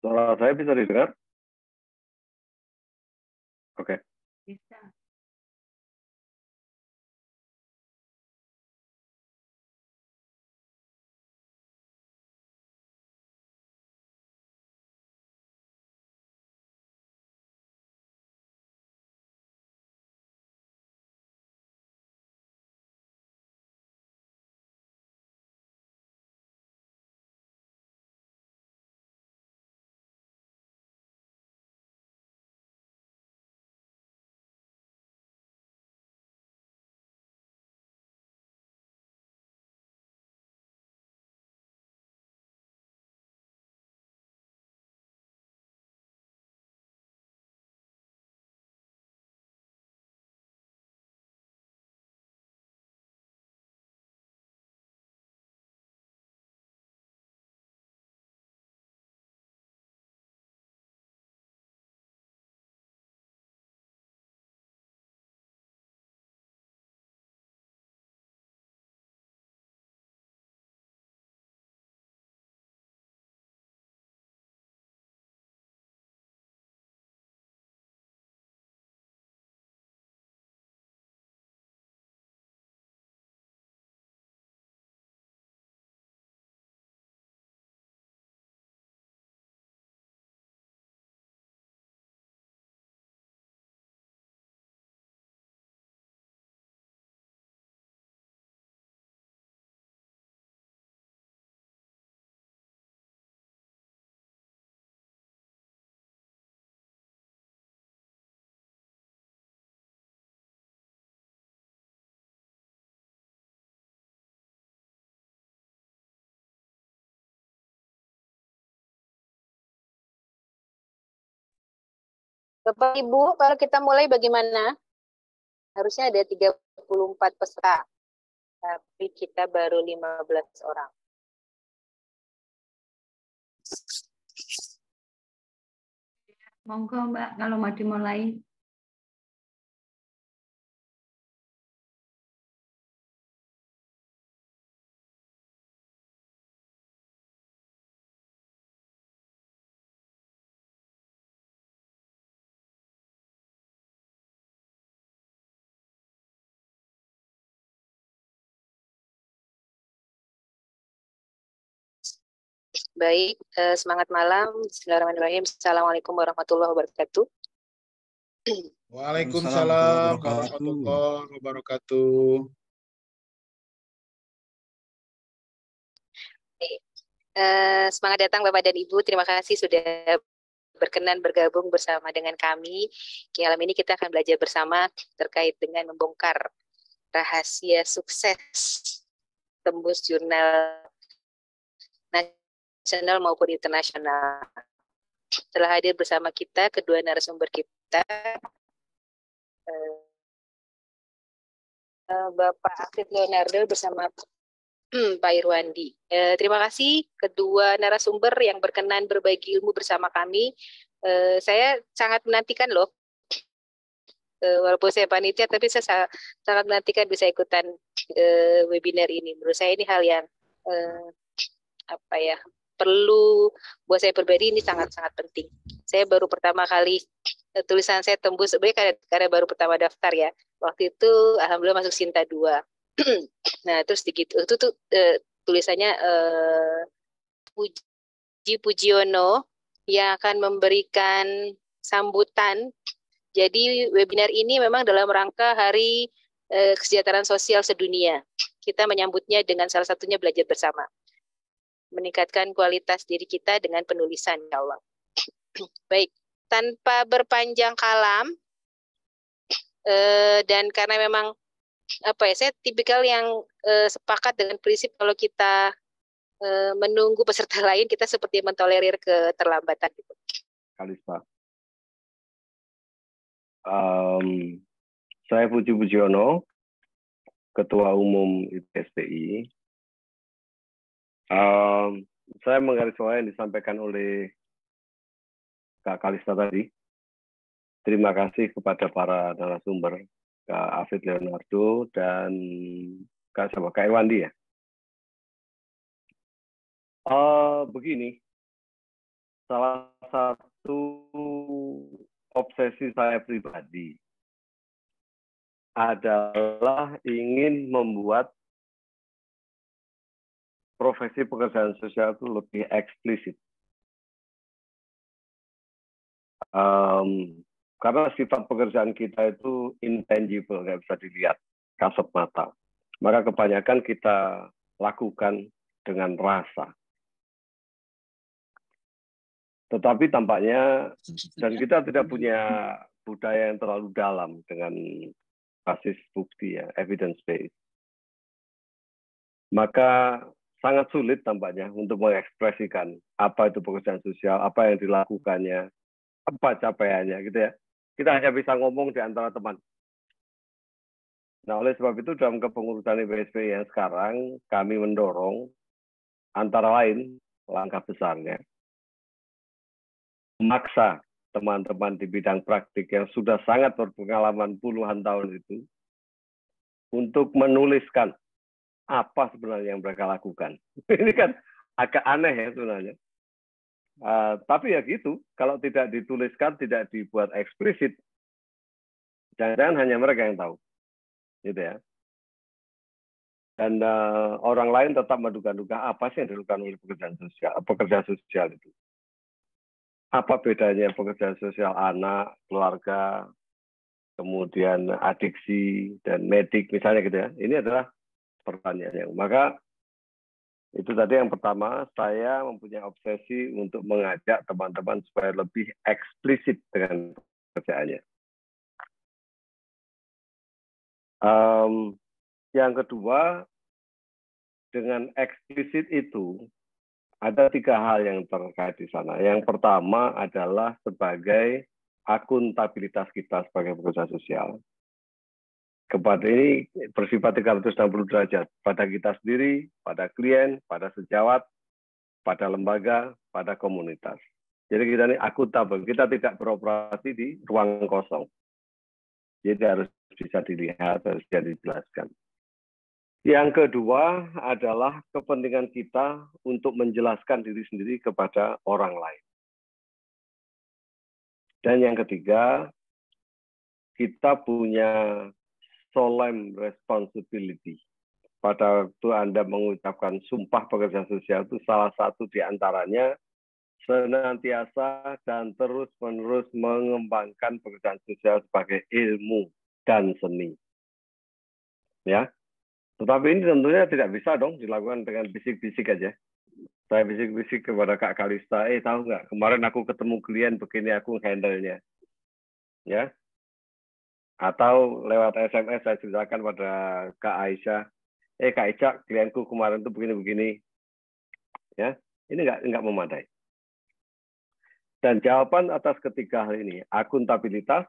Suara saya bisa didengar? Oke. Okay. Bapak Ibu, kalau kita mulai bagaimana? Harusnya ada 34 peserta, tapi kita baru 15 orang. Monggo Mbak, kalau mau dimulai. Baik, eh, semangat malam. Bismillahirrahmanirrahim. Assalamualaikum warahmatullahi wabarakatuh. Waalaikumsalam warahmatullahi wabarakatuh. Eh, semangat datang Bapak dan Ibu. Terima kasih sudah berkenan bergabung bersama dengan kami. Malam ini kita akan belajar bersama terkait dengan membongkar rahasia sukses tembus jurnal nasional maupun internasional. Telah hadir bersama kita kedua narasumber kita, eh, eh, Bapak Afif Leonardo bersama Pak Irwandi. Eh, terima kasih kedua narasumber yang berkenan berbagi ilmu bersama kami. Saya sangat menantikan loh, walaupun saya panitia, tapi saya sangat menantikan bisa ikutan webinar ini. Menurut saya ini hal yang apa ya perlu buat saya pribadi ini sangat-sangat penting. Saya baru pertama kali eh, tulisan saya tembus sebenarnya karena, baru pertama daftar ya. Waktu itu alhamdulillah masuk Sinta 2. nah, terus dikit gitu, itu tuh eh, tulisannya eh, Puji Pujiono yang akan memberikan sambutan. Jadi webinar ini memang dalam rangka Hari eh, Kesejahteraan Sosial Sedunia. Kita menyambutnya dengan salah satunya belajar bersama meningkatkan kualitas diri kita dengan penulisan ya Allah. Baik, tanpa berpanjang kalam eh, dan karena memang apa ya saya tipikal yang eh, sepakat dengan prinsip kalau kita eh, menunggu peserta lain kita seperti mentolerir keterlambatan gitu. Kalifa. Um, saya Puji Pujiono, Ketua Umum IPSTI Um, saya menggarisbawahi yang disampaikan oleh Kak Kalista tadi. Terima kasih kepada para narasumber, Kak Afid Leonardo dan Kak sama Kak Irwandi ya. Uh, begini, salah satu obsesi saya pribadi adalah ingin membuat profesi pekerjaan sosial itu lebih eksplisit. Um, karena sifat pekerjaan kita itu intangible, nggak bisa dilihat kasat mata. Maka kebanyakan kita lakukan dengan rasa. Tetapi tampaknya dan kita tidak punya budaya yang terlalu dalam dengan basis bukti ya, evidence based. Maka sangat sulit tampaknya untuk mengekspresikan apa itu pekerjaan sosial, apa yang dilakukannya, apa capaiannya gitu ya. Kita hanya bisa ngomong di antara teman. Nah, oleh sebab itu dalam kepengurusan IPSP yang sekarang kami mendorong antara lain langkah besarnya memaksa teman-teman di bidang praktik yang sudah sangat berpengalaman puluhan tahun itu untuk menuliskan apa sebenarnya yang mereka lakukan. Ini kan agak aneh ya sebenarnya. Uh, tapi ya gitu, kalau tidak dituliskan, tidak dibuat eksplisit, jangan jangan hanya mereka yang tahu, gitu ya. Dan uh, orang lain tetap menduga-duga apa sih yang dilakukan oleh pekerjaan sosial, pekerja sosial itu. Apa bedanya pekerjaan sosial anak, keluarga, kemudian adiksi dan medik misalnya gitu ya. Ini adalah yang Maka itu tadi yang pertama, saya mempunyai obsesi untuk mengajak teman-teman supaya lebih eksplisit dengan pekerjaannya. Um, yang kedua, dengan eksplisit itu ada tiga hal yang terkait di sana. Yang pertama adalah sebagai akuntabilitas kita sebagai pekerja sosial. Kepada ini bersifat 360 derajat pada kita sendiri, pada klien, pada sejawat, pada lembaga, pada komunitas. Jadi kita ini akuntabel, kita tidak beroperasi di ruang kosong. Jadi harus bisa dilihat, harus bisa dijelaskan. Yang kedua adalah kepentingan kita untuk menjelaskan diri sendiri kepada orang lain. Dan yang ketiga, kita punya solemn responsibility. Pada waktu Anda mengucapkan sumpah pekerja sosial itu salah satu di antaranya senantiasa dan terus-menerus mengembangkan pekerjaan sosial sebagai ilmu dan seni. Ya. Tetapi ini tentunya tidak bisa dong dilakukan dengan bisik-bisik aja. Saya bisik-bisik kepada Kak Kalista, eh tahu nggak kemarin aku ketemu klien begini aku handle-nya. Ya, atau lewat SMS saya ceritakan pada Kak Aisyah, eh Kak Aisyah klienku kemarin tuh begini-begini, ya ini nggak nggak memadai. Dan jawaban atas ketiga hal ini, akuntabilitas,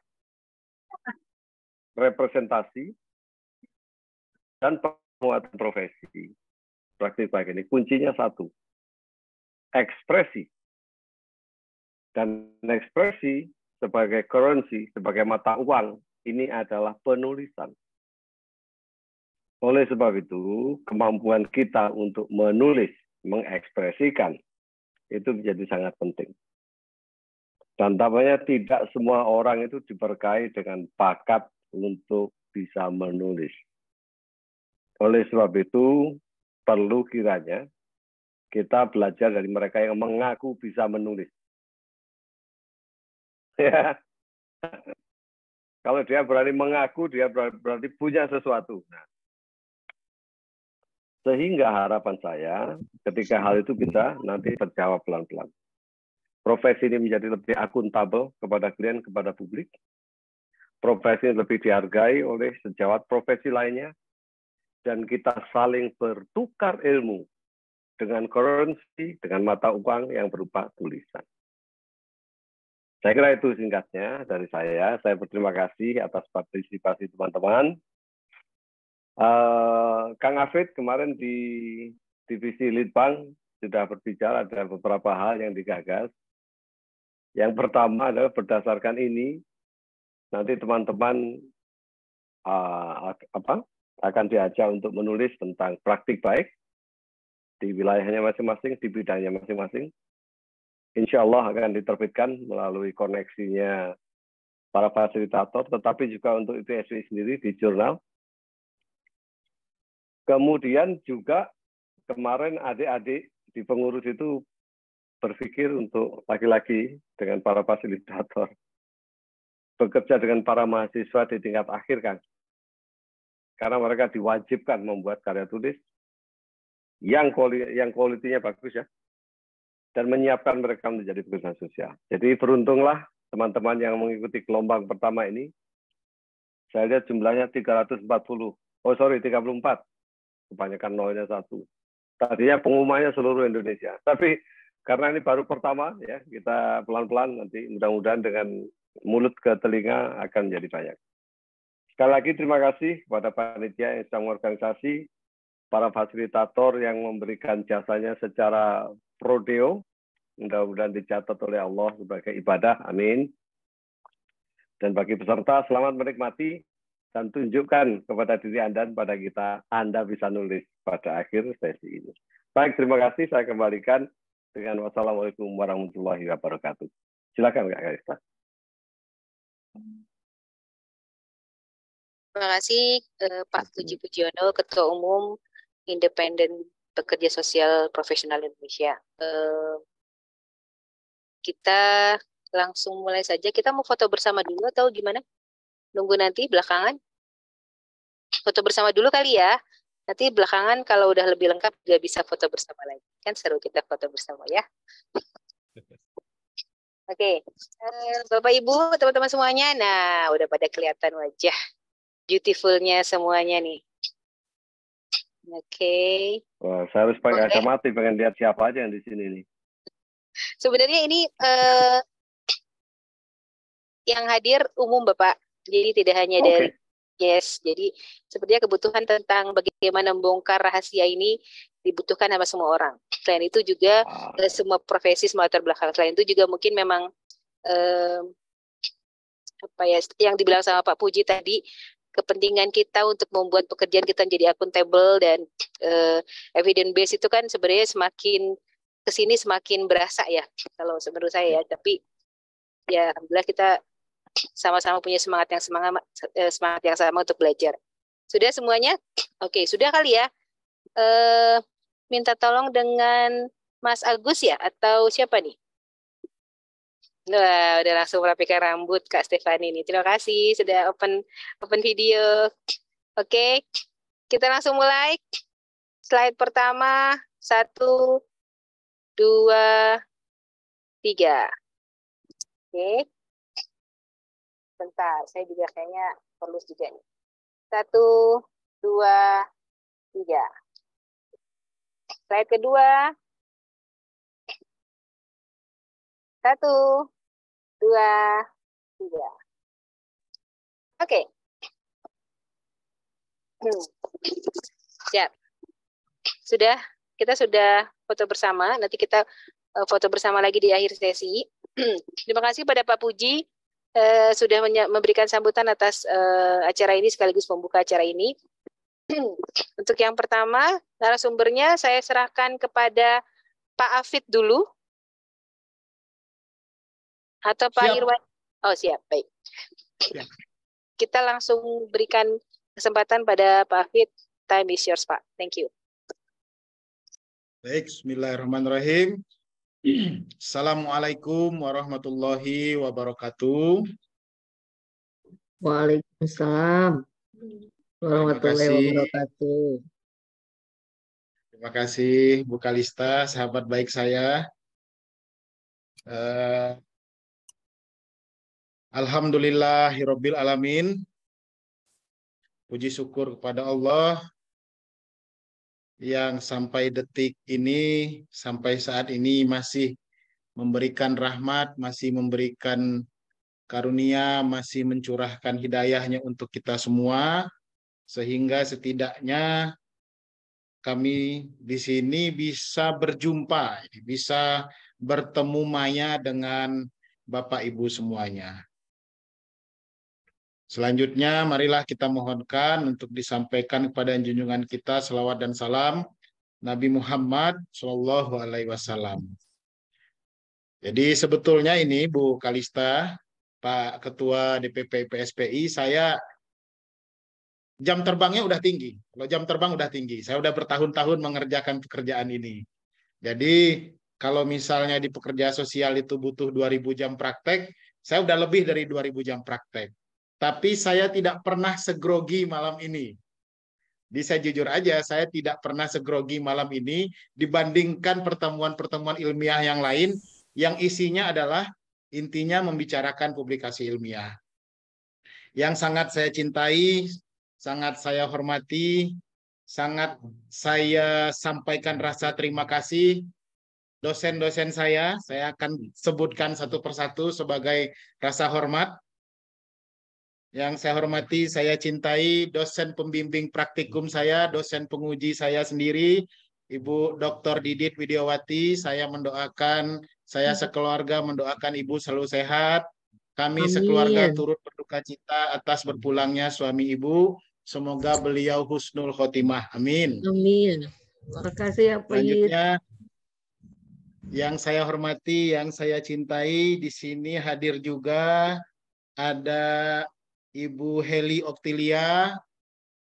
representasi, dan penguatan profesi. Praktik baik ini kuncinya satu, ekspresi. Dan ekspresi sebagai currency, sebagai mata uang ini adalah penulisan. Oleh sebab itu, kemampuan kita untuk menulis, mengekspresikan, itu menjadi sangat penting. Dan tampaknya tidak semua orang itu diberkahi dengan bakat untuk bisa menulis. Oleh sebab itu, perlu kiranya kita belajar dari mereka yang mengaku bisa menulis. Ya. Kalau dia berani mengaku, dia berarti punya sesuatu. Nah, sehingga harapan saya ketika hal itu bisa nanti terjawab pelan-pelan. Profesi ini menjadi lebih akuntabel kepada klien, kepada publik. Profesi ini lebih dihargai oleh sejawat profesi lainnya. Dan kita saling bertukar ilmu dengan currency, dengan mata uang yang berupa tulisan. Saya kira itu singkatnya dari saya. Saya berterima kasih atas partisipasi teman-teman. Uh, Kang Afid kemarin di divisi Litbang sudah berbicara ada beberapa hal yang digagas. Yang pertama adalah berdasarkan ini nanti teman-teman uh, apa akan diajak untuk menulis tentang praktik baik di wilayahnya masing-masing, di bidangnya masing-masing insya Allah akan diterbitkan melalui koneksinya para fasilitator, tetapi juga untuk itu sendiri di jurnal. Kemudian juga kemarin adik-adik di pengurus itu berpikir untuk laki-laki dengan para fasilitator bekerja dengan para mahasiswa di tingkat akhir kan. Karena mereka diwajibkan membuat karya tulis yang yang kualitinya bagus ya, dan menyiapkan mereka menjadi pekerja sosial. Jadi beruntunglah teman-teman yang mengikuti gelombang pertama ini. Saya lihat jumlahnya 340. Oh sorry, 34. Kebanyakan nolnya satu. Tadinya pengumumannya seluruh Indonesia. Tapi karena ini baru pertama, ya kita pelan-pelan nanti mudah-mudahan dengan mulut ke telinga akan menjadi banyak. Sekali lagi terima kasih kepada panitia yang sedang organisasi, para fasilitator yang memberikan jasanya secara prodeo. Mudah-mudahan dicatat oleh Allah sebagai ibadah. Amin. Dan bagi peserta, selamat menikmati dan tunjukkan kepada diri Anda dan pada kita, Anda bisa nulis pada akhir sesi ini. Baik, terima kasih. Saya kembalikan dengan wassalamualaikum warahmatullahi wabarakatuh. Silakan Kak Karista. Terima kasih eh, Pak Puji Pujiono, Ketua Umum independen pekerja sosial profesional Indonesia. Uh, kita langsung mulai saja. Kita mau foto bersama dulu atau gimana? Nunggu nanti belakangan. Foto bersama dulu kali ya. Nanti belakangan kalau udah lebih lengkap juga bisa foto bersama lagi. Kan seru kita foto bersama ya. Oke, okay. Uh, eh, Bapak Ibu, teman-teman semuanya. Nah, udah pada kelihatan wajah beautifulnya semuanya nih. Oke. Okay. Wah, saya harus pakai kacamata pengen lihat siapa aja yang di sini nih. Sebenarnya ini uh, yang hadir umum Bapak. Jadi tidak hanya okay. dari Yes, jadi sepertinya kebutuhan tentang bagaimana membongkar rahasia ini dibutuhkan sama semua orang. Selain itu juga ah. semua profesi, semua latar belakang. Selain itu juga mungkin memang eh, apa ya yang dibilang sama Pak Puji tadi kepentingan kita untuk membuat pekerjaan kita jadi akuntabel dan uh, evidence based itu kan sebenarnya semakin kesini semakin berasa ya kalau menurut saya ya. Hmm. Tapi ya alhamdulillah kita sama-sama punya semangat yang semangat eh, semangat yang sama untuk belajar. Sudah semuanya? Oke, sudah kali ya. eh minta tolong dengan Mas Agus ya atau siapa nih? Wah, udah langsung merapikan rambut Kak Stefani ini. Terima kasih sudah open open video. Oke, kita langsung mulai. Slide pertama, satu, dua, tiga. Oke. Okay. Bentar, saya juga kayaknya perlu juga nih. Satu, dua, tiga. Slide kedua. Satu, dua, tiga. Oke. Okay. Siap. Sudah, kita sudah foto bersama. Nanti kita eh, foto bersama lagi di akhir sesi. Terima kasih pada Pak Puji uh, sudah memberikan sambutan atas uh, acara ini sekaligus membuka acara ini. Untuk yang pertama, narasumbernya saya serahkan kepada Pak Afid dulu atau Pak siap. Irwan? Oh siap, baik. Siap. Kita langsung berikan kesempatan pada Pak Fit Time is yours, Pak. Thank you. Baik, Bismillahirrahmanirrahim. Assalamualaikum warahmatullahi wabarakatuh. Waalaikumsalam warahmatullahi wabarakatuh. Terima kasih Bu Kalista, sahabat baik saya. Uh, Alhamdulillahirabbil alamin. Puji syukur kepada Allah yang sampai detik ini, sampai saat ini masih memberikan rahmat, masih memberikan karunia, masih mencurahkan hidayahnya untuk kita semua sehingga setidaknya kami di sini bisa berjumpa, bisa bertemu maya dengan Bapak Ibu semuanya. Selanjutnya, marilah kita mohonkan untuk disampaikan kepada junjungan kita selawat dan salam Nabi Muhammad Shallallahu Alaihi Wasallam. Jadi sebetulnya ini Bu Kalista, Pak Ketua DPP PSPI, saya jam terbangnya udah tinggi. Kalau jam terbang udah tinggi, saya udah bertahun-tahun mengerjakan pekerjaan ini. Jadi kalau misalnya di pekerja sosial itu butuh 2000 jam praktek, saya udah lebih dari 2000 jam praktek. Tapi saya tidak pernah segrogi malam ini. Jadi saya jujur aja, saya tidak pernah segrogi malam ini dibandingkan pertemuan-pertemuan ilmiah yang lain yang isinya adalah intinya membicarakan publikasi ilmiah. Yang sangat saya cintai, sangat saya hormati, sangat saya sampaikan rasa terima kasih dosen-dosen saya, saya akan sebutkan satu persatu sebagai rasa hormat. Yang saya hormati, saya cintai dosen pembimbing praktikum saya, dosen penguji saya sendiri, Ibu Dr. Didit Widiawati. Saya mendoakan, saya hmm. sekeluarga mendoakan Ibu selalu sehat. Kami Amin. sekeluarga turut berduka cita atas berpulangnya suami Ibu. Semoga beliau husnul khotimah. Amin. Amin. Terima kasih ya, Selanjutnya, yang saya hormati, yang saya cintai, di sini hadir juga ada Ibu Heli Oktilia.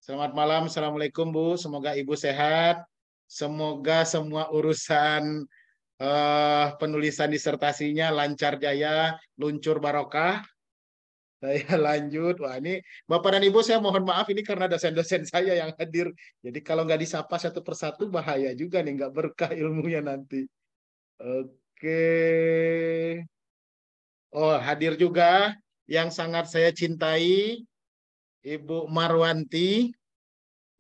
Selamat malam, Assalamualaikum Bu. Semoga Ibu sehat. Semoga semua urusan uh, penulisan disertasinya lancar jaya, luncur barokah. Saya lanjut. Wah ini Bapak dan Ibu saya mohon maaf ini karena dosen-dosen saya yang hadir. Jadi kalau nggak disapa satu persatu bahaya juga nih, nggak berkah ilmunya nanti. Oke. Oh hadir juga yang sangat saya cintai, Ibu Marwanti,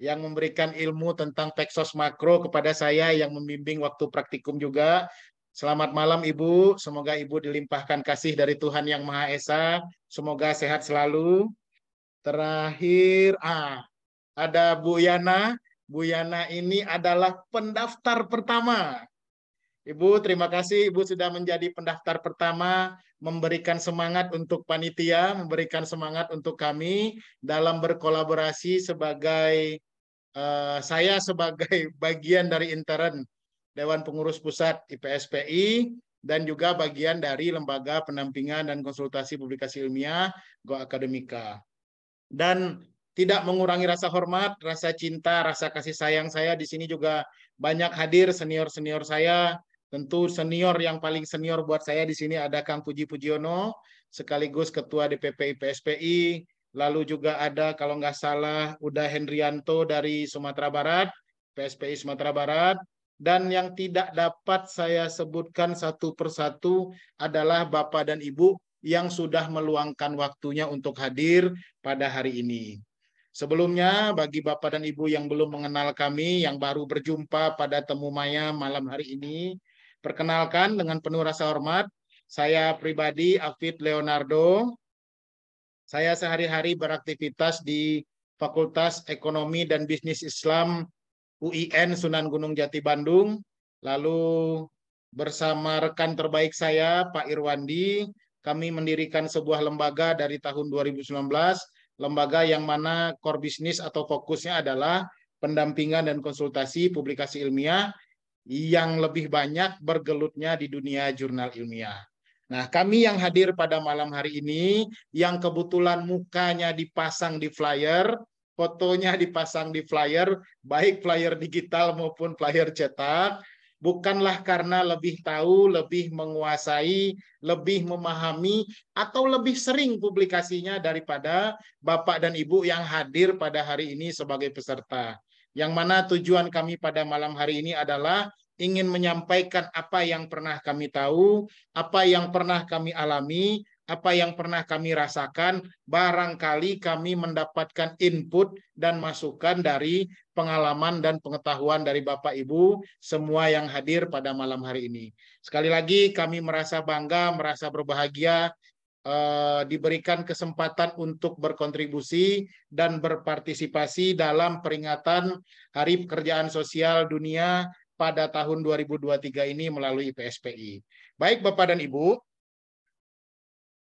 yang memberikan ilmu tentang peksos makro kepada saya yang membimbing waktu praktikum juga. Selamat malam Ibu, semoga Ibu dilimpahkan kasih dari Tuhan Yang Maha Esa, semoga sehat selalu. Terakhir, ah, ada Bu Yana. Bu Yana ini adalah pendaftar pertama Ibu, terima kasih Ibu sudah menjadi pendaftar pertama, memberikan semangat untuk panitia, memberikan semangat untuk kami dalam berkolaborasi sebagai uh, saya sebagai bagian dari intern Dewan Pengurus Pusat IPSPI dan juga bagian dari Lembaga penampingan dan Konsultasi Publikasi Ilmiah Go Akademika. Dan tidak mengurangi rasa hormat, rasa cinta, rasa kasih sayang saya di sini juga banyak hadir senior-senior saya Tentu senior yang paling senior buat saya di sini ada Kang Puji Pujiono, sekaligus Ketua DPP IPSPI. Lalu juga ada kalau nggak salah Uda Hendrianto dari Sumatera Barat, PSPI Sumatera Barat. Dan yang tidak dapat saya sebutkan satu persatu adalah Bapak dan Ibu yang sudah meluangkan waktunya untuk hadir pada hari ini. Sebelumnya, bagi Bapak dan Ibu yang belum mengenal kami, yang baru berjumpa pada temu maya malam hari ini, Perkenalkan dengan penuh rasa hormat, saya pribadi Afid Leonardo. Saya sehari-hari beraktivitas di Fakultas Ekonomi dan Bisnis Islam UIN Sunan Gunung Jati Bandung. Lalu bersama rekan terbaik saya Pak Irwandi, kami mendirikan sebuah lembaga dari tahun 2019, lembaga yang mana core bisnis atau fokusnya adalah pendampingan dan konsultasi publikasi ilmiah yang lebih banyak bergelutnya di dunia jurnal ilmiah. Nah, kami yang hadir pada malam hari ini, yang kebetulan mukanya dipasang di flyer, fotonya dipasang di flyer, baik flyer digital maupun flyer cetak, bukanlah karena lebih tahu, lebih menguasai, lebih memahami, atau lebih sering publikasinya daripada Bapak dan Ibu yang hadir pada hari ini sebagai peserta yang mana tujuan kami pada malam hari ini adalah ingin menyampaikan apa yang pernah kami tahu, apa yang pernah kami alami, apa yang pernah kami rasakan, barangkali kami mendapatkan input dan masukan dari pengalaman dan pengetahuan dari Bapak Ibu semua yang hadir pada malam hari ini. Sekali lagi kami merasa bangga, merasa berbahagia Eh, diberikan kesempatan untuk berkontribusi dan berpartisipasi dalam peringatan Hari Pekerjaan Sosial Dunia pada tahun 2023 ini melalui PSPI. Baik Bapak dan Ibu,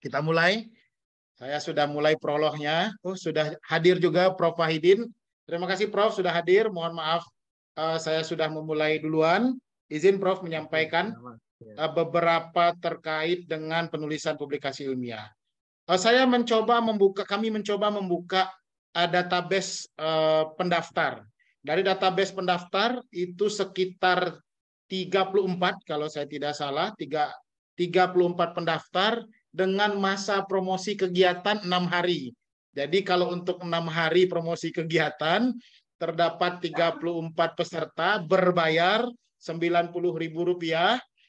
kita mulai. Saya sudah mulai prolognya. Oh, sudah hadir juga Prof. Wahidin. Terima kasih Prof sudah hadir. Mohon maaf uh, saya sudah memulai duluan. Izin Prof menyampaikan. Ya. Eh, beberapa terkait dengan penulisan publikasi ilmiah. Eh, saya mencoba membuka, kami mencoba membuka eh, database pendaftar. Dari database pendaftar itu sekitar 34 kalau saya tidak salah, 3, 34 pendaftar dengan masa promosi kegiatan enam hari. Jadi kalau untuk enam hari promosi kegiatan terdapat 34 peserta berbayar Rp90.000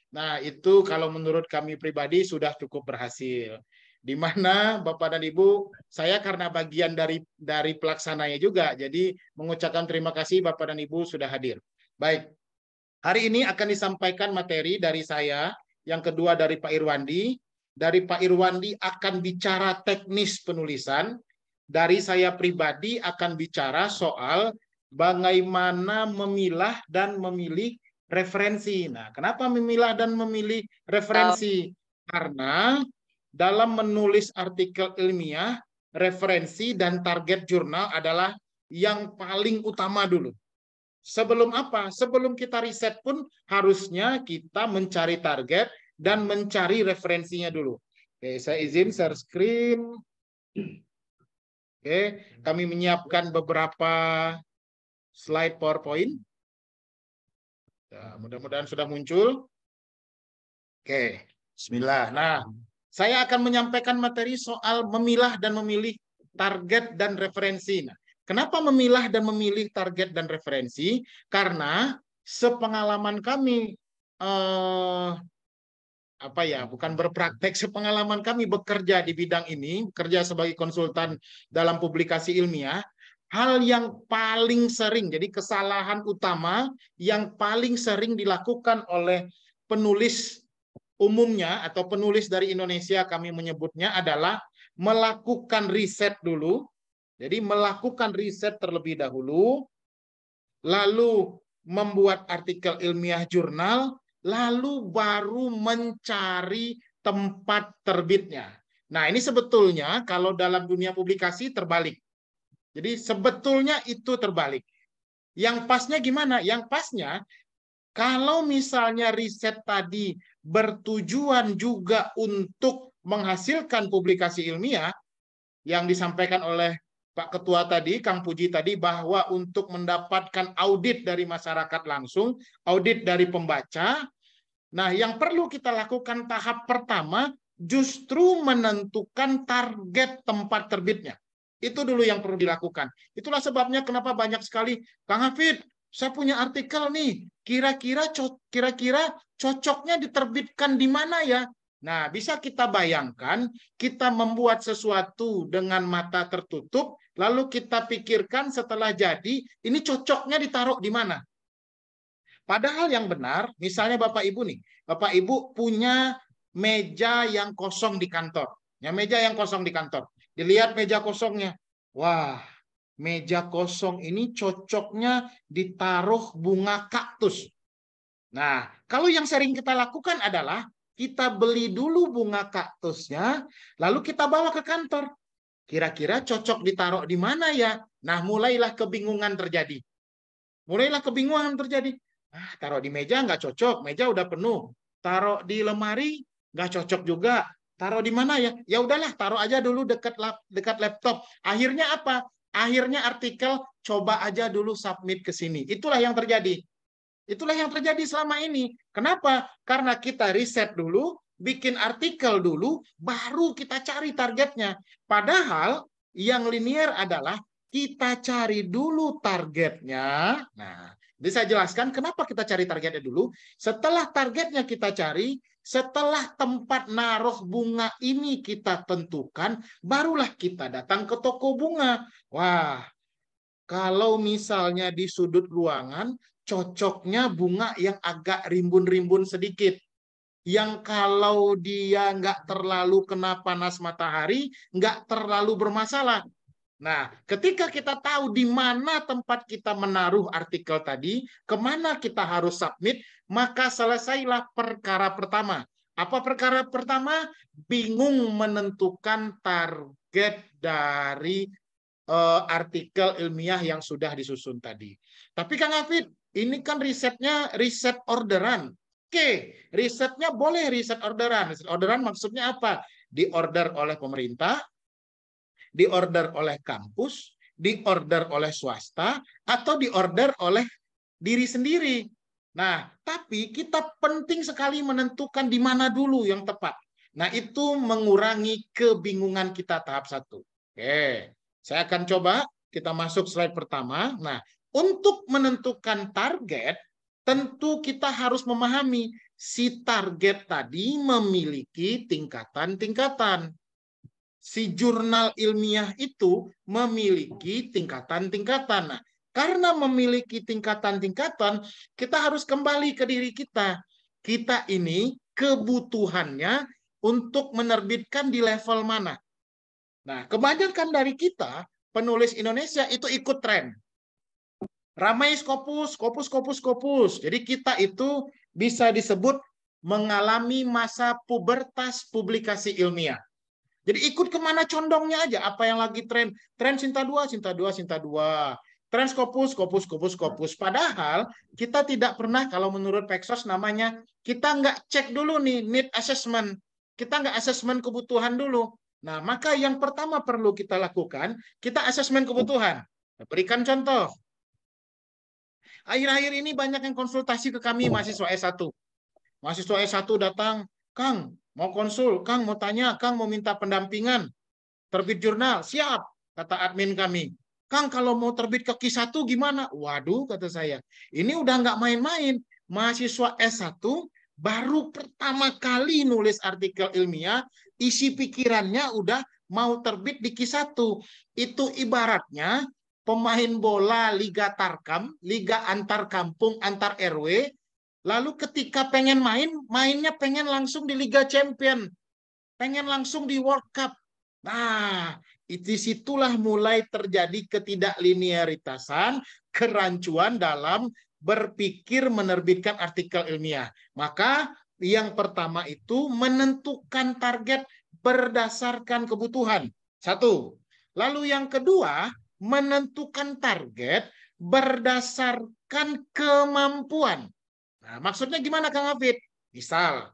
Nah, itu kalau menurut kami pribadi sudah cukup berhasil. Di mana Bapak dan Ibu, saya karena bagian dari dari pelaksananya juga, jadi mengucapkan terima kasih Bapak dan Ibu sudah hadir. Baik, hari ini akan disampaikan materi dari saya, yang kedua dari Pak Irwandi. Dari Pak Irwandi akan bicara teknis penulisan, dari saya pribadi akan bicara soal bagaimana memilah dan memilih referensi. Nah, kenapa memilah dan memilih referensi? Karena dalam menulis artikel ilmiah, referensi dan target jurnal adalah yang paling utama dulu. Sebelum apa? Sebelum kita riset pun harusnya kita mencari target dan mencari referensinya dulu. Oke, saya izin share screen. Oke, kami menyiapkan beberapa slide PowerPoint. Ya, hmm. mudah-mudahan sudah muncul. Oke, bismillah. Nah, saya akan menyampaikan materi soal memilah dan memilih target dan referensi. Nah, kenapa memilah dan memilih target dan referensi? Karena sepengalaman kami eh, apa ya bukan berpraktek sepengalaman kami bekerja di bidang ini kerja sebagai konsultan dalam publikasi ilmiah hal yang paling sering, jadi kesalahan utama yang paling sering dilakukan oleh penulis umumnya atau penulis dari Indonesia kami menyebutnya adalah melakukan riset dulu. Jadi melakukan riset terlebih dahulu, lalu membuat artikel ilmiah jurnal, lalu baru mencari tempat terbitnya. Nah, ini sebetulnya kalau dalam dunia publikasi terbalik. Jadi sebetulnya itu terbalik. Yang pasnya gimana? Yang pasnya kalau misalnya riset tadi bertujuan juga untuk menghasilkan publikasi ilmiah yang disampaikan oleh Pak Ketua tadi, Kang Puji tadi, bahwa untuk mendapatkan audit dari masyarakat langsung, audit dari pembaca, nah yang perlu kita lakukan tahap pertama justru menentukan target tempat terbitnya. Itu dulu yang perlu dilakukan. Itulah sebabnya kenapa banyak sekali, Kang Hafid, saya punya artikel nih, kira-kira kira-kira cocoknya diterbitkan di mana ya? Nah, bisa kita bayangkan, kita membuat sesuatu dengan mata tertutup, lalu kita pikirkan setelah jadi, ini cocoknya ditaruh di mana? Padahal yang benar, misalnya Bapak Ibu nih, Bapak Ibu punya meja yang kosong di kantor. Ya, meja yang kosong di kantor. Dilihat meja kosongnya. Wah, meja kosong ini cocoknya ditaruh bunga kaktus. Nah, kalau yang sering kita lakukan adalah kita beli dulu bunga kaktusnya, lalu kita bawa ke kantor. Kira-kira cocok ditaruh di mana ya? Nah, mulailah kebingungan terjadi. Mulailah kebingungan terjadi. Ah, taruh di meja nggak cocok, meja udah penuh. Taruh di lemari nggak cocok juga, Taruh di mana ya? Ya udahlah, taruh aja dulu dekat dekat laptop. Akhirnya apa? Akhirnya artikel coba aja dulu submit ke sini. Itulah yang terjadi. Itulah yang terjadi selama ini. Kenapa? Karena kita riset dulu, bikin artikel dulu, baru kita cari targetnya. Padahal yang linier adalah kita cari dulu targetnya. Nah, jadi saya jelaskan kenapa kita cari targetnya dulu. Setelah targetnya kita cari, setelah tempat naruh bunga ini kita tentukan, barulah kita datang ke toko bunga. Wah, kalau misalnya di sudut ruangan, cocoknya bunga yang agak rimbun-rimbun sedikit yang kalau dia nggak terlalu kena panas matahari, nggak terlalu bermasalah. Nah, ketika kita tahu di mana tempat kita menaruh artikel tadi, kemana kita harus submit, maka selesailah perkara pertama. Apa perkara pertama? Bingung menentukan target dari uh, artikel ilmiah yang sudah disusun tadi. Tapi Kang Afid, ini kan risetnya riset orderan. Oke, risetnya boleh riset orderan. Riset orderan maksudnya apa? Diorder oleh pemerintah, diorder oleh kampus, diorder oleh swasta, atau diorder oleh diri sendiri. Nah, tapi kita penting sekali menentukan di mana dulu yang tepat. Nah, itu mengurangi kebingungan kita tahap satu. Oke, saya akan coba kita masuk slide pertama. Nah, untuk menentukan target, tentu kita harus memahami si target tadi memiliki tingkatan-tingkatan si jurnal ilmiah itu memiliki tingkatan-tingkatan. Nah, karena memiliki tingkatan-tingkatan, kita harus kembali ke diri kita. Kita ini kebutuhannya untuk menerbitkan di level mana. Nah, kebanyakan dari kita, penulis Indonesia itu ikut tren. Ramai skopus, skopus, skopus, skopus. Jadi kita itu bisa disebut mengalami masa pubertas publikasi ilmiah. Jadi ikut kemana condongnya aja, apa yang lagi tren. Tren Sinta 2, Sinta 2, Sinta 2. Tren Scopus, Scopus, Scopus, Scopus. Padahal kita tidak pernah, kalau menurut Pexos namanya, kita nggak cek dulu nih need assessment. Kita nggak assessment kebutuhan dulu. Nah, maka yang pertama perlu kita lakukan, kita assessment kebutuhan. Berikan contoh. Akhir-akhir ini banyak yang konsultasi ke kami mahasiswa S1. Mahasiswa S1 datang, Kang, mau konsul, Kang mau tanya, Kang mau minta pendampingan, terbit jurnal, siap, kata admin kami. Kang, kalau mau terbit ke kis 1 gimana? Waduh, kata saya. Ini udah nggak main-main. Mahasiswa S1 baru pertama kali nulis artikel ilmiah, isi pikirannya udah mau terbit di kis 1 Itu ibaratnya pemain bola Liga Tarkam, Liga Antar Kampung, Antar RW, Lalu ketika pengen main, mainnya pengen langsung di Liga Champion. Pengen langsung di World Cup. Nah, itu situlah mulai terjadi ketidaklinearitasan, kerancuan dalam berpikir menerbitkan artikel ilmiah. Maka yang pertama itu menentukan target berdasarkan kebutuhan. Satu. Lalu yang kedua, menentukan target berdasarkan kemampuan. Nah, maksudnya gimana Kang afid? Misal,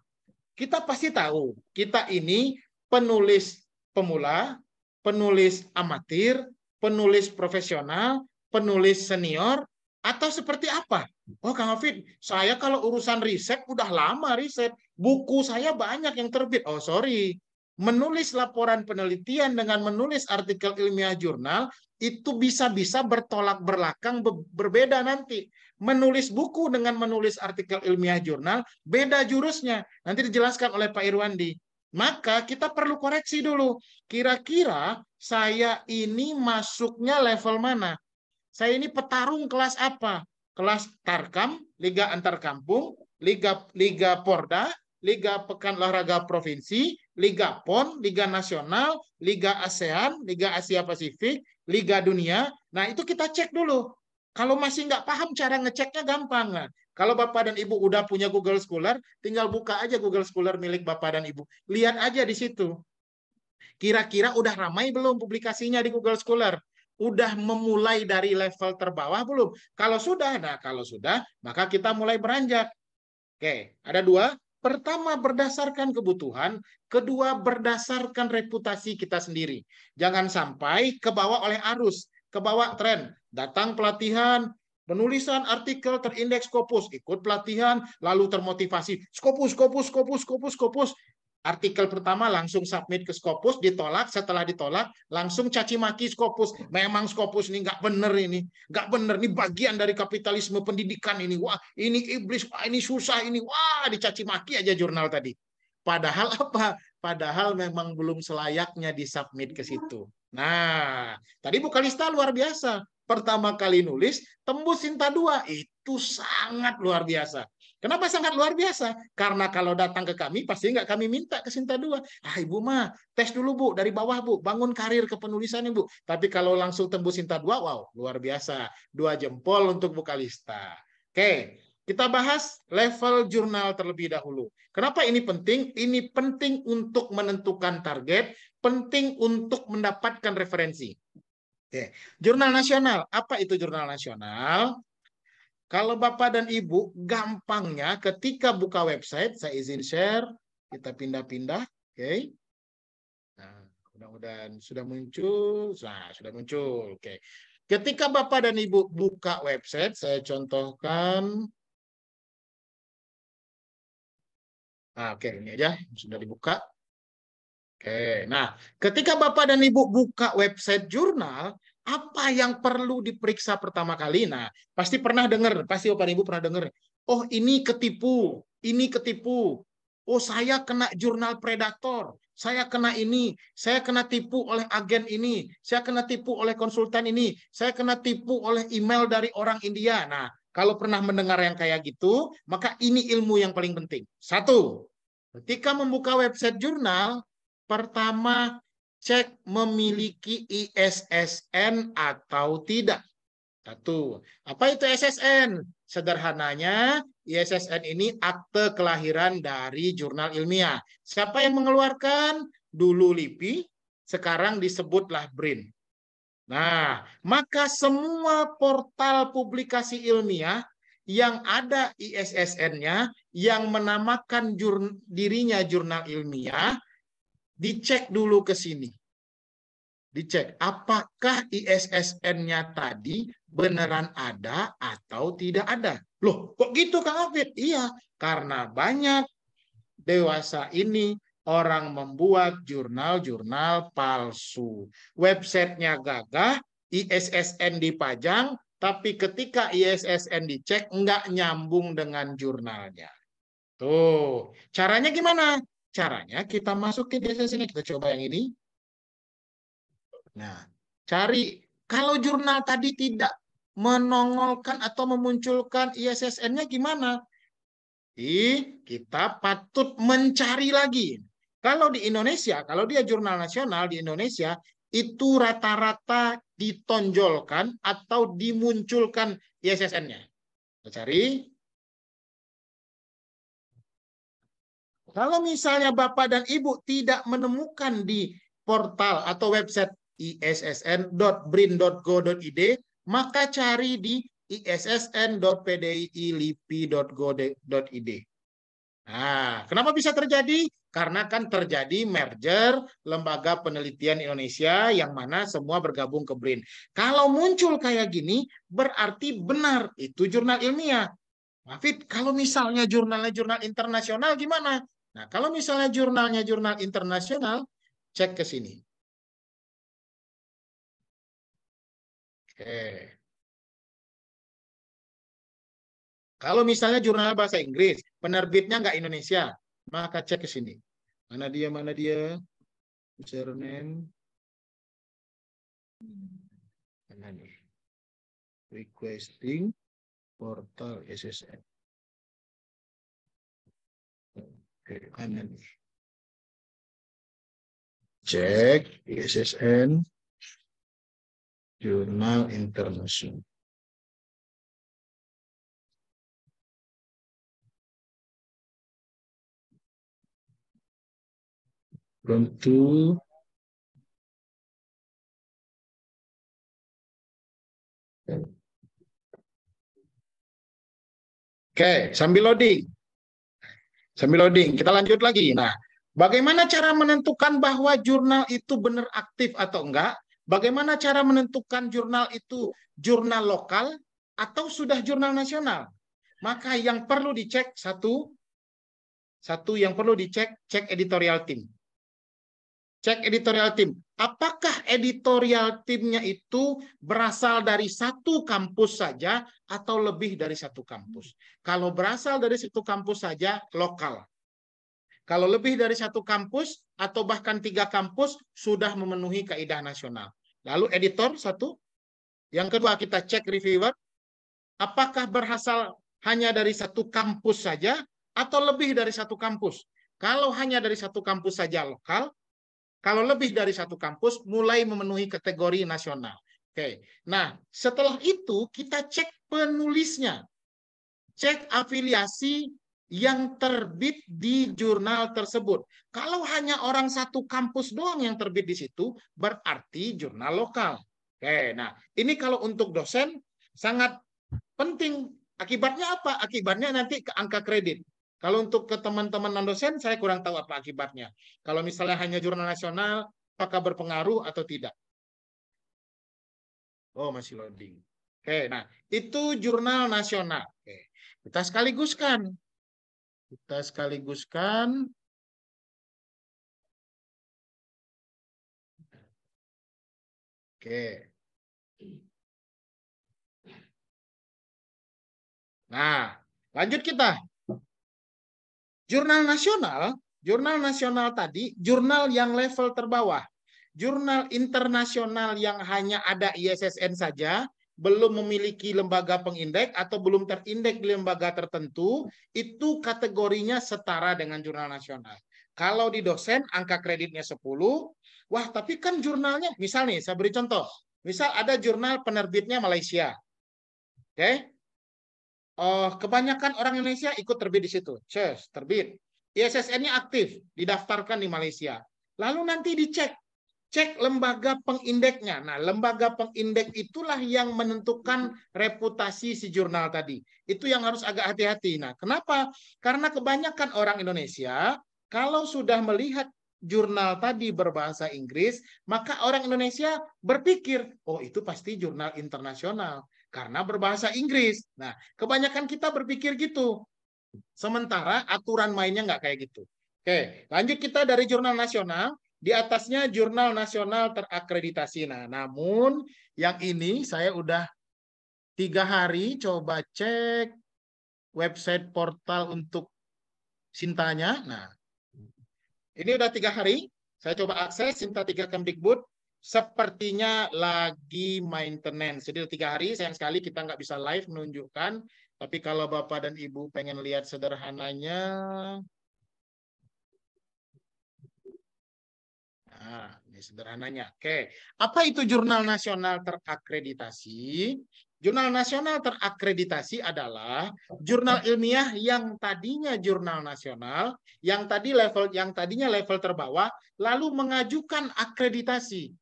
kita pasti tahu kita ini penulis pemula, penulis amatir, penulis profesional, penulis senior, atau seperti apa? Oh Kang afid, saya kalau urusan riset udah lama riset. Buku saya banyak yang terbit. Oh sorry, menulis laporan penelitian dengan menulis artikel ilmiah jurnal itu bisa-bisa bertolak berlakang berbeda nanti. Menulis buku dengan menulis artikel ilmiah jurnal beda jurusnya. Nanti dijelaskan oleh Pak Irwandi. Maka kita perlu koreksi dulu. Kira-kira saya ini masuknya level mana? Saya ini petarung kelas apa? Kelas Tarkam, Liga Antar Kampung, Liga Liga Porda, Liga Pekan Olahraga Provinsi, Liga PON, Liga Nasional, Liga ASEAN, Liga Asia Pasifik, Liga Dunia. Nah itu kita cek dulu. Kalau masih nggak paham cara ngeceknya gampang. Nah, kalau Bapak dan Ibu udah punya Google Scholar, tinggal buka aja Google Scholar milik Bapak dan Ibu. Lihat aja di situ. Kira-kira udah ramai belum publikasinya di Google Scholar? Udah memulai dari level terbawah belum? Kalau sudah, nah kalau sudah, maka kita mulai beranjak. Oke, ada dua. Pertama berdasarkan kebutuhan, kedua berdasarkan reputasi kita sendiri. Jangan sampai kebawa oleh arus, kebawa tren. Datang pelatihan, penulisan artikel terindeks Scopus, ikut pelatihan, lalu termotivasi. Scopus, Scopus, Scopus, Scopus, Scopus artikel pertama langsung submit ke Scopus, ditolak, setelah ditolak langsung caci maki Scopus. Memang Scopus ini nggak bener ini, nggak bener ini bagian dari kapitalisme pendidikan ini. Wah, ini iblis, wah ini susah ini, wah dicaci maki aja jurnal tadi. Padahal apa? Padahal memang belum selayaknya disubmit ke situ. Nah, tadi Bukalista luar biasa. Pertama kali nulis, tembus Sinta dua Itu sangat luar biasa. Kenapa sangat luar biasa? Karena kalau datang ke kami, pasti nggak kami minta ke Sinta dua. Ah, Ibu mah, tes dulu Bu, dari bawah Bu, bangun karir ke kepenulisan Bu. Tapi kalau langsung tembus Sinta dua, wow, luar biasa. Dua jempol untuk Kalista. Oke, kita bahas level jurnal terlebih dahulu. Kenapa ini penting? Ini penting untuk menentukan target, penting untuk mendapatkan referensi. Oke, jurnal nasional. Apa itu jurnal nasional? Kalau Bapak dan Ibu, gampangnya ketika buka website, saya izin share, kita pindah-pindah, oke? Okay? Nah, mudah-mudahan sudah muncul, nah, sudah muncul, oke. Okay. Ketika Bapak dan Ibu buka website, saya contohkan. Nah, oke, okay, ini aja sudah dibuka. Oke, okay. nah ketika Bapak dan Ibu buka website jurnal, apa yang perlu diperiksa pertama kali? Nah, pasti pernah dengar, pasti Bapak Ibu pernah dengar. Oh, ini ketipu, ini ketipu. Oh, saya kena jurnal predator, saya kena ini, saya kena tipu oleh agen ini, saya kena tipu oleh konsultan ini, saya kena tipu oleh email dari orang India. Nah, kalau pernah mendengar yang kayak gitu, maka ini ilmu yang paling penting. Satu, ketika membuka website jurnal, pertama cek memiliki ISSN atau tidak. Satu, apa itu SSN? Sederhananya, ISSN ini akte kelahiran dari jurnal ilmiah. Siapa yang mengeluarkan? Dulu LIPI, sekarang disebutlah BRIN. Nah, maka semua portal publikasi ilmiah yang ada ISSN-nya, yang menamakan jur dirinya jurnal ilmiah, dicek dulu ke sini. Dicek apakah ISSN-nya tadi beneran ada atau tidak ada. Loh, kok gitu Kang Afid? Iya, karena banyak dewasa ini orang membuat jurnal-jurnal palsu. Websitenya gagah, ISSN dipajang, tapi ketika ISSN dicek nggak nyambung dengan jurnalnya. Tuh, caranya gimana? Caranya kita masukin biasanya sini kita coba yang ini. Nah, cari kalau jurnal tadi tidak menongolkan atau memunculkan ISSN-nya gimana? I, kita patut mencari lagi. Kalau di Indonesia, kalau dia jurnal nasional di Indonesia, itu rata-rata ditonjolkan atau dimunculkan ISSN-nya. Kita cari. Kalau misalnya Bapak dan Ibu tidak menemukan di portal atau website issn.brin.go.id, maka cari di issn.pdilipi.go.id. Nah, kenapa bisa terjadi? Karena kan terjadi merger lembaga penelitian Indonesia yang mana semua bergabung ke BRIN. Kalau muncul kayak gini, berarti benar itu jurnal ilmiah. Wafid, kalau misalnya jurnalnya jurnal internasional gimana? Nah, kalau misalnya jurnalnya jurnal internasional, cek ke sini. Oke. Kalau misalnya jurnal bahasa Inggris, penerbitnya nggak Indonesia, maka cek ke sini. Mana dia, mana dia? Username. Mana nih? Requesting portal SSN. kanan. Cek ISSN jurnal internasional. From two Oke, okay, sambil loading. Sambil loading, kita lanjut lagi. Nah, bagaimana cara menentukan bahwa jurnal itu benar aktif atau enggak? Bagaimana cara menentukan jurnal itu jurnal lokal atau sudah jurnal nasional? Maka yang perlu dicek satu, satu yang perlu dicek cek editorial team. Cek editorial tim. Apakah editorial timnya itu berasal dari satu kampus saja atau lebih dari satu kampus? Kalau berasal dari satu kampus saja, lokal. Kalau lebih dari satu kampus atau bahkan tiga kampus, sudah memenuhi kaedah nasional. Lalu editor satu. Yang kedua kita cek reviewer. Apakah berasal hanya dari satu kampus saja atau lebih dari satu kampus? Kalau hanya dari satu kampus saja lokal, kalau lebih dari satu kampus, mulai memenuhi kategori nasional. Oke, nah setelah itu kita cek penulisnya, cek afiliasi yang terbit di jurnal tersebut. Kalau hanya orang satu kampus doang yang terbit di situ, berarti jurnal lokal. Oke, nah ini kalau untuk dosen sangat penting. Akibatnya apa? Akibatnya nanti ke angka kredit. Kalau untuk ke teman-teman non-dosen, saya kurang tahu apa akibatnya. Kalau misalnya hanya jurnal nasional, apakah berpengaruh atau tidak? Oh, masih loading. Oke, nah itu jurnal nasional. Oke. Kita sekaliguskan. Kita sekaliguskan Oke. Nah, lanjut kita. Jurnal nasional, jurnal nasional tadi, jurnal yang level terbawah. Jurnal internasional yang hanya ada ISSN saja, belum memiliki lembaga pengindeks atau belum terindeks di lembaga tertentu, itu kategorinya setara dengan jurnal nasional. Kalau di dosen angka kreditnya 10, wah tapi kan jurnalnya, misalnya, saya beri contoh, misal ada jurnal penerbitnya Malaysia. Oke, okay? Uh, kebanyakan orang Indonesia ikut terbit di situ. CES, terbit. ISSN-nya aktif, didaftarkan di Malaysia. Lalu nanti dicek. Cek lembaga pengindeknya. Nah, lembaga pengindek itulah yang menentukan reputasi si jurnal tadi. Itu yang harus agak hati-hati. Nah, kenapa? Karena kebanyakan orang Indonesia, kalau sudah melihat jurnal tadi berbahasa Inggris, maka orang Indonesia berpikir, oh itu pasti jurnal internasional karena berbahasa Inggris. Nah, kebanyakan kita berpikir gitu. Sementara aturan mainnya nggak kayak gitu. Oke, lanjut kita dari jurnal nasional. Di atasnya jurnal nasional terakreditasi. Nah, namun yang ini saya udah tiga hari coba cek website portal untuk Sintanya. Nah, ini udah tiga hari. Saya coba akses Sinta 3 Kemdikbud sepertinya lagi maintenance. Jadi tiga hari sayang sekali kita nggak bisa live menunjukkan. Tapi kalau Bapak dan Ibu pengen lihat sederhananya. Nah, ini sederhananya. Oke. Apa itu jurnal nasional terakreditasi? Jurnal nasional terakreditasi adalah jurnal ilmiah yang tadinya jurnal nasional, yang tadi level yang tadinya level terbawah lalu mengajukan akreditasi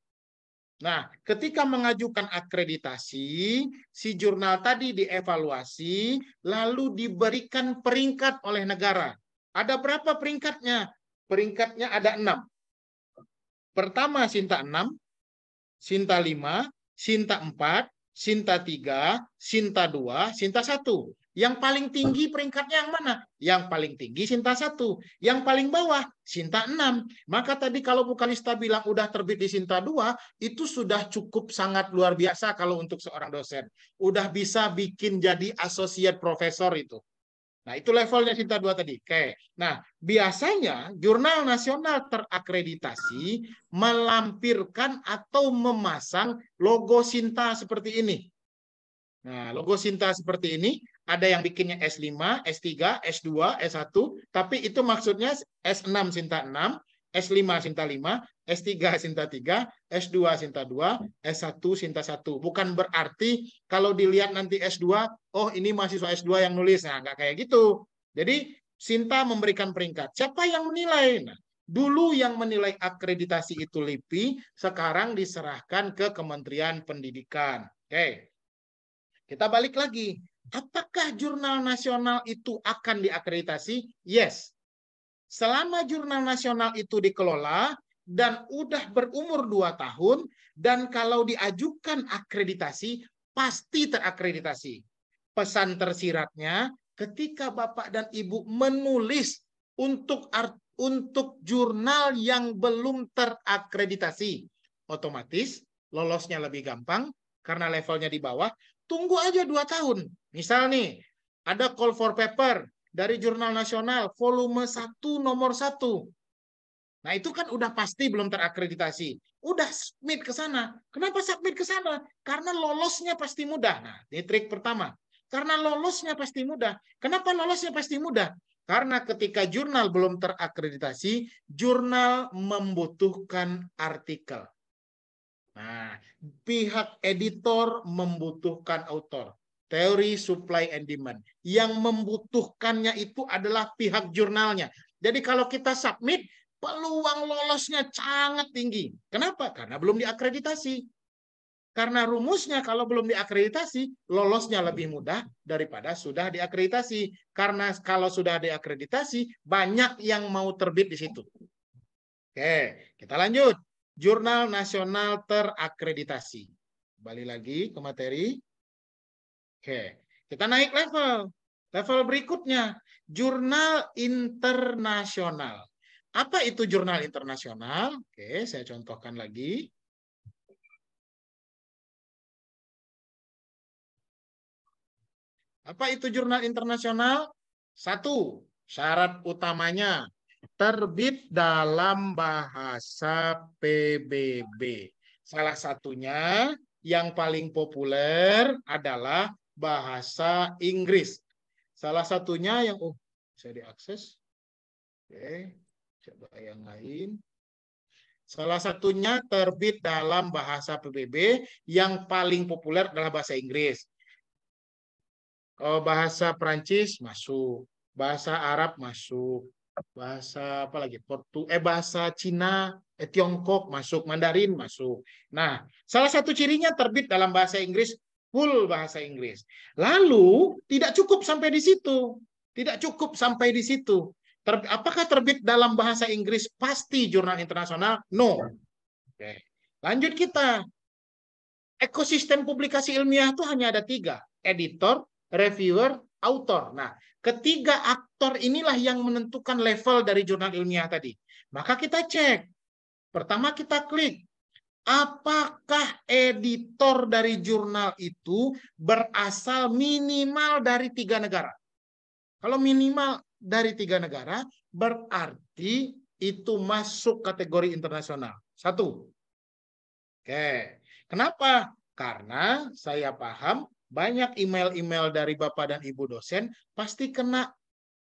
Nah, ketika mengajukan akreditasi, si jurnal tadi dievaluasi, lalu diberikan peringkat oleh negara. Ada berapa peringkatnya? Peringkatnya ada enam. Pertama, Sinta 6, Sinta 5, Sinta 4, Sinta 3, Sinta 2, Sinta 1. Yang paling tinggi peringkatnya yang mana? Yang paling tinggi Sinta 1. Yang paling bawah Sinta 6. Maka tadi kalau Bukalista bilang udah terbit di Sinta 2, itu sudah cukup sangat luar biasa kalau untuk seorang dosen. Udah bisa bikin jadi associate professor itu. Nah, itu levelnya Sinta 2 tadi. Oke. Nah, biasanya jurnal nasional terakreditasi melampirkan atau memasang logo Sinta seperti ini. Nah, logo Sinta seperti ini ada yang bikinnya S5, S3, S2, S1, tapi itu maksudnya S6 Sinta 6, S5 Sinta 5, S3 Sinta 3, S2 Sinta 2, S1 Sinta 1. Bukan berarti kalau dilihat nanti S2, oh ini mahasiswa S2 yang nulis. Nah, nggak kayak gitu. Jadi Sinta memberikan peringkat. Siapa yang menilai? Nah, dulu yang menilai akreditasi itu LIPI, sekarang diserahkan ke Kementerian Pendidikan. Oke. Kita balik lagi Apakah jurnal nasional itu akan diakreditasi? Yes. Selama jurnal nasional itu dikelola dan udah berumur 2 tahun dan kalau diajukan akreditasi pasti terakreditasi. Pesan tersiratnya ketika Bapak dan Ibu menulis untuk art, untuk jurnal yang belum terakreditasi, otomatis lolosnya lebih gampang karena levelnya di bawah Tunggu aja dua tahun. Misal nih, ada call for paper dari Jurnal Nasional, volume 1, nomor 1. Nah, itu kan udah pasti belum terakreditasi. Udah submit ke sana. Kenapa submit ke sana? Karena lolosnya pasti mudah. Nah, ini trik pertama. Karena lolosnya pasti mudah. Kenapa lolosnya pasti mudah? Karena ketika jurnal belum terakreditasi, jurnal membutuhkan artikel. Nah, pihak editor membutuhkan autor. Teori supply and demand. Yang membutuhkannya itu adalah pihak jurnalnya. Jadi kalau kita submit, peluang lolosnya sangat tinggi. Kenapa? Karena belum diakreditasi. Karena rumusnya kalau belum diakreditasi, lolosnya lebih mudah daripada sudah diakreditasi. Karena kalau sudah diakreditasi, banyak yang mau terbit di situ. Oke, kita lanjut jurnal nasional terakreditasi. Kembali lagi ke materi. Oke, kita naik level. Level berikutnya, jurnal internasional. Apa itu jurnal internasional? Oke, saya contohkan lagi. Apa itu jurnal internasional? Satu, syarat utamanya terbit dalam bahasa PBB. Salah satunya yang paling populer adalah bahasa Inggris. Salah satunya yang oh bisa diakses. Oke, coba yang lain. Salah satunya terbit dalam bahasa PBB yang paling populer adalah bahasa Inggris. bahasa Prancis masuk, bahasa Arab masuk, bahasa apa lagi Portu eh bahasa Cina eh, Tiongkok masuk Mandarin masuk nah salah satu cirinya terbit dalam bahasa Inggris full bahasa Inggris lalu tidak cukup sampai di situ tidak cukup sampai di situ Ter, apakah terbit dalam bahasa Inggris pasti jurnal internasional no Oke. lanjut kita ekosistem publikasi ilmiah itu hanya ada tiga editor reviewer author nah Ketiga aktor inilah yang menentukan level dari jurnal ilmiah tadi. Maka kita cek. Pertama kita klik. Apakah editor dari jurnal itu berasal minimal dari tiga negara? Kalau minimal dari tiga negara, berarti itu masuk kategori internasional. Satu. Oke. Kenapa? Karena saya paham banyak email-email dari Bapak dan Ibu dosen pasti kena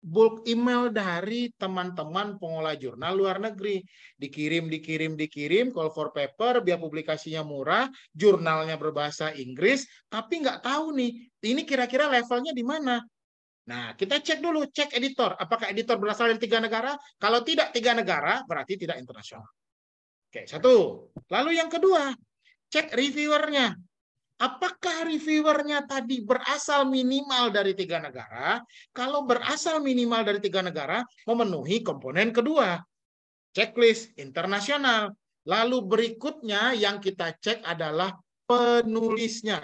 bulk email dari teman-teman pengolah jurnal luar negeri. Dikirim, dikirim, dikirim, call for paper, biar publikasinya murah, jurnalnya berbahasa Inggris, tapi nggak tahu nih, ini kira-kira levelnya di mana. Nah, kita cek dulu, cek editor. Apakah editor berasal dari tiga negara? Kalau tidak tiga negara, berarti tidak internasional. Oke, satu. Lalu yang kedua, cek reviewernya. Apakah reviewernya tadi berasal minimal dari tiga negara? Kalau berasal minimal dari tiga negara, memenuhi komponen kedua, checklist internasional. Lalu berikutnya yang kita cek adalah penulisnya.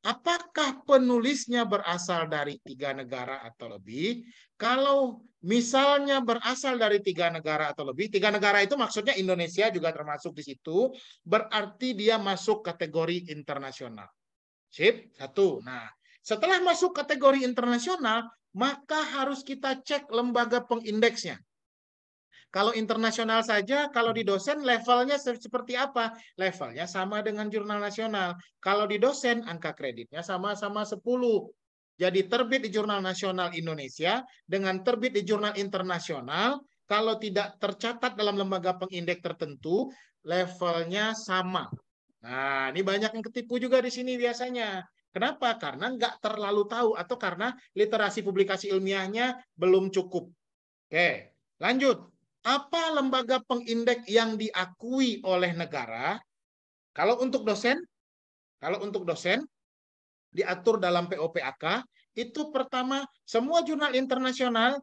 Apakah penulisnya berasal dari tiga negara atau lebih? Kalau misalnya berasal dari tiga negara atau lebih, tiga negara itu maksudnya Indonesia juga termasuk di situ, berarti dia masuk kategori internasional. Sip, satu. Nah, setelah masuk kategori internasional, maka harus kita cek lembaga pengindeksnya. Kalau internasional saja, kalau di dosen levelnya seperti apa? Levelnya sama dengan jurnal nasional. Kalau di dosen, angka kreditnya sama-sama 10. Jadi terbit di Jurnal Nasional Indonesia dengan terbit di Jurnal Internasional, kalau tidak tercatat dalam lembaga pengindeks tertentu, levelnya sama. Nah, ini banyak yang ketipu juga di sini biasanya. Kenapa? Karena nggak terlalu tahu atau karena literasi publikasi ilmiahnya belum cukup. Oke, lanjut. Apa lembaga pengindeks yang diakui oleh negara? Kalau untuk dosen, kalau untuk dosen, diatur dalam POPAK itu pertama semua jurnal internasional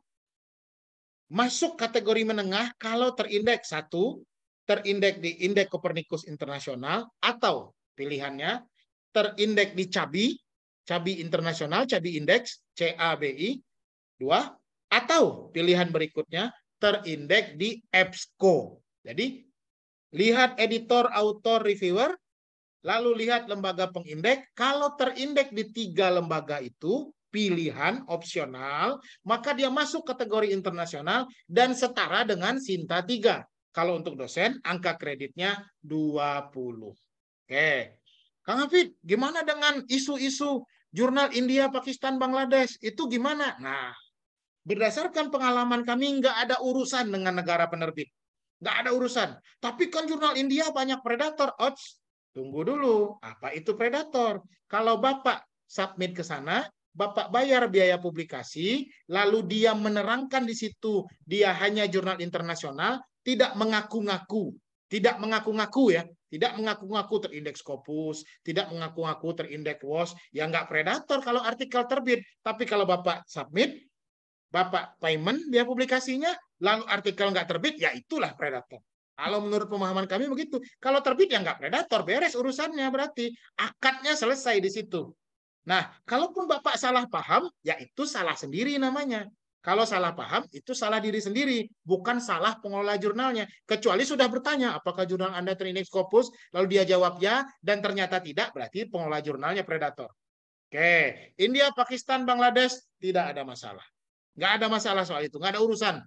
masuk kategori menengah kalau terindeks satu terindeks di indeks Copernicus Internasional atau pilihannya terindeks di CABI CABI Internasional CABI Index CABI dua atau pilihan berikutnya terindeks di EBSCO jadi lihat editor author reviewer Lalu lihat lembaga pengindek Kalau terindek di tiga lembaga itu, pilihan opsional, maka dia masuk kategori internasional dan setara dengan Sinta 3. Kalau untuk dosen, angka kreditnya 20. Oke. Kang Hafid, gimana dengan isu-isu jurnal India, Pakistan, Bangladesh? Itu gimana? Nah, berdasarkan pengalaman kami, nggak ada urusan dengan negara penerbit. Nggak ada urusan. Tapi kan jurnal India banyak predator. Ops, Tunggu dulu, apa itu predator? Kalau Bapak submit ke sana, Bapak bayar biaya publikasi, lalu dia menerangkan di situ dia hanya jurnal internasional, tidak mengaku-ngaku, tidak mengaku-ngaku ya, tidak mengaku-ngaku terindeks Scopus, tidak mengaku-ngaku terindeks WOS, ya nggak predator kalau artikel terbit. Tapi kalau Bapak submit, Bapak payment biaya publikasinya, lalu artikel nggak terbit, ya itulah predator. Kalau menurut pemahaman kami begitu. Kalau terbit ya nggak predator, beres urusannya berarti. Akadnya selesai di situ. Nah, kalaupun Bapak salah paham, ya itu salah sendiri namanya. Kalau salah paham, itu salah diri sendiri, bukan salah pengelola jurnalnya. Kecuali sudah bertanya, apakah jurnal Anda terindeks Scopus, lalu dia jawab ya, dan ternyata tidak, berarti pengelola jurnalnya predator. Oke, India, Pakistan, Bangladesh, tidak ada masalah. Nggak ada masalah soal itu, nggak ada urusan.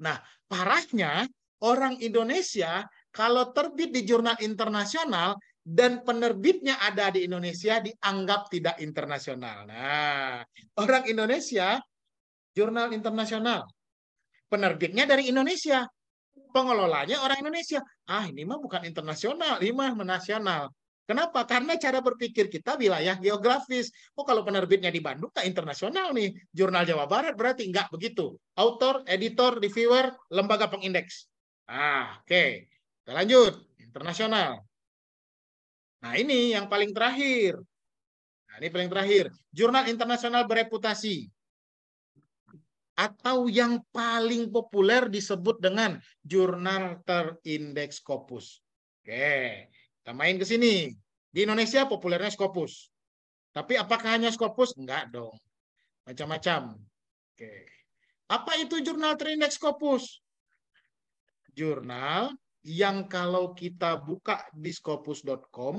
Nah, parahnya orang Indonesia kalau terbit di jurnal internasional dan penerbitnya ada di Indonesia dianggap tidak internasional. Nah, orang Indonesia jurnal internasional. Penerbitnya dari Indonesia, pengelolanya orang Indonesia. Ah, ini mah bukan internasional, ini mah menasional. Kenapa? Karena cara berpikir kita wilayah geografis. Oh, kalau penerbitnya di Bandung, tak internasional nih. Jurnal Jawa Barat berarti enggak begitu. Autor, editor, reviewer, lembaga pengindeks. Ah, oke. Okay. Kita lanjut. Internasional. Nah, ini yang paling terakhir. Nah, ini paling terakhir. Jurnal internasional bereputasi. Atau yang paling populer disebut dengan jurnal terindeks Scopus. Oke, kita main ke sini. Di Indonesia populernya Scopus. Tapi apakah hanya Scopus? Enggak dong. Macam-macam. Oke. Apa itu jurnal terindeks Scopus? jurnal yang kalau kita buka di scopus.com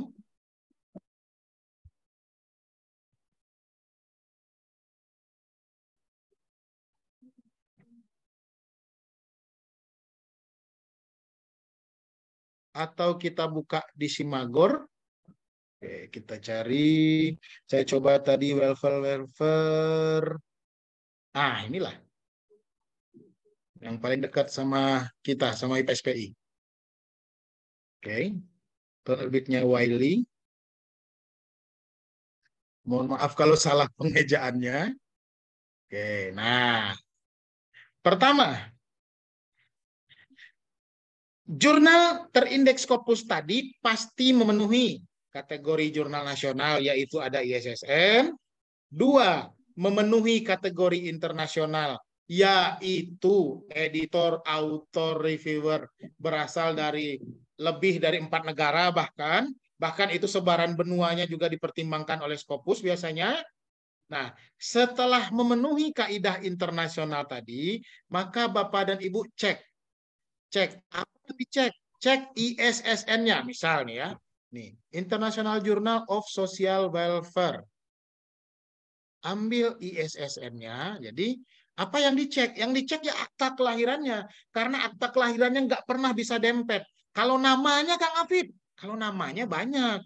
atau kita buka di Simagor. Oke, kita cari. Saya coba tadi welfare welfare. Ah, inilah yang paling dekat sama kita, sama IPSPI. Oke, okay. terbitnya Wiley. Mohon maaf kalau salah pengejaannya. Oke, okay. nah. Pertama, jurnal terindeks Scopus tadi pasti memenuhi kategori jurnal nasional, yaitu ada ISSN. Dua, memenuhi kategori internasional, yaitu editor, author, reviewer berasal dari lebih dari empat negara bahkan bahkan itu sebaran benuanya juga dipertimbangkan oleh Scopus biasanya. Nah, setelah memenuhi kaidah internasional tadi, maka Bapak dan Ibu cek. Cek apa yang dicek? Cek ISSN-nya misalnya ya. Nih, International Journal of Social Welfare. Ambil ISSN-nya. Jadi apa yang dicek? Yang dicek ya akta kelahirannya. Karena akta kelahirannya nggak pernah bisa dempet. Kalau namanya Kang Afid, kalau namanya banyak.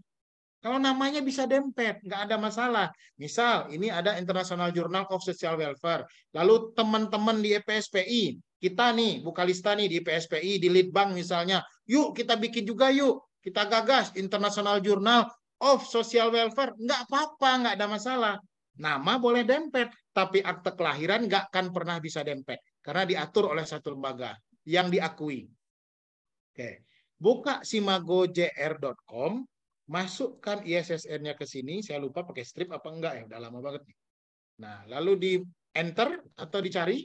Kalau namanya bisa dempet, nggak ada masalah. Misal, ini ada International Journal of Social Welfare. Lalu teman-teman di EPSPI, kita nih, Bukalista nih di EPSPI, di Litbang misalnya, yuk kita bikin juga yuk. Kita gagas International Journal of Social Welfare. Nggak apa-apa, nggak ada masalah. Nama boleh dempet, tapi akte kelahiran nggak akan pernah bisa dempet karena diatur oleh satu lembaga yang diakui. Oke, buka simagojr.com, masukkan ISSN-nya ke sini. Saya lupa pakai strip apa enggak ya, udah lama banget nih. Nah, lalu di enter atau dicari.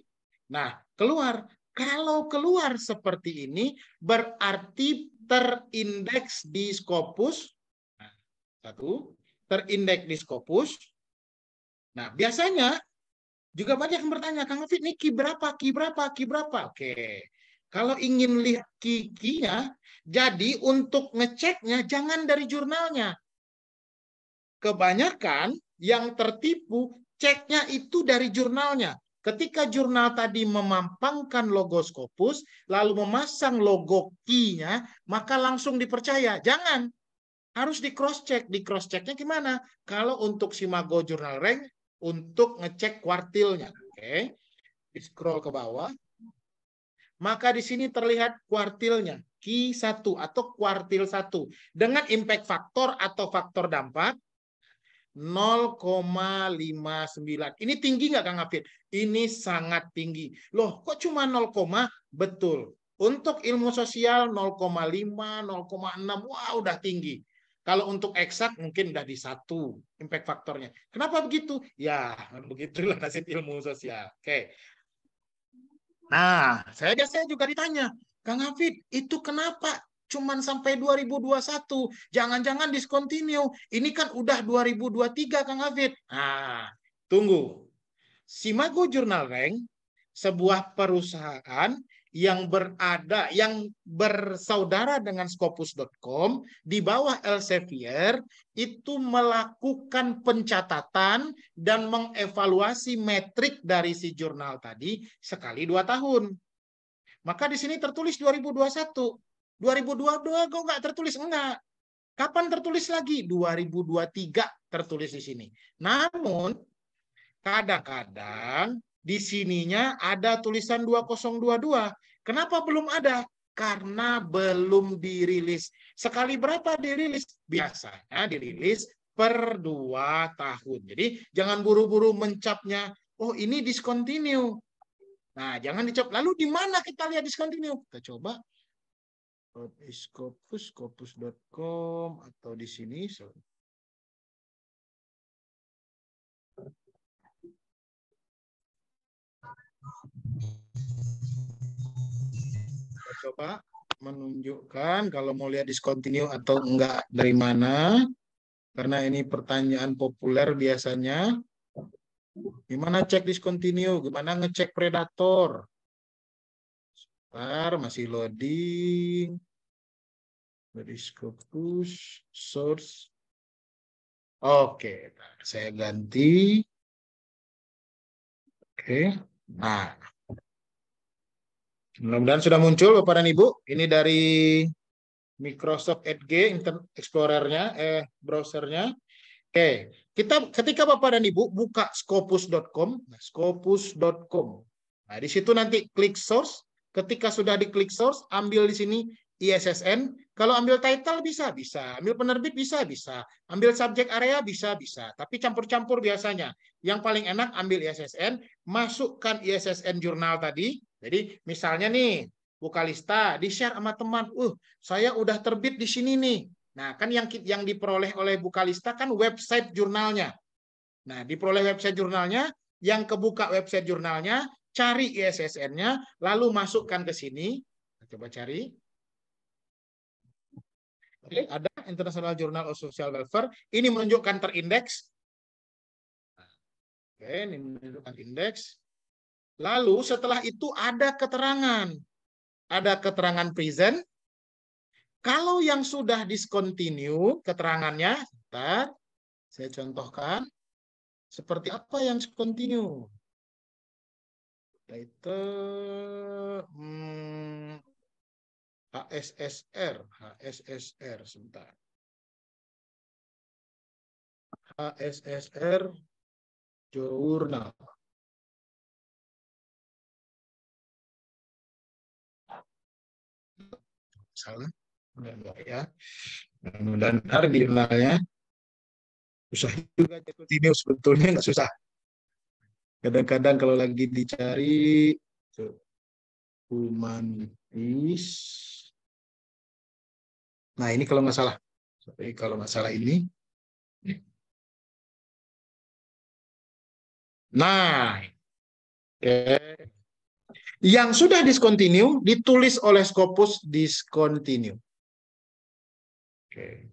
Nah, keluar. Kalau keluar seperti ini, berarti terindeks di Scopus. Nah, satu, terindeks di Scopus. Nah, biasanya juga banyak yang bertanya, Kang Fit, ini Ki berapa, Ki berapa, Ki berapa? Oke. Kalau ingin lihat kikinya, jadi untuk ngeceknya jangan dari jurnalnya. Kebanyakan yang tertipu ceknya itu dari jurnalnya. Ketika jurnal tadi memampangkan logo skopus lalu memasang logo kinya maka langsung dipercaya. Jangan. Harus di cross check. Di cross checknya gimana? Kalau untuk Simago jurnal Rank, untuk ngecek kuartilnya. Oke. Okay. Di scroll ke bawah. Maka di sini terlihat kuartilnya, Q1 atau kuartil 1 dengan impact faktor atau faktor dampak 0,59. Ini tinggi nggak Kang Hafid? Ini sangat tinggi. Loh, kok cuma 0, betul. Untuk ilmu sosial 0,5, 0,6, wah udah tinggi. Kalau untuk eksak hmm. mungkin tidak di satu impact faktornya. Kenapa begitu? Ya, begitulah nasib ilmu sosial. Ya, oke. Nah, saya saya juga ditanya, Kang Hafid, itu kenapa cuman sampai 2021? Jangan-jangan discontinue. Ini kan udah 2023, Kang Hafid. Nah, tunggu. Simago Journal Rank, sebuah perusahaan yang berada, yang bersaudara dengan Scopus.com di bawah Elsevier itu melakukan pencatatan dan mengevaluasi metrik dari si jurnal tadi sekali dua tahun. Maka di sini tertulis 2021. 2022 kok nggak tertulis? Enggak. Kapan tertulis lagi? 2023 tertulis di sini. Namun, kadang-kadang di sininya ada tulisan 2022. Kenapa belum ada? Karena belum dirilis. Sekali berapa dirilis? Biasanya dirilis per dua tahun. Jadi jangan buru-buru mencapnya, oh ini discontinue. Nah, jangan dicap. Lalu di mana kita lihat discontinue? Kita coba scopus, scopus.com atau di sini. Sorry. coba menunjukkan kalau mau lihat discontinue atau enggak dari mana. Karena ini pertanyaan populer biasanya. Gimana cek discontinue? Gimana ngecek predator? Sebentar, masih loading. periscopus source. Oke, saya ganti. Oke, nah Mudah-mudahan sudah muncul Bapak dan Ibu. Ini dari Microsoft Edge Explorer-nya, eh browsernya. Oke, kita ketika Bapak dan Ibu buka scopus.com, nah, scopus.com. Nah, di situ nanti klik source. Ketika sudah diklik source, ambil di sini ISSN. Kalau ambil title bisa, bisa. Ambil penerbit bisa, bisa. Ambil subjek area bisa, bisa. Tapi campur-campur biasanya. Yang paling enak ambil ISSN, masukkan ISSN jurnal tadi, jadi misalnya nih, Bukalista di-share sama teman, "Uh, saya udah terbit di sini nih." Nah, kan yang yang diperoleh oleh Bukalista kan website jurnalnya. Nah, diperoleh website jurnalnya, yang kebuka website jurnalnya, cari ISSN-nya, lalu masukkan ke sini. Nah, coba cari. Oke, ada International Journal of Social Welfare. Ini menunjukkan terindeks. Nah, oke, ini menunjukkan indeks. Lalu setelah itu ada keterangan. Ada keterangan present. Kalau yang sudah discontinue keterangannya, bentar, saya contohkan. Seperti apa yang discontinue? Itu hmm, HSSR, HSSR sebentar. HSSR jurnal. salah ya mudah-mudahan benar dikenalnya susah juga jatuh tidur sebetulnya nggak susah kadang-kadang kalau lagi dicari humanis nah ini kalau nggak salah tapi kalau nggak salah ini nah oke okay. Yang sudah discontinue ditulis oleh Scopus discontinue. Oke.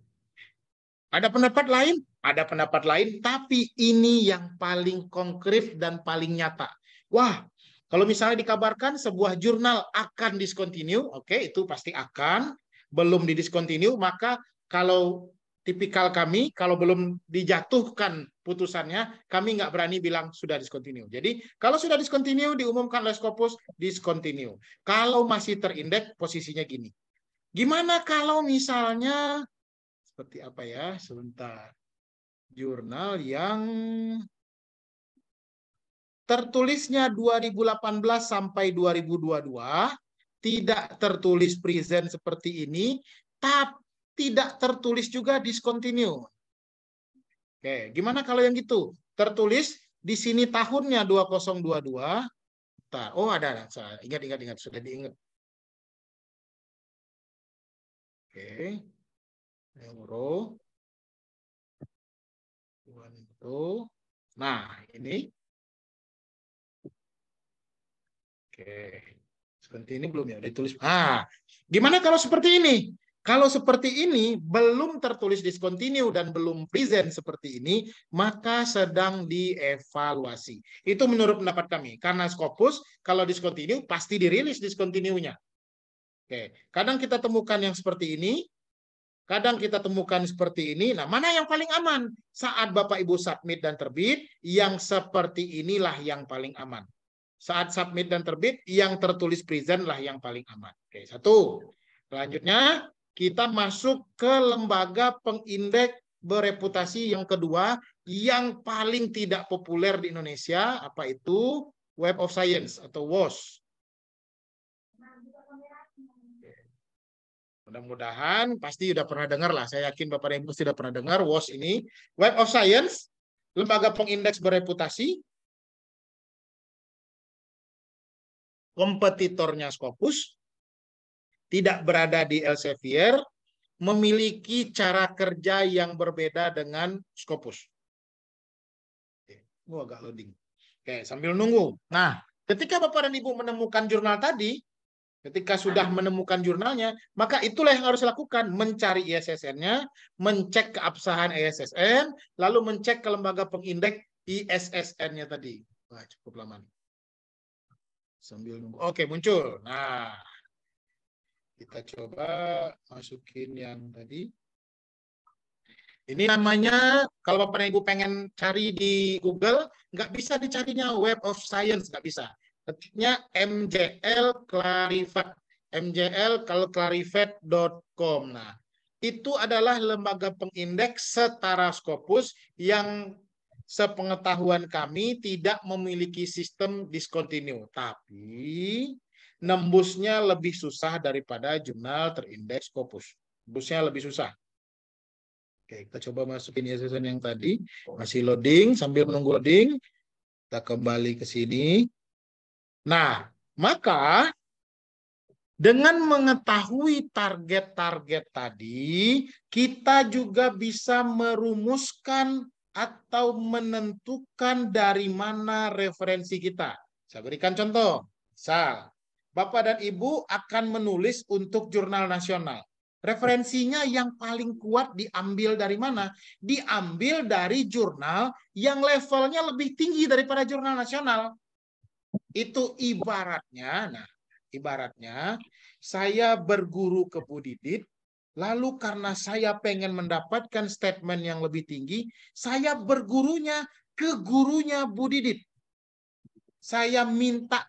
Ada pendapat lain? Ada pendapat lain, tapi ini yang paling konkret dan paling nyata. Wah, kalau misalnya dikabarkan sebuah jurnal akan discontinue, oke, okay, itu pasti akan belum didiscontinue, maka kalau tipikal kami kalau belum dijatuhkan putusannya kami nggak berani bilang sudah discontinue. Jadi kalau sudah discontinue diumumkan oleh Scopus discontinue. Kalau masih terindeks posisinya gini. Gimana kalau misalnya seperti apa ya sebentar jurnal yang tertulisnya 2018 sampai 2022 tidak tertulis present seperti ini tapi tidak tertulis juga discontinue. Oke, gimana kalau yang gitu? Tertulis di sini tahunnya 2022. Bentar. Oh, ada, Ingat, ingat, ingat. Sudah diingat. Oke. Euro. Nah, ini. Oke. Seperti ini belum ya? ditulis. Ah, gimana kalau seperti ini? Kalau seperti ini belum tertulis discontinue dan belum present seperti ini, maka sedang dievaluasi. Itu menurut pendapat kami. Karena Scopus kalau discontinue pasti dirilis discontinue-nya. Oke, kadang kita temukan yang seperti ini, kadang kita temukan seperti ini. Nah, mana yang paling aman? Saat Bapak Ibu submit dan terbit, yang seperti inilah yang paling aman. Saat submit dan terbit, yang tertulis present lah yang paling aman. Oke, satu. Selanjutnya, kita masuk ke lembaga pengindeks bereputasi yang kedua yang paling tidak populer di Indonesia apa itu Web of Science atau WOS. Mudah-mudahan pasti sudah pernah dengar lah. Saya yakin Bapak Ibu sudah pernah dengar WOS ini. Web of Science, lembaga pengindeks bereputasi. Kompetitornya Scopus tidak berada di Elsevier memiliki cara kerja yang berbeda dengan Scopus. Oke, gua agak loading. Oke, sambil nunggu. Nah, ketika Bapak dan Ibu menemukan jurnal tadi, ketika sudah menemukan jurnalnya, maka itulah yang harus dilakukan, mencari ISSN-nya, mencek keabsahan ISSN, lalu mencek ke lembaga pengindeks ISSN-nya tadi. Wah, cukup lama Sambil nunggu. Oke, muncul. Nah, kita coba masukin yang tadi. Ini namanya, kalau Bapak Ibu pengen cari di Google, nggak bisa dicarinya Web of Science, nggak bisa. Ketiknya MJL Clarifat, MJL kalau clarifat.com. Nah, itu adalah lembaga pengindeks setara Scopus yang sepengetahuan kami tidak memiliki sistem diskontinu. Tapi nembusnya lebih susah daripada jurnal terindeks Scopus. Nembusnya lebih susah. Oke, kita coba masukin ya yang tadi. Masih loading, sambil menunggu loading. Kita kembali ke sini. Nah, maka dengan mengetahui target-target tadi, kita juga bisa merumuskan atau menentukan dari mana referensi kita. Saya berikan contoh. Misal, Bapak dan Ibu akan menulis untuk jurnal nasional. Referensinya yang paling kuat diambil dari mana? Diambil dari jurnal yang levelnya lebih tinggi daripada jurnal nasional. Itu ibaratnya, nah, ibaratnya saya berguru ke Budidit, lalu karena saya pengen mendapatkan statement yang lebih tinggi, saya bergurunya ke gurunya Budidit. Saya minta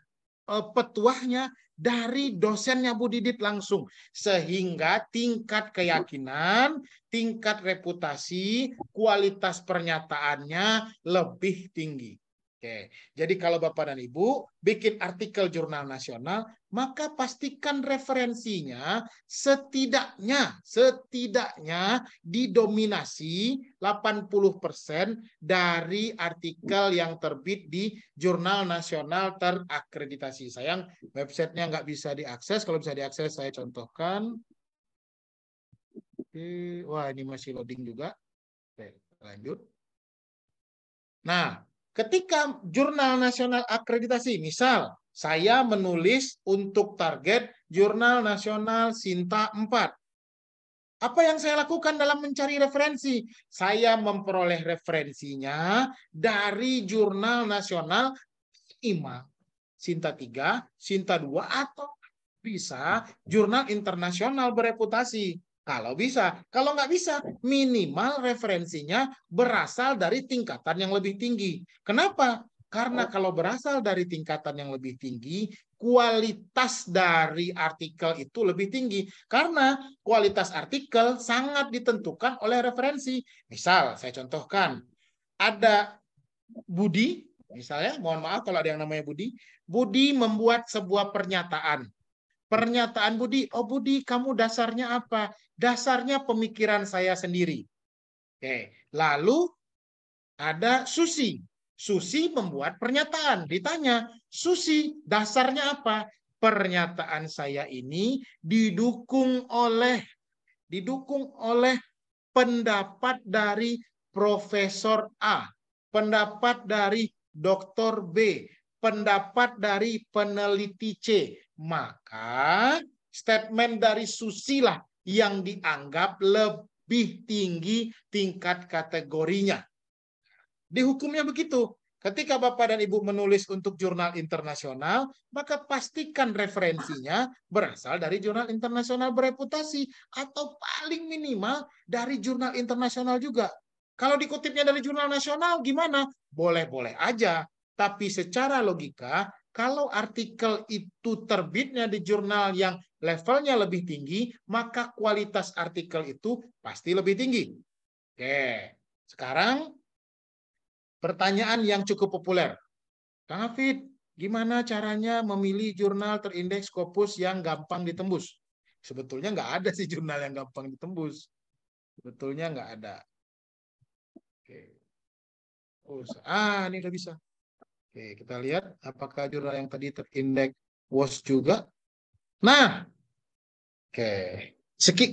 Eh, petuahnya dari dosennya Bu Didit langsung. Sehingga tingkat keyakinan, tingkat reputasi, kualitas pernyataannya lebih tinggi. Oke, jadi kalau Bapak dan Ibu bikin artikel jurnal nasional, maka pastikan referensinya setidaknya setidaknya didominasi 80% dari artikel yang terbit di jurnal nasional terakreditasi. Sayang, websitenya nggak bisa diakses. Kalau bisa diakses, saya contohkan. Oke, wah ini masih loading juga. Oke, lanjut. Nah, Ketika jurnal nasional akreditasi, misal saya menulis untuk target jurnal nasional Sinta 4. Apa yang saya lakukan dalam mencari referensi? Saya memperoleh referensinya dari jurnal nasional IMA, Sinta 3, Sinta 2, atau bisa jurnal internasional bereputasi. Kalau bisa, kalau nggak bisa, minimal referensinya berasal dari tingkatan yang lebih tinggi. Kenapa? Karena oh. kalau berasal dari tingkatan yang lebih tinggi, kualitas dari artikel itu lebih tinggi. Karena kualitas artikel sangat ditentukan oleh referensi. Misal, saya contohkan, ada Budi, misalnya, mohon maaf kalau ada yang namanya Budi, Budi membuat sebuah pernyataan Pernyataan Budi, oh Budi kamu dasarnya apa? Dasarnya pemikiran saya sendiri. Oke, lalu ada Susi. Susi membuat pernyataan. Ditanya, Susi dasarnya apa? Pernyataan saya ini didukung oleh didukung oleh pendapat dari Profesor A, pendapat dari Dokter B, pendapat dari peneliti C. Maka statement dari Susila yang dianggap lebih tinggi tingkat kategorinya. Di hukumnya begitu. Ketika Bapak dan Ibu menulis untuk jurnal internasional, maka pastikan referensinya berasal dari jurnal internasional bereputasi atau paling minimal dari jurnal internasional juga. Kalau dikutipnya dari jurnal nasional gimana? Boleh-boleh aja, tapi secara logika, kalau artikel itu terbitnya di jurnal yang levelnya lebih tinggi, maka kualitas artikel itu pasti lebih tinggi. Oke, sekarang pertanyaan yang cukup populer. Kang Afid, gimana caranya memilih jurnal terindeks Scopus yang gampang ditembus? Sebetulnya nggak ada sih jurnal yang gampang ditembus. Sebetulnya nggak ada. Oke. Oh, ah, ini udah bisa. Oke, kita lihat apakah jurnal yang tadi terindeks WoS juga. Nah, oke.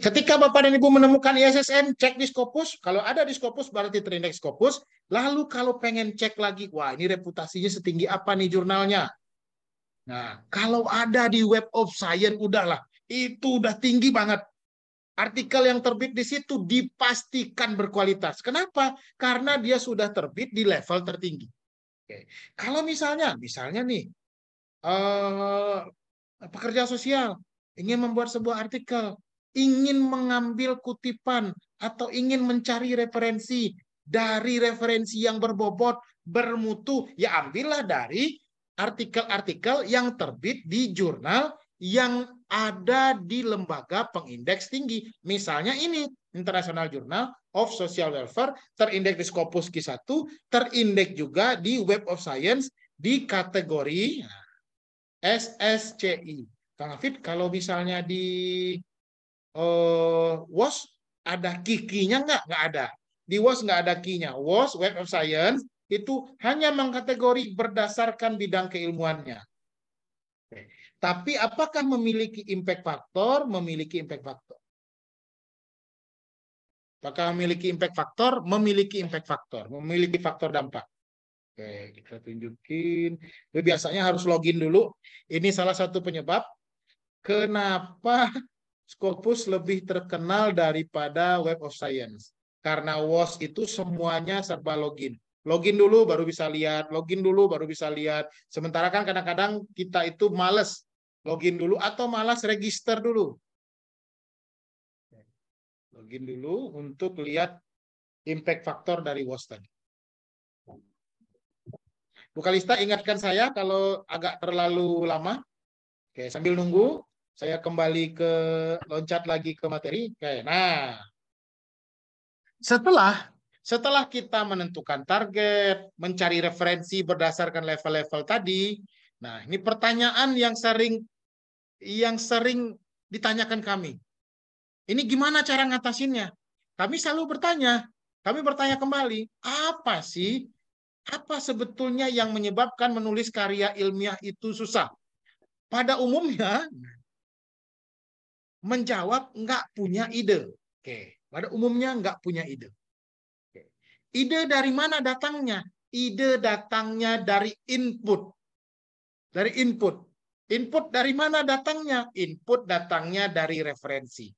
ketika Bapak dan Ibu menemukan ISSN, cek di Scopus. Kalau ada di Scopus, berarti terindeks Scopus. Lalu kalau pengen cek lagi, wah ini reputasinya setinggi apa nih jurnalnya? Nah, kalau ada di Web of Science, udahlah. Itu udah tinggi banget. Artikel yang terbit di situ dipastikan berkualitas. Kenapa? Karena dia sudah terbit di level tertinggi. Oke. Kalau misalnya, misalnya nih uh, pekerja sosial ingin membuat sebuah artikel, ingin mengambil kutipan atau ingin mencari referensi dari referensi yang berbobot, bermutu, ya ambillah dari artikel-artikel yang terbit di jurnal yang ada di lembaga pengindeks tinggi. Misalnya ini, International Journal of Social Welfare, terindeks di Scopus Q1, terindeks juga di Web of Science di kategori nah, SSCI. Kang Afid kalau misalnya di uh, eh, WOS ada kikinya nggak? Nggak ada. Di WOS nggak ada kinya. WOS, Web of Science, itu hanya mengkategori berdasarkan bidang keilmuannya. Tapi apakah memiliki impact faktor? Memiliki impact faktor. Apakah memiliki impact factor? Memiliki impact factor. memiliki faktor dampak. Oke, kita tunjukin. Jadi biasanya harus login dulu. Ini salah satu penyebab kenapa Scopus lebih terkenal daripada Web of Science. Karena WOS itu semuanya serba login. Login dulu baru bisa lihat, login dulu baru bisa lihat. Sementara kan kadang-kadang kita itu males login dulu atau malas register dulu login dulu untuk lihat impact faktor dari WOS tadi. Bukalista ingatkan saya kalau agak terlalu lama. Oke, sambil nunggu saya kembali ke loncat lagi ke materi. Oke, nah setelah setelah kita menentukan target, mencari referensi berdasarkan level-level tadi. Nah, ini pertanyaan yang sering yang sering ditanyakan kami. Ini gimana cara ngatasinnya? Kami selalu bertanya, kami bertanya kembali, apa sih apa sebetulnya yang menyebabkan menulis karya ilmiah itu susah? Pada umumnya menjawab nggak punya ide. Oke, pada umumnya nggak punya ide. Oke. Ide dari mana datangnya? Ide datangnya dari input. Dari input. Input dari mana datangnya? Input datangnya dari referensi.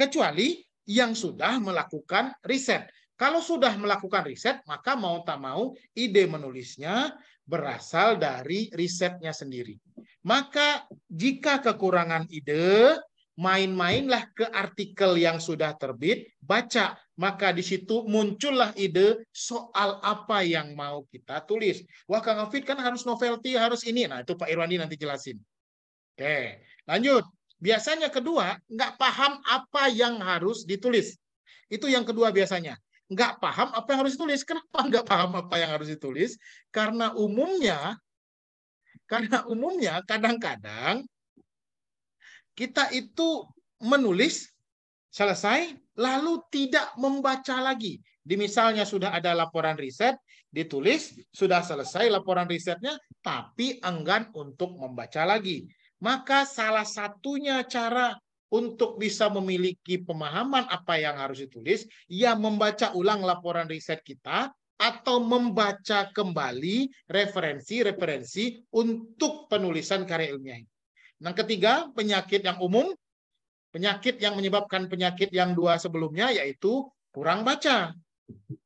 Kecuali yang sudah melakukan riset. Kalau sudah melakukan riset, maka mau tak mau ide menulisnya berasal dari risetnya sendiri. Maka jika kekurangan ide, main-mainlah ke artikel yang sudah terbit, baca. Maka di situ muncullah ide soal apa yang mau kita tulis. Wah Kang Afid kan harus novelty, harus ini. Nah itu Pak Irwandi nanti jelasin. Oke, lanjut. Biasanya kedua, nggak paham apa yang harus ditulis. Itu yang kedua biasanya. Nggak paham apa yang harus ditulis. Kenapa nggak paham apa yang harus ditulis? Karena umumnya, karena umumnya kadang-kadang kita itu menulis selesai, lalu tidak membaca lagi. Di misalnya sudah ada laporan riset, ditulis, sudah selesai laporan risetnya, tapi enggan untuk membaca lagi maka salah satunya cara untuk bisa memiliki pemahaman apa yang harus ditulis, ya membaca ulang laporan riset kita atau membaca kembali referensi-referensi untuk penulisan karya ilmiah ini. Yang ketiga, penyakit yang umum, penyakit yang menyebabkan penyakit yang dua sebelumnya yaitu kurang baca.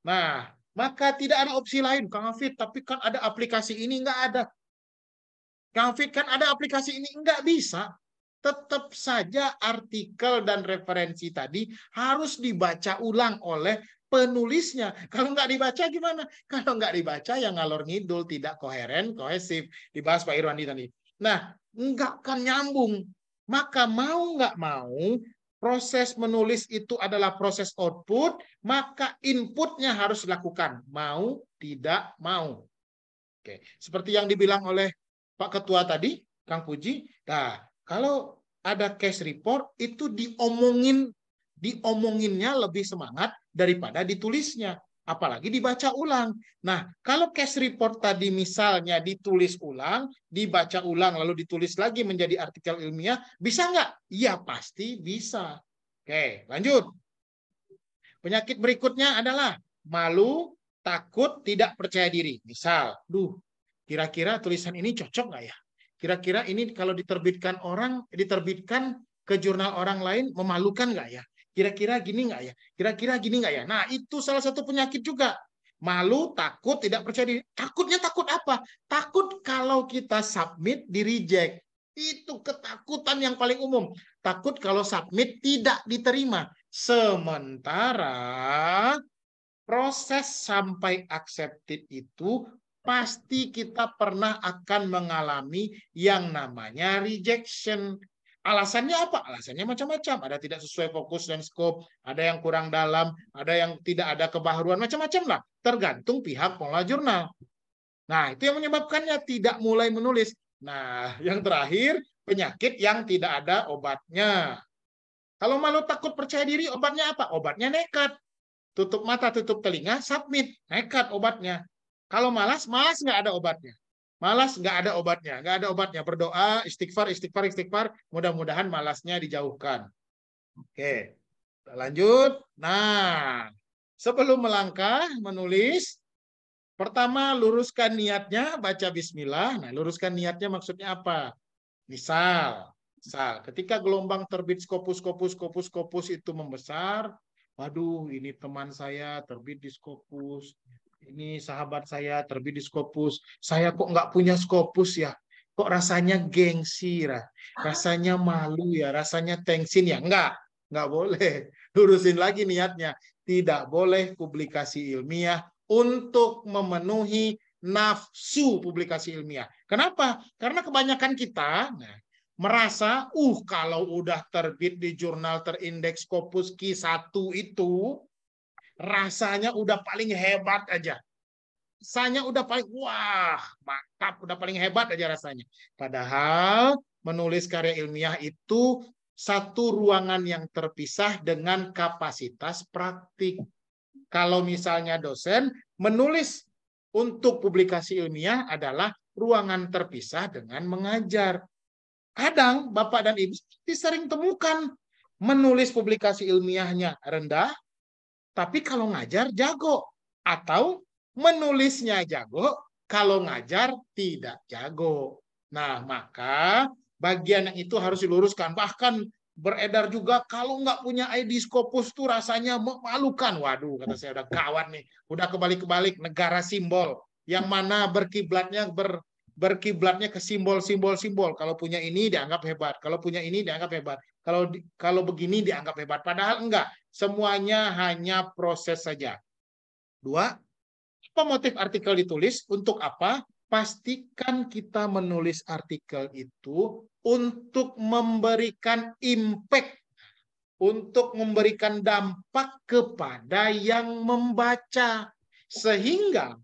Nah, maka tidak ada opsi lain, Kang Hafid, tapi kan ada aplikasi ini, nggak ada. Kang Fit kan ada aplikasi ini nggak bisa. Tetap saja artikel dan referensi tadi harus dibaca ulang oleh penulisnya. Kalau nggak dibaca gimana? Kalau nggak dibaca yang ngalor ngidul, tidak koheren, kohesif. Dibahas Pak Irwandi tadi. Nah, nggak akan nyambung. Maka mau nggak mau, proses menulis itu adalah proses output, maka inputnya harus dilakukan. Mau, tidak mau. Oke, seperti yang dibilang oleh Pak Ketua tadi, Kang Puji. Nah, kalau ada case report itu diomongin diomonginnya lebih semangat daripada ditulisnya apalagi dibaca ulang. Nah, kalau case report tadi misalnya ditulis ulang, dibaca ulang lalu ditulis lagi menjadi artikel ilmiah, bisa nggak? Iya pasti bisa. Oke, lanjut. Penyakit berikutnya adalah malu, takut, tidak percaya diri. Misal, duh, Kira-kira tulisan ini cocok nggak ya? Kira-kira ini kalau diterbitkan orang, diterbitkan ke jurnal orang lain, memalukan nggak ya? Kira-kira gini nggak ya? Kira-kira gini nggak ya? Nah, itu salah satu penyakit juga. Malu, takut, tidak percaya diri. Takutnya takut apa? Takut kalau kita submit, di reject. Itu ketakutan yang paling umum. Takut kalau submit tidak diterima. Sementara proses sampai accepted itu pasti kita pernah akan mengalami yang namanya rejection. Alasannya apa? Alasannya macam-macam. Ada tidak sesuai fokus dan scope, ada yang kurang dalam, ada yang tidak ada kebaharuan, macam-macam lah. Tergantung pihak pola jurnal. Nah, itu yang menyebabkannya tidak mulai menulis. Nah, yang terakhir, penyakit yang tidak ada obatnya. Kalau malu takut percaya diri, obatnya apa? Obatnya nekat. Tutup mata, tutup telinga, submit. Nekat obatnya. Kalau malas, malas nggak ada obatnya. Malas nggak ada obatnya, nggak ada obatnya. Berdoa, istighfar, istighfar, istighfar. Mudah-mudahan malasnya dijauhkan. Oke, lanjut. Nah, sebelum melangkah menulis, pertama luruskan niatnya, baca Bismillah. Nah, luruskan niatnya maksudnya apa? Misal, misal, ketika gelombang terbit skopus, skopus, skopus, skopus itu membesar, waduh, ini teman saya terbit di skopus, ini sahabat saya terbit di Skopus, saya kok nggak punya Skopus ya, kok rasanya gengsi ya, rasanya malu ya, rasanya tensin ya, nggak, nggak boleh. Lurusin lagi niatnya, tidak boleh publikasi ilmiah untuk memenuhi nafsu publikasi ilmiah. Kenapa? Karena kebanyakan kita nah, merasa, uh kalau udah terbit di jurnal terindeks Scopus Q1 itu, rasanya udah paling hebat aja. Rasanya udah paling wah, mantap, udah paling hebat aja rasanya. Padahal menulis karya ilmiah itu satu ruangan yang terpisah dengan kapasitas praktik. Kalau misalnya dosen menulis untuk publikasi ilmiah adalah ruangan terpisah dengan mengajar. Kadang Bapak dan Ibu sering temukan menulis publikasi ilmiahnya rendah, tapi kalau ngajar jago atau menulisnya jago kalau ngajar tidak jago. Nah, maka bagian yang itu harus diluruskan. Bahkan beredar juga kalau nggak punya ID Scopus tuh rasanya memalukan. Waduh, kata saya udah kawan nih. Udah kebalik-kebalik negara simbol yang mana berkiblatnya ber berkiblatnya ke simbol-simbol simbol. Kalau punya ini dianggap hebat, kalau punya ini dianggap hebat. Kalau kalau begini dianggap hebat. Padahal enggak. Semuanya hanya proses saja. Dua, apa motif artikel ditulis? Untuk apa? Pastikan kita menulis artikel itu untuk memberikan impact, untuk memberikan dampak kepada yang membaca. Sehingga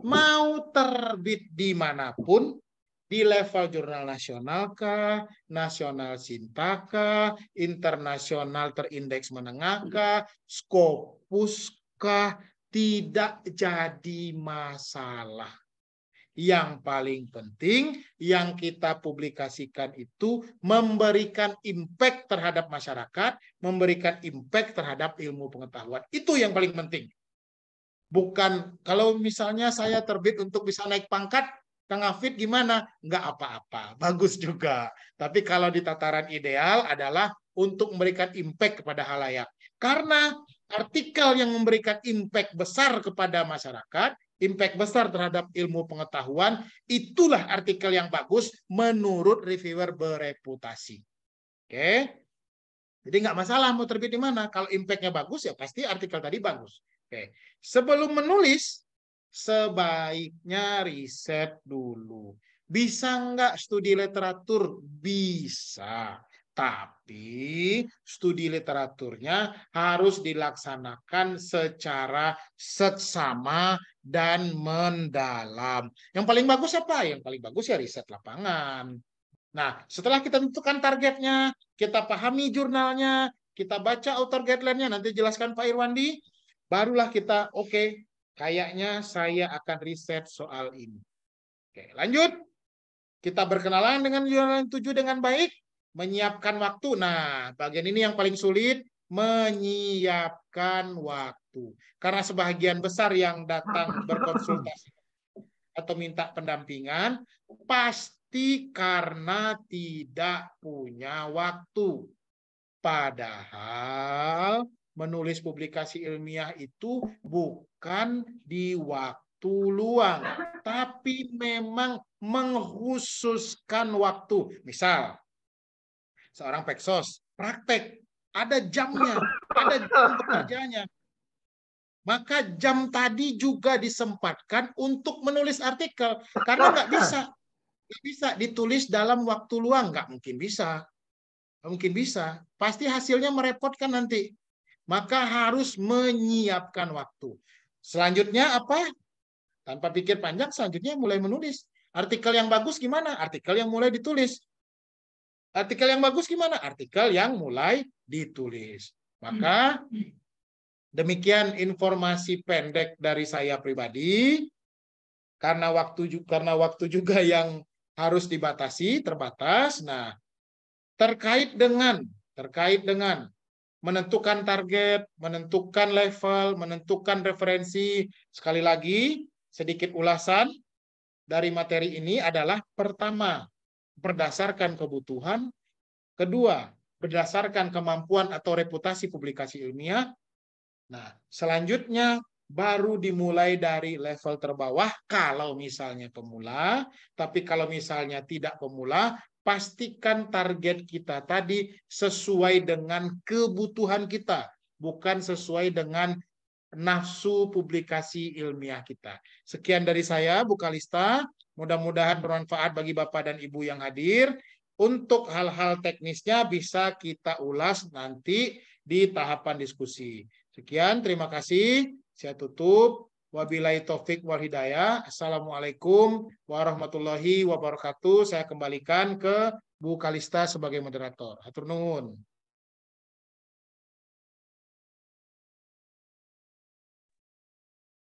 mau terbit dimanapun, di level jurnal nasional kah, nasional Sinta kah, internasional terindeks menengah hmm. kah, Scopus kah, tidak jadi masalah. Yang paling penting yang kita publikasikan itu memberikan impact terhadap masyarakat, memberikan impact terhadap ilmu pengetahuan. Itu yang paling penting. Bukan kalau misalnya saya terbit untuk bisa naik pangkat, Kang Afid gimana? Nggak apa-apa, bagus juga. Tapi kalau di tataran ideal adalah untuk memberikan impact kepada halayak. Karena artikel yang memberikan impact besar kepada masyarakat, impact besar terhadap ilmu pengetahuan, itulah artikel yang bagus menurut reviewer bereputasi. Oke? Okay? Jadi nggak masalah mau terbit di mana. Kalau impactnya bagus, ya pasti artikel tadi bagus. Oke. Okay. Sebelum menulis, sebaiknya riset dulu. Bisa nggak studi literatur? Bisa. Tapi studi literaturnya harus dilaksanakan secara seksama dan mendalam. Yang paling bagus apa? Yang paling bagus ya riset lapangan. Nah, setelah kita tentukan targetnya, kita pahami jurnalnya, kita baca author guideline-nya, nanti jelaskan Pak Irwandi, barulah kita, oke, okay, Kayaknya saya akan riset soal ini. Oke, lanjut. Kita berkenalan dengan Yunani tujuh dengan baik. Menyiapkan waktu. Nah, bagian ini yang paling sulit. Menyiapkan waktu. Karena sebagian besar yang datang berkonsultasi atau minta pendampingan, pasti karena tidak punya waktu. Padahal menulis publikasi ilmiah itu bukan di waktu luang, tapi memang menghususkan waktu. Misal, seorang peksos praktek, ada jamnya, ada jam kerjanya, Maka jam tadi juga disempatkan untuk menulis artikel karena nggak bisa, nggak bisa ditulis dalam waktu luang nggak mungkin bisa, nggak mungkin bisa. Pasti hasilnya merepotkan nanti maka harus menyiapkan waktu. Selanjutnya apa? Tanpa pikir panjang, selanjutnya mulai menulis. Artikel yang bagus gimana? Artikel yang mulai ditulis. Artikel yang bagus gimana? Artikel yang mulai ditulis. Maka demikian informasi pendek dari saya pribadi. Karena waktu karena waktu juga yang harus dibatasi terbatas. Nah, terkait dengan terkait dengan menentukan target, menentukan level, menentukan referensi. Sekali lagi, sedikit ulasan dari materi ini adalah pertama, berdasarkan kebutuhan, kedua, berdasarkan kemampuan atau reputasi publikasi ilmiah. Nah, selanjutnya baru dimulai dari level terbawah kalau misalnya pemula, tapi kalau misalnya tidak pemula, pastikan target kita tadi sesuai dengan kebutuhan kita, bukan sesuai dengan nafsu publikasi ilmiah kita. Sekian dari saya, Bu Kalista. Mudah-mudahan bermanfaat bagi Bapak dan Ibu yang hadir. Untuk hal-hal teknisnya bisa kita ulas nanti di tahapan diskusi. Sekian, terima kasih. Saya tutup. Wabillahi taufik wal hidayah. Assalamualaikum warahmatullahi wabarakatuh. Saya kembalikan ke Bu Kalista sebagai moderator. Atur nuhun.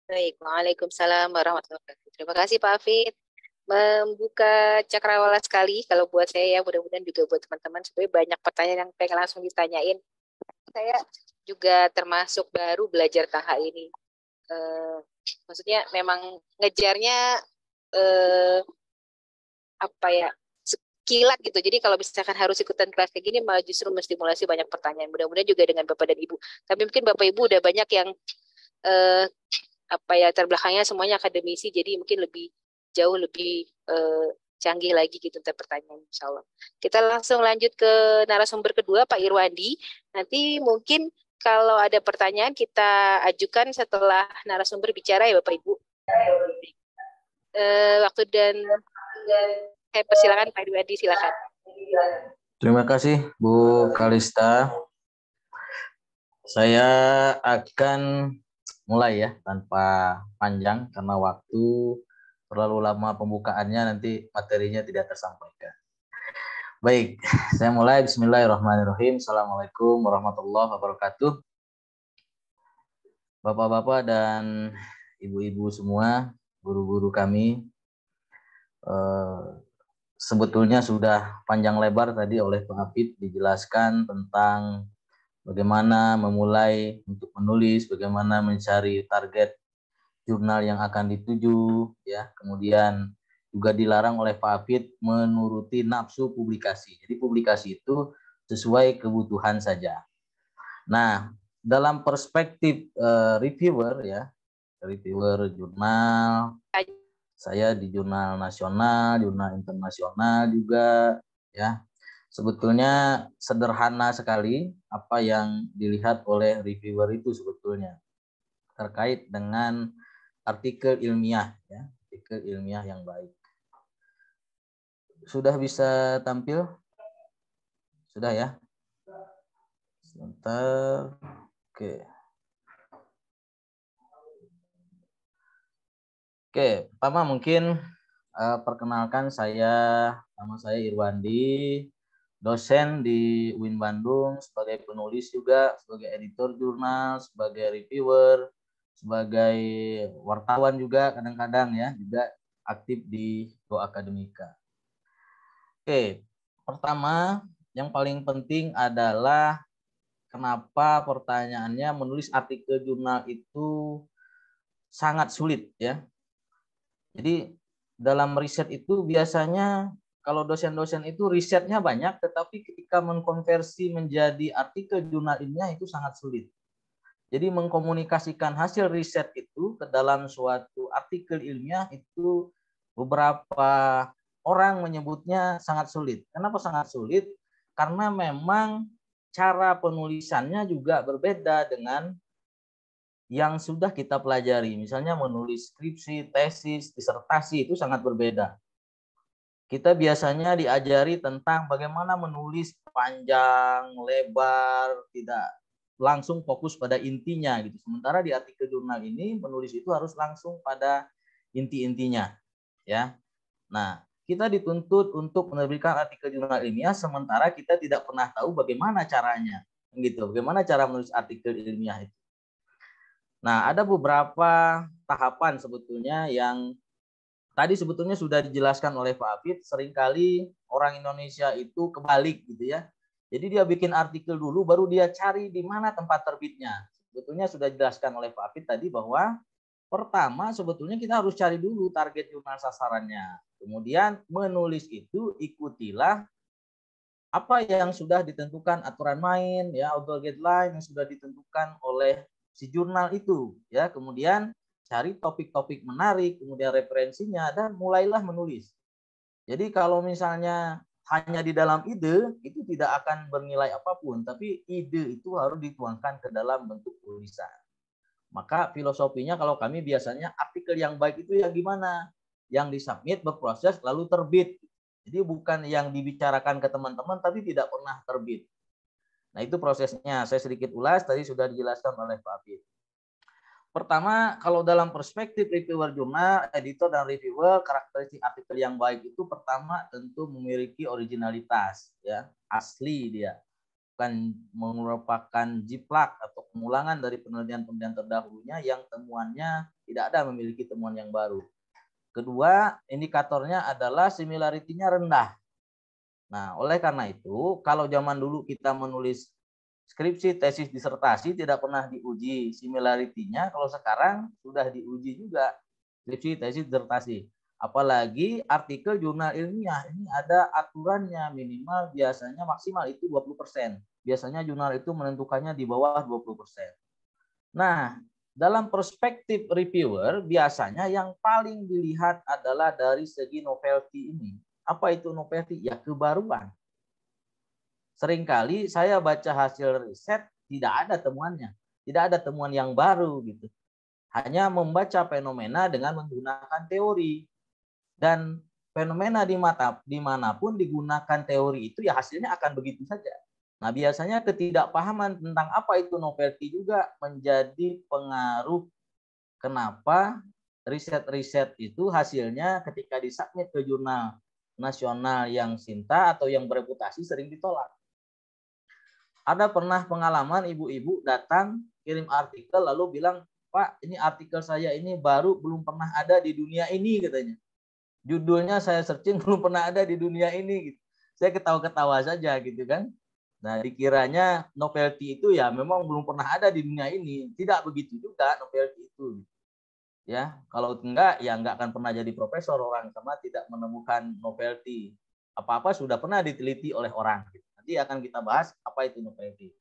Baik, Waalaikumsalam warahmatullahi wabarakatuh. Terima kasih Pak Afid. Membuka cakrawala sekali kalau buat saya ya, mudah-mudahan juga buat teman-teman. supaya banyak pertanyaan yang pengen langsung ditanyain. Saya juga termasuk baru belajar tahap ini uh, maksudnya memang ngejarnya uh, apa ya kilat gitu. Jadi kalau misalkan harus ikutan kelas kayak gini malah justru menstimulasi banyak pertanyaan. Mudah-mudahan juga dengan Bapak dan Ibu. Tapi mungkin Bapak Ibu udah banyak yang eh, apa ya terbelakangnya semuanya akademisi jadi mungkin lebih jauh lebih uh, canggih lagi gitu tentang pertanyaan insya Allah. Kita langsung lanjut ke narasumber kedua Pak Irwandi. Nanti mungkin kalau ada pertanyaan kita ajukan setelah narasumber bicara ya Bapak Ibu. Uh, waktu dan, saya persilakan Pak Dwiadi silakan. Terima kasih Bu Kalista. Saya akan mulai ya tanpa panjang karena waktu terlalu lama pembukaannya nanti materinya tidak tersampaikan. Baik, saya mulai. Bismillahirrahmanirrahim. Assalamualaikum warahmatullahi wabarakatuh. Bapak-bapak dan ibu-ibu semua, guru-guru kami, eh, sebetulnya sudah panjang lebar tadi oleh Pak Hafid dijelaskan tentang bagaimana memulai untuk menulis, bagaimana mencari target jurnal yang akan dituju, ya, kemudian juga dilarang oleh Pak menuruti nafsu publikasi. Jadi publikasi itu sesuai kebutuhan saja. Nah, dalam perspektif uh, reviewer ya, reviewer jurnal, saya di jurnal nasional, jurnal internasional juga ya. Sebetulnya sederhana sekali apa yang dilihat oleh reviewer itu sebetulnya terkait dengan artikel ilmiah ya, artikel ilmiah yang baik sudah bisa tampil? Sudah ya? Sebentar. Oke. Oke, pertama mungkin uh, perkenalkan saya, nama saya Irwandi, dosen di UIN Bandung sebagai penulis juga, sebagai editor jurnal, sebagai reviewer, sebagai wartawan juga kadang-kadang ya, juga aktif di Go Akademika. Oke, pertama yang paling penting adalah kenapa pertanyaannya menulis artikel jurnal itu sangat sulit ya. Jadi dalam riset itu biasanya kalau dosen-dosen itu risetnya banyak, tetapi ketika mengkonversi menjadi artikel jurnal ilmiah itu sangat sulit. Jadi mengkomunikasikan hasil riset itu ke dalam suatu artikel ilmiah itu beberapa orang menyebutnya sangat sulit. Kenapa sangat sulit? Karena memang cara penulisannya juga berbeda dengan yang sudah kita pelajari. Misalnya menulis skripsi, tesis, disertasi itu sangat berbeda. Kita biasanya diajari tentang bagaimana menulis panjang, lebar, tidak langsung fokus pada intinya gitu. Sementara di artikel jurnal ini menulis itu harus langsung pada inti-intinya ya. Nah, kita dituntut untuk menerbitkan artikel jurnal ilmiah sementara kita tidak pernah tahu bagaimana caranya gitu bagaimana cara menulis artikel ilmiah itu nah ada beberapa tahapan sebetulnya yang tadi sebetulnya sudah dijelaskan oleh Pak Afid seringkali orang Indonesia itu kebalik gitu ya jadi dia bikin artikel dulu baru dia cari di mana tempat terbitnya sebetulnya sudah dijelaskan oleh Pak Afid tadi bahwa pertama sebetulnya kita harus cari dulu target jurnal sasarannya Kemudian menulis itu ikutilah apa yang sudah ditentukan aturan main ya outdoor guideline yang sudah ditentukan oleh si jurnal itu ya. Kemudian cari topik-topik menarik, kemudian referensinya dan mulailah menulis. Jadi kalau misalnya hanya di dalam ide itu tidak akan bernilai apapun, tapi ide itu harus dituangkan ke dalam bentuk tulisan. Maka filosofinya kalau kami biasanya artikel yang baik itu ya gimana? yang disubmit berproses lalu terbit. Jadi bukan yang dibicarakan ke teman-teman tapi tidak pernah terbit. Nah, itu prosesnya. Saya sedikit ulas tadi sudah dijelaskan oleh Pak Abid. Pertama, kalau dalam perspektif reviewer jurnal, editor dan reviewer, karakteristik artikel yang baik itu pertama tentu memiliki originalitas, ya, asli dia. Bukan merupakan jiplak atau pengulangan dari penelitian-penelitian terdahulunya yang temuannya tidak ada memiliki temuan yang baru. Kedua, indikatornya adalah similarity-nya rendah. Nah, oleh karena itu, kalau zaman dulu kita menulis skripsi, tesis, disertasi tidak pernah diuji similarity-nya, kalau sekarang sudah diuji juga skripsi, tesis, disertasi. Apalagi artikel jurnal ilmiah, ini ada aturannya minimal biasanya maksimal itu 20%. Biasanya jurnal itu menentukannya di bawah 20%. Nah, dalam perspektif reviewer biasanya yang paling dilihat adalah dari segi novelty ini. Apa itu novelty? Ya kebaruan. Seringkali saya baca hasil riset tidak ada temuannya, tidak ada temuan yang baru gitu. Hanya membaca fenomena dengan menggunakan teori dan fenomena di mata dimanapun digunakan teori itu ya hasilnya akan begitu saja. Nah, biasanya ketidakpahaman tentang apa itu novelty juga menjadi pengaruh kenapa riset-riset itu hasilnya ketika disubmit ke jurnal nasional yang sinta atau yang bereputasi sering ditolak. Ada pernah pengalaman ibu-ibu datang kirim artikel lalu bilang, "Pak, ini artikel saya ini baru belum pernah ada di dunia ini," katanya. Judulnya saya searching belum pernah ada di dunia ini gitu. Saya ketawa-ketawa saja gitu kan Nah, dikiranya novelty itu ya memang belum pernah ada di dunia ini. Tidak begitu juga novelty itu. Ya, kalau enggak ya enggak akan pernah jadi profesor orang sama tidak menemukan novelty. Apa-apa sudah pernah diteliti oleh orang. Nanti akan kita bahas apa itu novelty.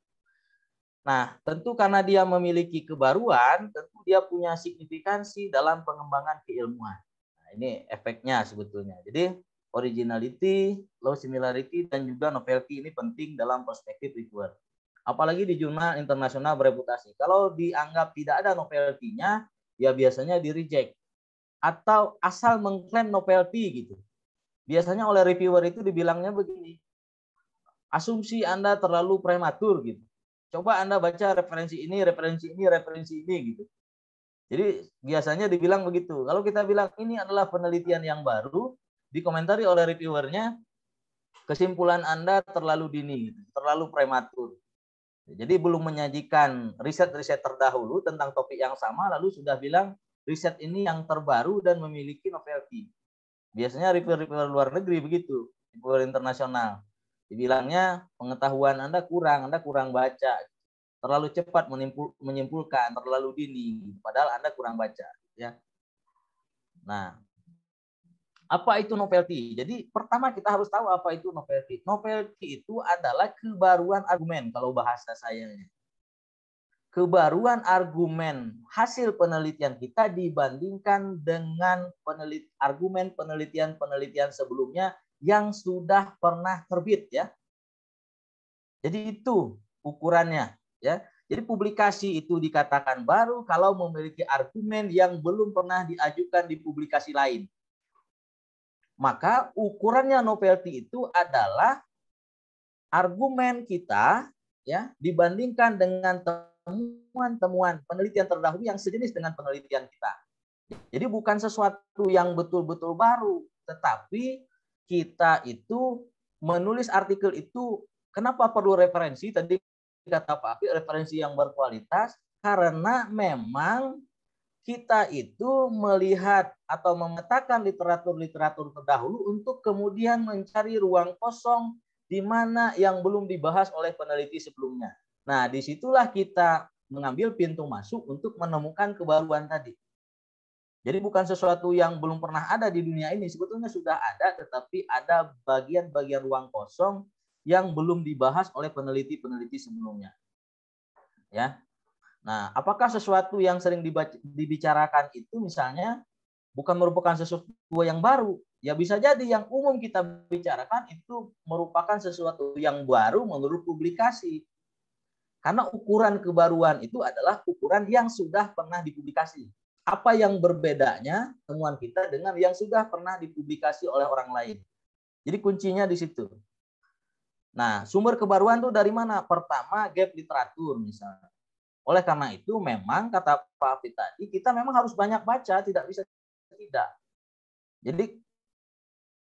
Nah, tentu karena dia memiliki kebaruan, tentu dia punya signifikansi dalam pengembangan keilmuan. Nah, ini efeknya sebetulnya. Jadi originality, low similarity, dan juga novelty ini penting dalam perspektif reviewer. Apalagi di jurnal internasional bereputasi. Kalau dianggap tidak ada novelty-nya, ya biasanya di reject. Atau asal mengklaim novelty gitu. Biasanya oleh reviewer itu dibilangnya begini, asumsi Anda terlalu prematur gitu. Coba Anda baca referensi ini, referensi ini, referensi ini gitu. Jadi biasanya dibilang begitu. Kalau kita bilang ini adalah penelitian yang baru, dikomentari oleh reviewernya kesimpulan Anda terlalu dini, terlalu prematur. Jadi belum menyajikan riset-riset terdahulu tentang topik yang sama lalu sudah bilang riset ini yang terbaru dan memiliki novelty. Biasanya reviewer-reviewer luar negeri begitu, reviewer internasional. Dibilangnya pengetahuan Anda kurang, Anda kurang baca. Terlalu cepat menimpul, menyimpulkan, terlalu dini, padahal Anda kurang baca, ya. Nah, apa itu novelty? Jadi pertama kita harus tahu apa itu novelty. Novelty itu adalah kebaruan argumen kalau bahasa sayanya. Kebaruan argumen hasil penelitian kita dibandingkan dengan penelit argumen penelitian-penelitian sebelumnya yang sudah pernah terbit ya. Jadi itu ukurannya ya. Jadi publikasi itu dikatakan baru kalau memiliki argumen yang belum pernah diajukan di publikasi lain. Maka ukurannya novelty itu adalah argumen kita ya dibandingkan dengan temuan-temuan penelitian terdahulu yang sejenis dengan penelitian kita. Jadi bukan sesuatu yang betul-betul baru, tetapi kita itu menulis artikel itu kenapa perlu referensi tadi kata Pak Api referensi yang berkualitas karena memang kita itu melihat atau memetakan literatur-literatur terdahulu untuk kemudian mencari ruang kosong di mana yang belum dibahas oleh peneliti sebelumnya. Nah, disitulah kita mengambil pintu masuk untuk menemukan kebaruan tadi. Jadi bukan sesuatu yang belum pernah ada di dunia ini, sebetulnya sudah ada, tetapi ada bagian-bagian ruang kosong yang belum dibahas oleh peneliti-peneliti sebelumnya. Ya, Nah, apakah sesuatu yang sering dibicarakan itu misalnya bukan merupakan sesuatu yang baru? Ya bisa jadi yang umum kita bicarakan itu merupakan sesuatu yang baru menurut publikasi. Karena ukuran kebaruan itu adalah ukuran yang sudah pernah dipublikasi. Apa yang berbedanya temuan kita dengan yang sudah pernah dipublikasi oleh orang lain? Jadi kuncinya di situ. Nah, sumber kebaruan itu dari mana? Pertama, gap literatur misalnya oleh karena itu memang kata Pak Afid tadi kita memang harus banyak baca, tidak bisa tidak. Jadi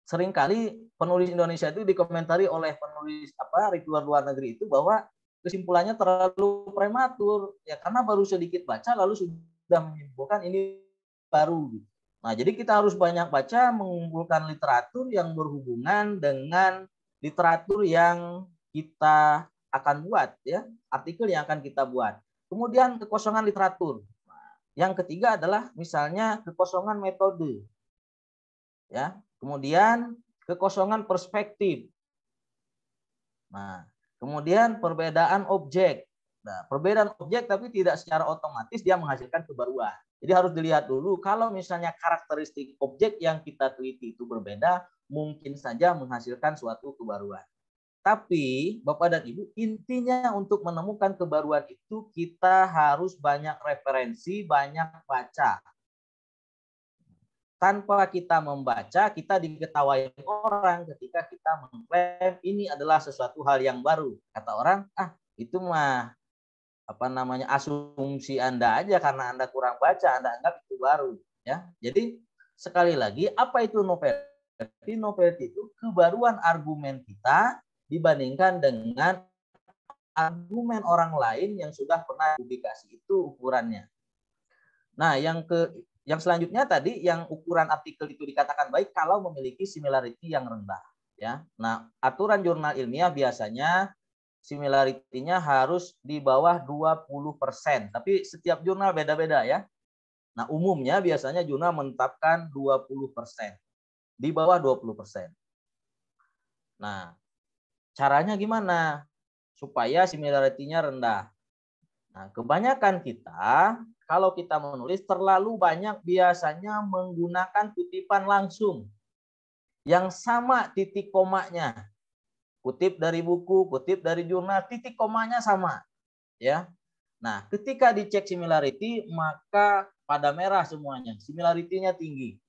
seringkali penulis Indonesia itu dikomentari oleh penulis apa luar luar negeri itu bahwa kesimpulannya terlalu prematur ya karena baru sedikit baca lalu sudah menyimpulkan ini baru Nah, jadi kita harus banyak baca mengumpulkan literatur yang berhubungan dengan literatur yang kita akan buat ya, artikel yang akan kita buat. Kemudian kekosongan literatur. Nah, yang ketiga adalah misalnya kekosongan metode. Ya, kemudian kekosongan perspektif. Nah, kemudian perbedaan objek. Nah, perbedaan objek tapi tidak secara otomatis dia menghasilkan kebaruan. Jadi harus dilihat dulu kalau misalnya karakteristik objek yang kita teliti itu berbeda, mungkin saja menghasilkan suatu kebaruan. Tapi Bapak dan Ibu, intinya untuk menemukan kebaruan itu kita harus banyak referensi, banyak baca. Tanpa kita membaca, kita diketawain orang ketika kita mengklaim ini adalah sesuatu hal yang baru. Kata orang, ah itu mah apa namanya asumsi Anda aja karena Anda kurang baca, Anda anggap itu baru. Ya, jadi sekali lagi apa itu novelty? Novelty itu kebaruan argumen kita dibandingkan dengan argumen orang lain yang sudah pernah publikasi itu ukurannya. Nah, yang ke yang selanjutnya tadi yang ukuran artikel itu dikatakan baik kalau memiliki similarity yang rendah ya. Nah, aturan jurnal ilmiah biasanya similarity-nya harus di bawah 20%, tapi setiap jurnal beda-beda ya. Nah, umumnya biasanya jurnal menetapkan 20%. Di bawah 20%. Nah, Caranya gimana? Supaya similarity-nya rendah. Nah, kebanyakan kita kalau kita menulis terlalu banyak biasanya menggunakan kutipan langsung yang sama titik komanya. Kutip dari buku, kutip dari jurnal, titik komanya sama. Ya. Nah, ketika dicek similarity, maka pada merah semuanya. Similarity-nya tinggi.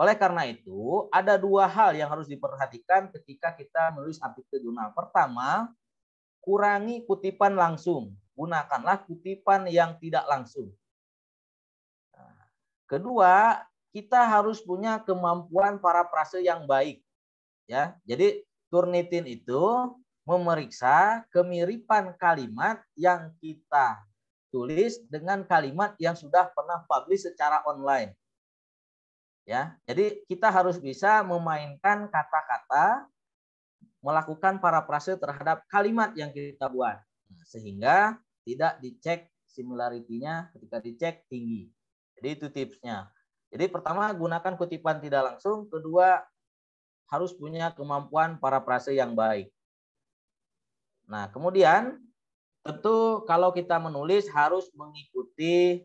Oleh karena itu, ada dua hal yang harus diperhatikan ketika kita menulis artikel jurnal. Pertama, kurangi kutipan langsung. Gunakanlah kutipan yang tidak langsung. Nah, kedua, kita harus punya kemampuan para prase yang baik. Ya, jadi Turnitin itu memeriksa kemiripan kalimat yang kita tulis dengan kalimat yang sudah pernah publish secara online ya. Jadi kita harus bisa memainkan kata-kata, melakukan parafrase terhadap kalimat yang kita buat nah, sehingga tidak dicek similarity-nya ketika dicek tinggi. Jadi itu tipsnya. Jadi pertama gunakan kutipan tidak langsung, kedua harus punya kemampuan parafrase yang baik. Nah, kemudian tentu kalau kita menulis harus mengikuti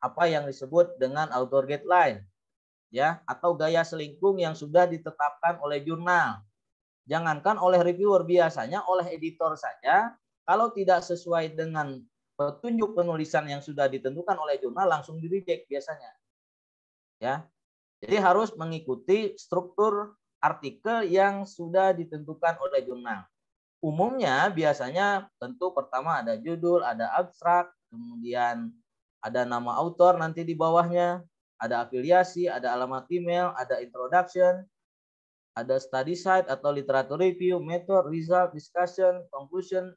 apa yang disebut dengan author guideline ya atau gaya selingkung yang sudah ditetapkan oleh jurnal. Jangankan oleh reviewer biasanya oleh editor saja kalau tidak sesuai dengan petunjuk penulisan yang sudah ditentukan oleh jurnal langsung di reject biasanya. Ya. Jadi harus mengikuti struktur artikel yang sudah ditentukan oleh jurnal. Umumnya biasanya tentu pertama ada judul, ada abstrak, kemudian ada nama autor nanti di bawahnya, ada afiliasi, ada alamat email, ada introduction, ada study site atau literatur review, method, result, discussion, conclusion,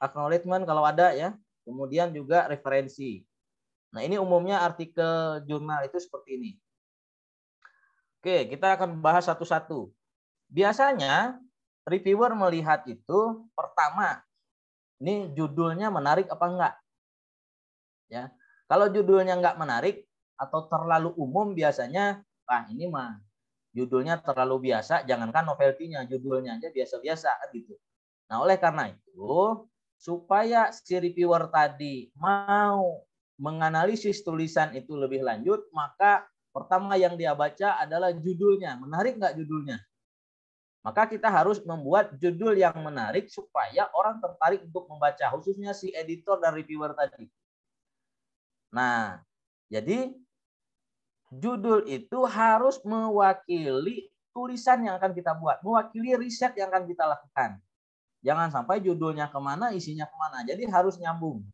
acknowledgement kalau ada ya. Kemudian juga referensi. Nah, ini umumnya artikel jurnal itu seperti ini. Oke, kita akan bahas satu-satu. Biasanya reviewer melihat itu pertama, ini judulnya menarik apa enggak? Ya. Kalau judulnya enggak menarik, atau terlalu umum biasanya, ah ini mah judulnya terlalu biasa, jangankan novelty-nya, judulnya aja biasa-biasa kan gitu. Nah, oleh karena itu, supaya si reviewer tadi mau menganalisis tulisan itu lebih lanjut, maka pertama yang dia baca adalah judulnya. Menarik nggak judulnya? Maka kita harus membuat judul yang menarik supaya orang tertarik untuk membaca, khususnya si editor dan reviewer tadi. Nah, jadi judul itu harus mewakili tulisan yang akan kita buat, mewakili riset yang akan kita lakukan. Jangan sampai judulnya kemana, isinya kemana. Jadi harus nyambung.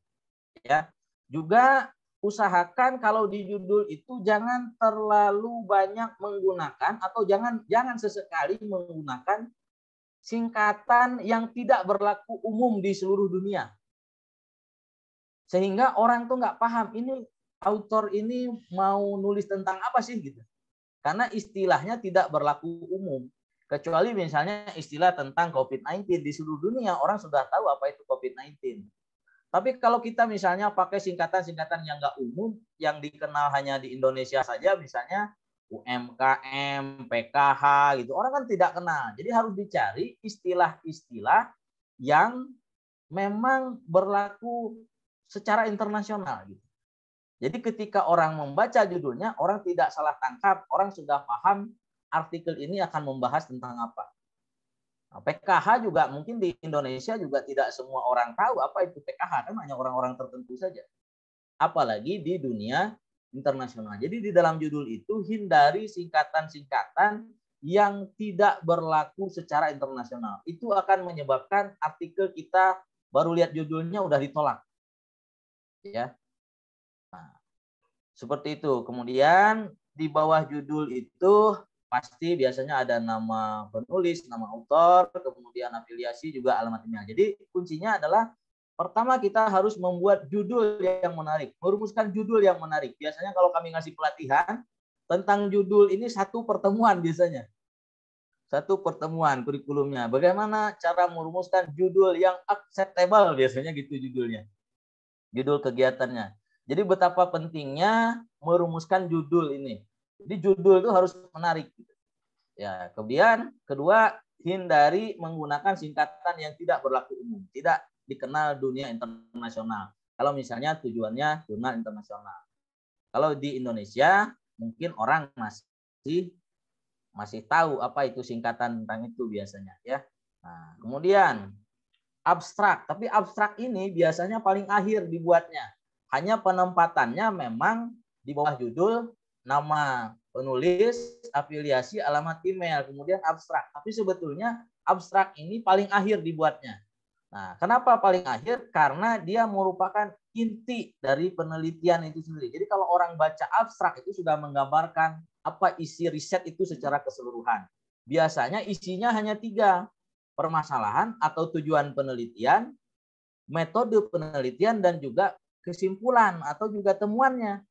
Ya, juga usahakan kalau di judul itu jangan terlalu banyak menggunakan atau jangan jangan sesekali menggunakan singkatan yang tidak berlaku umum di seluruh dunia. Sehingga orang tuh nggak paham ini autor ini mau nulis tentang apa sih gitu. Karena istilahnya tidak berlaku umum. Kecuali misalnya istilah tentang COVID-19 di seluruh dunia orang sudah tahu apa itu COVID-19. Tapi kalau kita misalnya pakai singkatan-singkatan yang nggak umum, yang dikenal hanya di Indonesia saja, misalnya UMKM, PKH gitu, orang kan tidak kenal. Jadi harus dicari istilah-istilah yang memang berlaku secara internasional gitu. Jadi ketika orang membaca judulnya, orang tidak salah tangkap, orang sudah paham artikel ini akan membahas tentang apa. Nah, PKH juga mungkin di Indonesia juga tidak semua orang tahu apa itu PKH, kan hanya orang-orang tertentu saja. Apalagi di dunia internasional. Jadi di dalam judul itu hindari singkatan-singkatan yang tidak berlaku secara internasional. Itu akan menyebabkan artikel kita baru lihat judulnya udah ditolak. Ya, seperti itu. Kemudian di bawah judul itu pasti biasanya ada nama penulis, nama autor, kemudian afiliasi juga alamat email. Jadi kuncinya adalah pertama kita harus membuat judul yang menarik, merumuskan judul yang menarik. Biasanya kalau kami ngasih pelatihan tentang judul ini satu pertemuan biasanya. Satu pertemuan kurikulumnya. Bagaimana cara merumuskan judul yang acceptable biasanya gitu judulnya. Judul kegiatannya. Jadi betapa pentingnya merumuskan judul ini. Jadi judul itu harus menarik. Ya, kemudian kedua hindari menggunakan singkatan yang tidak berlaku umum, tidak dikenal dunia internasional. Kalau misalnya tujuannya jurnal internasional. Kalau di Indonesia mungkin orang masih masih tahu apa itu singkatan tentang itu biasanya ya. Nah, kemudian abstrak, tapi abstrak ini biasanya paling akhir dibuatnya. Hanya penempatannya memang di bawah judul, nama penulis, afiliasi, alamat email, kemudian abstrak. Tapi sebetulnya abstrak ini paling akhir dibuatnya. Nah, kenapa paling akhir? Karena dia merupakan inti dari penelitian itu sendiri. Jadi kalau orang baca abstrak itu sudah menggambarkan apa isi riset itu secara keseluruhan. Biasanya isinya hanya tiga, permasalahan atau tujuan penelitian, metode penelitian, dan juga kesimpulan atau juga temuannya.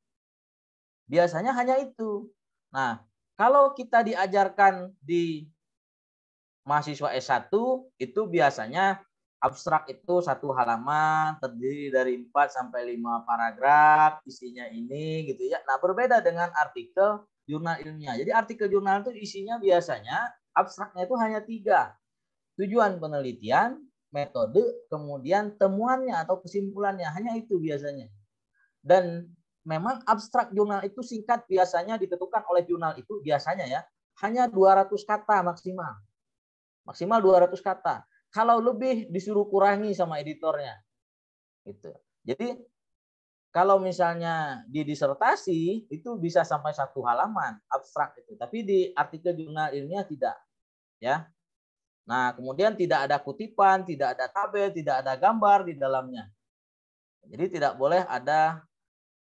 Biasanya hanya itu. Nah, kalau kita diajarkan di mahasiswa S1 itu biasanya abstrak itu satu halaman terdiri dari 4 sampai 5 paragraf, isinya ini gitu ya. Nah, berbeda dengan artikel jurnal ilmiah. Jadi artikel jurnal itu isinya biasanya abstraknya itu hanya tiga. Tujuan penelitian, metode, kemudian temuannya atau kesimpulannya. Hanya itu biasanya. Dan memang abstrak jurnal itu singkat biasanya ditentukan oleh jurnal itu biasanya ya. Hanya 200 kata maksimal. Maksimal 200 kata. Kalau lebih disuruh kurangi sama editornya. Gitu. Jadi kalau misalnya di disertasi itu bisa sampai satu halaman abstrak itu, tapi di artikel jurnal ilmiah tidak. Ya, Nah, kemudian tidak ada kutipan, tidak ada tabel, tidak ada gambar di dalamnya. Jadi tidak boleh ada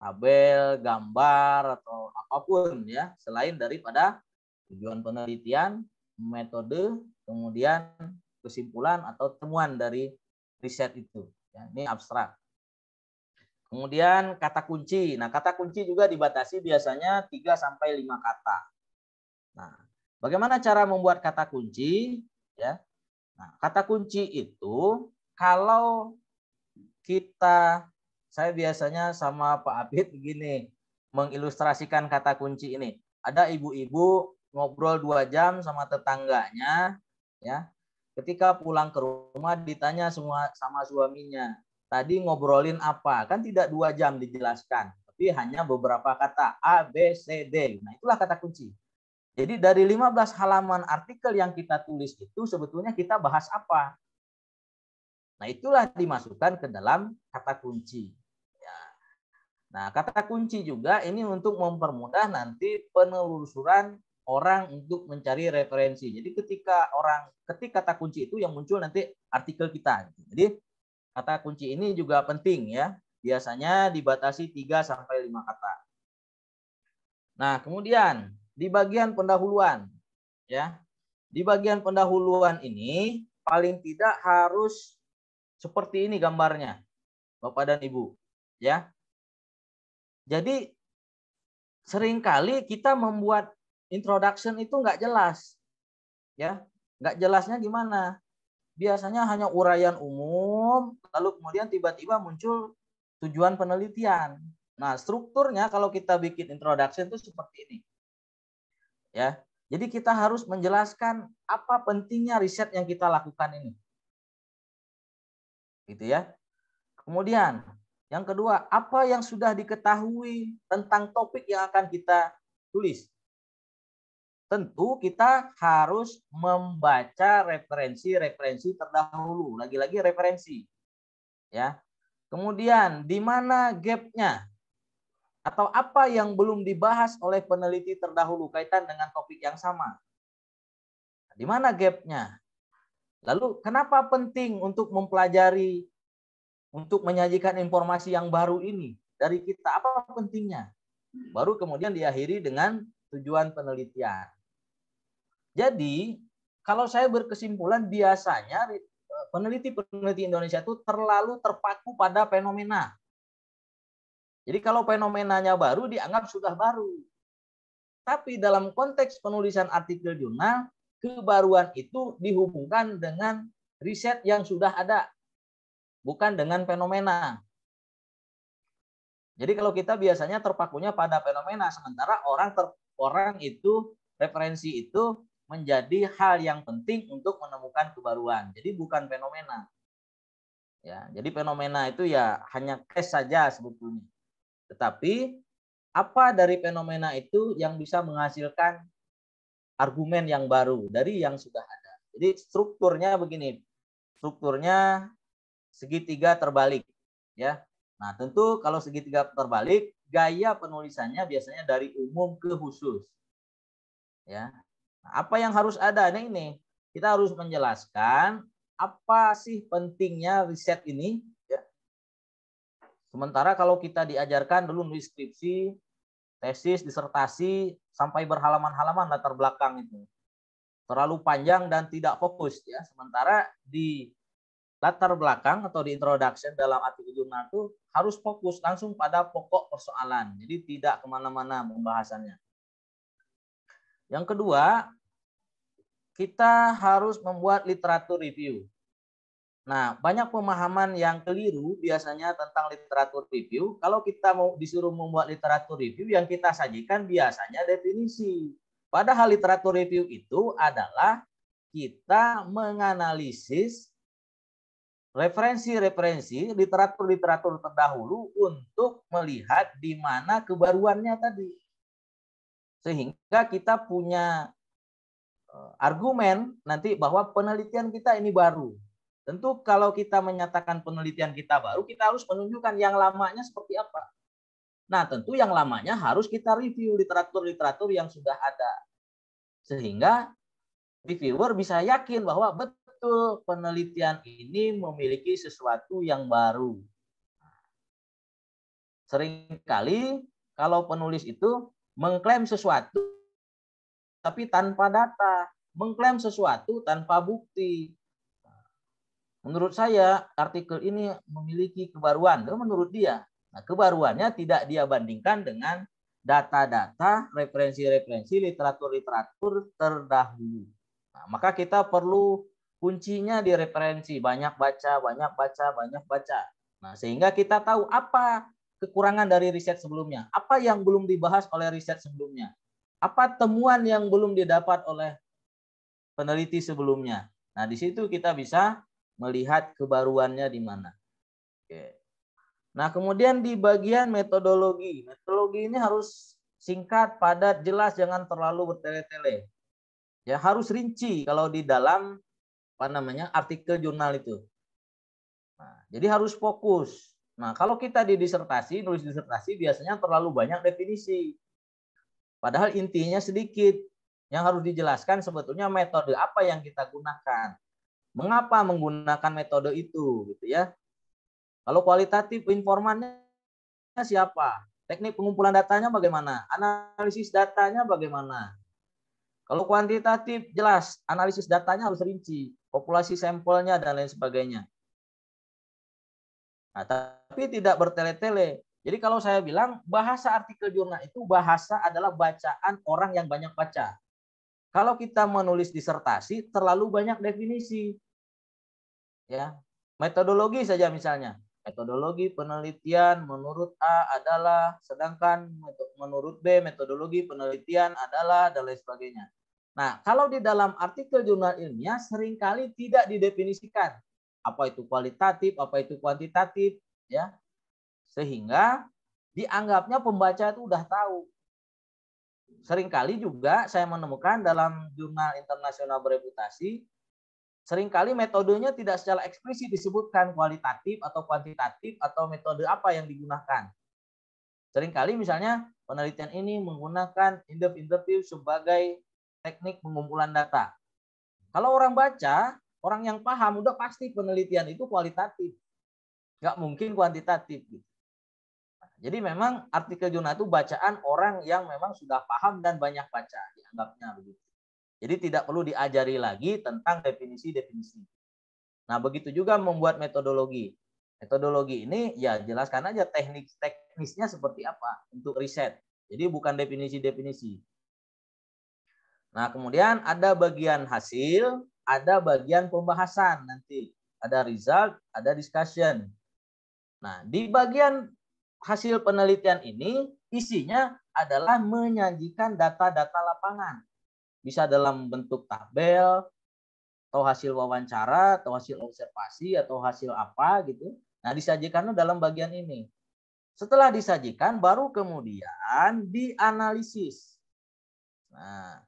tabel, gambar atau apapun ya selain daripada tujuan penelitian, metode, kemudian kesimpulan atau temuan dari riset itu. Ya, ini abstrak. Kemudian kata kunci. Nah, kata kunci juga dibatasi biasanya 3 sampai 5 kata. Nah, bagaimana cara membuat kata kunci? Ya. Nah, kata kunci itu kalau kita saya biasanya sama Pak Abid begini mengilustrasikan kata kunci ini. Ada ibu-ibu ngobrol dua jam sama tetangganya, ya. Ketika pulang ke rumah ditanya semua sama suaminya, tadi ngobrolin apa? Kan tidak dua jam dijelaskan, tapi hanya beberapa kata A, B, C, D. Nah itulah kata kunci. Jadi dari 15 halaman artikel yang kita tulis itu sebetulnya kita bahas apa? Nah itulah dimasukkan ke dalam kata kunci. Ya. Nah kata kunci juga ini untuk mempermudah nanti penelusuran orang untuk mencari referensi. Jadi ketika orang ketik kata kunci itu yang muncul nanti artikel kita. Jadi kata kunci ini juga penting ya. Biasanya dibatasi 3 sampai 5 kata. Nah, kemudian di bagian pendahuluan ya. Di bagian pendahuluan ini paling tidak harus seperti ini gambarnya. Bapak dan Ibu, ya. Jadi seringkali kita membuat introduction itu nggak jelas. Ya, nggak jelasnya di mana. Biasanya hanya uraian umum, lalu kemudian tiba-tiba muncul tujuan penelitian. Nah, strukturnya kalau kita bikin introduction itu seperti ini ya. Jadi kita harus menjelaskan apa pentingnya riset yang kita lakukan ini. Gitu ya. Kemudian yang kedua, apa yang sudah diketahui tentang topik yang akan kita tulis? Tentu kita harus membaca referensi-referensi terdahulu, lagi-lagi referensi. Ya. Kemudian di mana gapnya? atau apa yang belum dibahas oleh peneliti terdahulu kaitan dengan topik yang sama. Di mana gapnya? Lalu kenapa penting untuk mempelajari, untuk menyajikan informasi yang baru ini dari kita? Apa pentingnya? Baru kemudian diakhiri dengan tujuan penelitian. Jadi kalau saya berkesimpulan biasanya eh, peneliti-peneliti Indonesia itu terlalu terpaku pada fenomena jadi kalau fenomenanya baru dianggap sudah baru. Tapi dalam konteks penulisan artikel jurnal, kebaruan itu dihubungkan dengan riset yang sudah ada, bukan dengan fenomena. Jadi kalau kita biasanya terpakunya pada fenomena, sementara orang ter, orang itu referensi itu menjadi hal yang penting untuk menemukan kebaruan. Jadi bukan fenomena. Ya, jadi fenomena itu ya hanya case saja sebetulnya. Tetapi apa dari fenomena itu yang bisa menghasilkan argumen yang baru dari yang sudah ada. Jadi strukturnya begini. Strukturnya segitiga terbalik ya. Nah, tentu kalau segitiga terbalik gaya penulisannya biasanya dari umum ke khusus. Ya. Nah, apa yang harus ada? Nah, ini kita harus menjelaskan apa sih pentingnya riset ini Sementara kalau kita diajarkan dulu nulis skripsi, tesis, disertasi, sampai berhalaman-halaman latar belakang itu. Terlalu panjang dan tidak fokus. ya. Sementara di latar belakang atau di introduction dalam artikel jurnal itu harus fokus langsung pada pokok persoalan. Jadi tidak kemana-mana pembahasannya. Yang kedua, kita harus membuat literatur review. Nah, banyak pemahaman yang keliru biasanya tentang literatur review. Kalau kita mau disuruh membuat literatur review yang kita sajikan biasanya definisi. Padahal literatur review itu adalah kita menganalisis referensi-referensi literatur-literatur terdahulu untuk melihat di mana kebaruannya tadi. Sehingga kita punya eh, argumen nanti bahwa penelitian kita ini baru Tentu kalau kita menyatakan penelitian kita baru, kita harus menunjukkan yang lamanya seperti apa. Nah, tentu yang lamanya harus kita review literatur-literatur yang sudah ada. Sehingga reviewer bisa yakin bahwa betul penelitian ini memiliki sesuatu yang baru. Seringkali kalau penulis itu mengklaim sesuatu tapi tanpa data, mengklaim sesuatu tanpa bukti, Menurut saya artikel ini memiliki kebaruan. Dan menurut dia, nah, kebaruannya tidak dia bandingkan dengan data-data, referensi-referensi, literatur-literatur terdahulu. Nah, maka kita perlu kuncinya di referensi, banyak baca, banyak baca, banyak baca. Nah, sehingga kita tahu apa kekurangan dari riset sebelumnya, apa yang belum dibahas oleh riset sebelumnya, apa temuan yang belum didapat oleh peneliti sebelumnya. Nah, di situ kita bisa melihat kebaruannya di mana. Oke. Nah, kemudian di bagian metodologi. Metodologi ini harus singkat, padat, jelas, jangan terlalu bertele-tele. Ya, harus rinci kalau di dalam apa namanya? artikel jurnal itu. Nah, jadi harus fokus. Nah, kalau kita di disertasi, nulis disertasi biasanya terlalu banyak definisi. Padahal intinya sedikit. Yang harus dijelaskan sebetulnya metode apa yang kita gunakan. Mengapa menggunakan metode itu gitu ya? Kalau kualitatif informannya siapa? Teknik pengumpulan datanya bagaimana? Analisis datanya bagaimana? Kalau kuantitatif jelas analisis datanya harus rinci, populasi sampelnya dan lain sebagainya. Nah, tapi tidak bertele-tele. Jadi kalau saya bilang bahasa artikel jurnal itu bahasa adalah bacaan orang yang banyak baca. Kalau kita menulis disertasi terlalu banyak definisi. Ya. Metodologi saja misalnya. Metodologi penelitian menurut A adalah sedangkan menurut B metodologi penelitian adalah dan lain sebagainya. Nah, kalau di dalam artikel jurnal ilmiah seringkali tidak didefinisikan apa itu kualitatif, apa itu kuantitatif, ya. Sehingga dianggapnya pembaca itu sudah tahu seringkali juga saya menemukan dalam jurnal internasional bereputasi seringkali metodenya tidak secara eksplisit disebutkan kualitatif atau kuantitatif atau metode apa yang digunakan. Seringkali misalnya penelitian ini menggunakan in-depth interview sebagai teknik pengumpulan data. Kalau orang baca, orang yang paham udah pasti penelitian itu kualitatif. Nggak mungkin kuantitatif. Gitu. Jadi memang artikel jurnal itu bacaan orang yang memang sudah paham dan banyak baca dianggapnya begitu. Jadi tidak perlu diajari lagi tentang definisi-definisi. Nah, begitu juga membuat metodologi. Metodologi ini ya jelaskan aja teknik teknisnya seperti apa untuk riset. Jadi bukan definisi-definisi. Nah, kemudian ada bagian hasil, ada bagian pembahasan nanti. Ada result, ada discussion. Nah, di bagian hasil penelitian ini isinya adalah menyajikan data-data lapangan. Bisa dalam bentuk tabel, atau hasil wawancara, atau hasil observasi, atau hasil apa gitu. Nah, disajikannya dalam bagian ini. Setelah disajikan, baru kemudian dianalisis. Nah,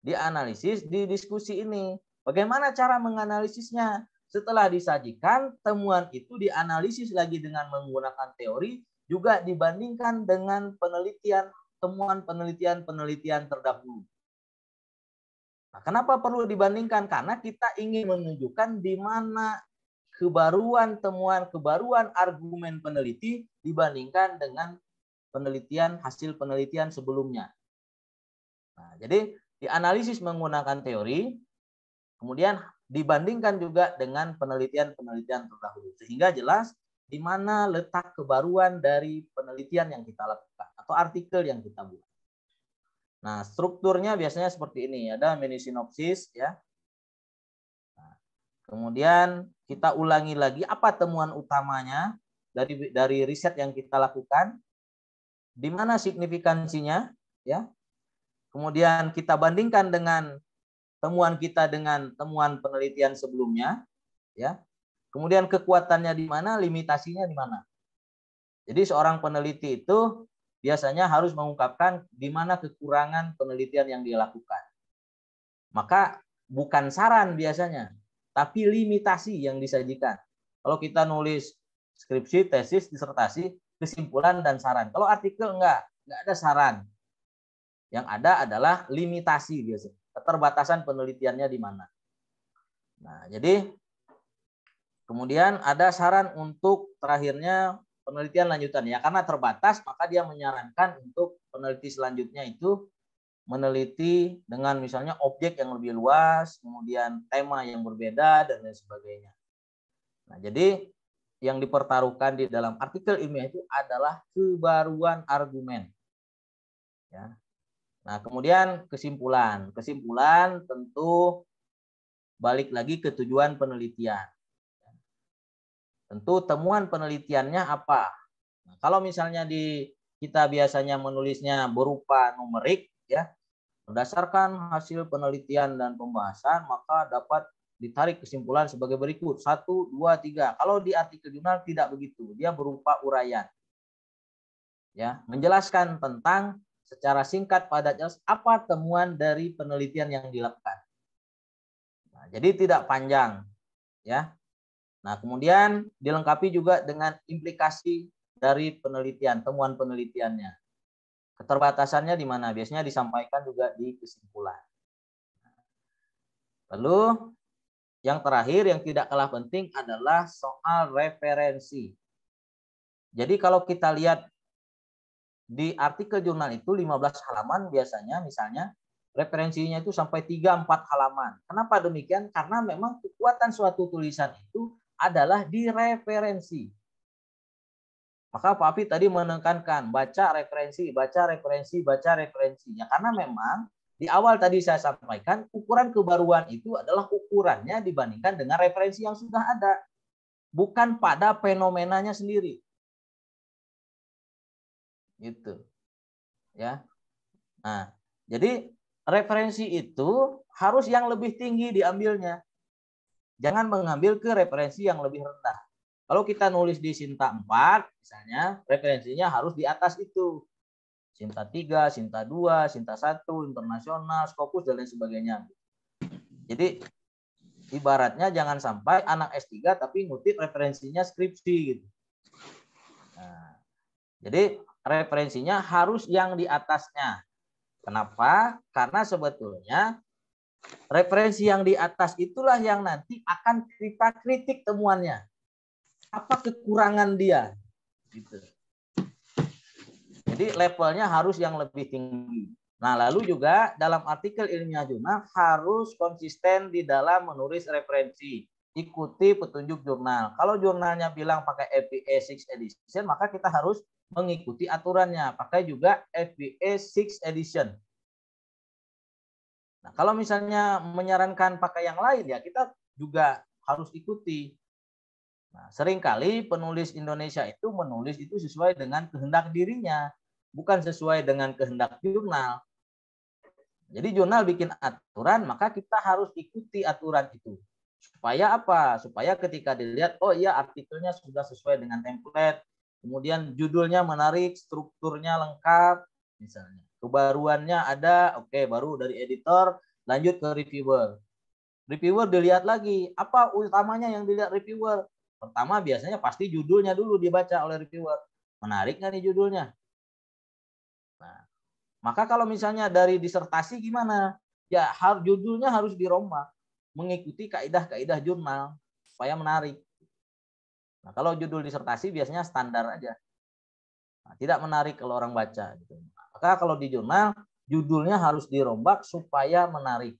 dianalisis di diskusi ini. Bagaimana cara menganalisisnya? Setelah disajikan, temuan itu dianalisis lagi dengan menggunakan teori juga dibandingkan dengan penelitian temuan penelitian-penelitian terdahulu. Nah, kenapa perlu dibandingkan? Karena kita ingin menunjukkan di mana kebaruan temuan, kebaruan argumen peneliti dibandingkan dengan penelitian hasil penelitian sebelumnya. Nah, jadi dianalisis menggunakan teori, kemudian dibandingkan juga dengan penelitian-penelitian terdahulu sehingga jelas di mana letak kebaruan dari penelitian yang kita lakukan atau artikel yang kita buat. Nah, strukturnya biasanya seperti ini, ada mini sinopsis ya. Nah, kemudian kita ulangi lagi apa temuan utamanya dari dari riset yang kita lakukan, di mana signifikansinya ya. Kemudian kita bandingkan dengan temuan kita dengan temuan penelitian sebelumnya ya Kemudian kekuatannya di mana, limitasinya di mana. Jadi seorang peneliti itu biasanya harus mengungkapkan di mana kekurangan penelitian yang dia lakukan. Maka bukan saran biasanya, tapi limitasi yang disajikan. Kalau kita nulis skripsi, tesis, disertasi, kesimpulan dan saran. Kalau artikel enggak, enggak ada saran. Yang ada adalah limitasi biasanya, keterbatasan penelitiannya di mana. Nah, jadi Kemudian ada saran untuk terakhirnya penelitian lanjutan ya karena terbatas maka dia menyarankan untuk peneliti selanjutnya itu meneliti dengan misalnya objek yang lebih luas, kemudian tema yang berbeda dan lain sebagainya. Nah, jadi yang dipertaruhkan di dalam artikel ilmiah itu adalah kebaruan argumen. Ya. Nah, kemudian kesimpulan. Kesimpulan tentu balik lagi ke tujuan penelitian. Tentu temuan penelitiannya apa. Nah, kalau misalnya di kita biasanya menulisnya berupa numerik ya. Berdasarkan hasil penelitian dan pembahasan maka dapat ditarik kesimpulan sebagai berikut. Satu, dua, tiga. Kalau di artikel jurnal tidak begitu. Dia berupa uraian. Ya, menjelaskan tentang secara singkat pada jelas apa temuan dari penelitian yang dilakukan. Nah, jadi tidak panjang. Ya, Nah, kemudian dilengkapi juga dengan implikasi dari penelitian, temuan penelitiannya. Keterbatasannya di mana? Biasanya disampaikan juga di kesimpulan. Lalu yang terakhir yang tidak kalah penting adalah soal referensi. Jadi kalau kita lihat di artikel jurnal itu 15 halaman biasanya misalnya referensinya itu sampai 3 4 halaman. Kenapa demikian? Karena memang kekuatan suatu tulisan itu adalah direferensi. Maka Pak Api tadi menekankan baca referensi, baca referensi, baca referensi. Ya, karena memang di awal tadi saya sampaikan ukuran kebaruan itu adalah ukurannya dibandingkan dengan referensi yang sudah ada, bukan pada fenomenanya sendiri. Gitu. Ya. Nah, jadi referensi itu harus yang lebih tinggi diambilnya. Jangan mengambil ke referensi yang lebih rendah. Kalau kita nulis di Sinta 4, misalnya, referensinya harus di atas itu. Sinta 3, Sinta 2, Sinta 1, Internasional, skopus, dan lain sebagainya. Jadi, ibaratnya jangan sampai anak S3 tapi ngutip referensinya skripsi. gitu. Nah, jadi, referensinya harus yang di atasnya. Kenapa? Karena sebetulnya Referensi yang di atas itulah yang nanti akan kita kritik temuannya. Apa kekurangan dia? Gitu. Jadi levelnya harus yang lebih tinggi. Nah, lalu juga dalam artikel ilmiah jurnal harus konsisten di dalam menulis referensi. Ikuti petunjuk jurnal. Kalau jurnalnya bilang pakai FBA 6 edition, maka kita harus mengikuti aturannya. Pakai juga FBA 6 edition. Nah, kalau misalnya menyarankan pakai yang lain ya kita juga harus ikuti. Nah, seringkali penulis Indonesia itu menulis itu sesuai dengan kehendak dirinya, bukan sesuai dengan kehendak jurnal. Jadi jurnal bikin aturan, maka kita harus ikuti aturan itu. Supaya apa? Supaya ketika dilihat, oh iya artikelnya sudah sesuai dengan template, kemudian judulnya menarik, strukturnya lengkap, misalnya kebaruannya ada, oke, okay, baru dari editor lanjut ke reviewer. Reviewer dilihat lagi, apa utamanya yang dilihat reviewer? Pertama biasanya pasti judulnya dulu dibaca oleh reviewer. Menarik nggak nih judulnya? Nah, maka kalau misalnya dari disertasi gimana? Ya harus judulnya harus dirombak mengikuti kaidah-kaidah jurnal supaya menarik. Nah, kalau judul disertasi biasanya standar aja. Nah, tidak menarik kalau orang baca gitu. Maka kalau di jurnal, judulnya harus dirombak supaya menarik.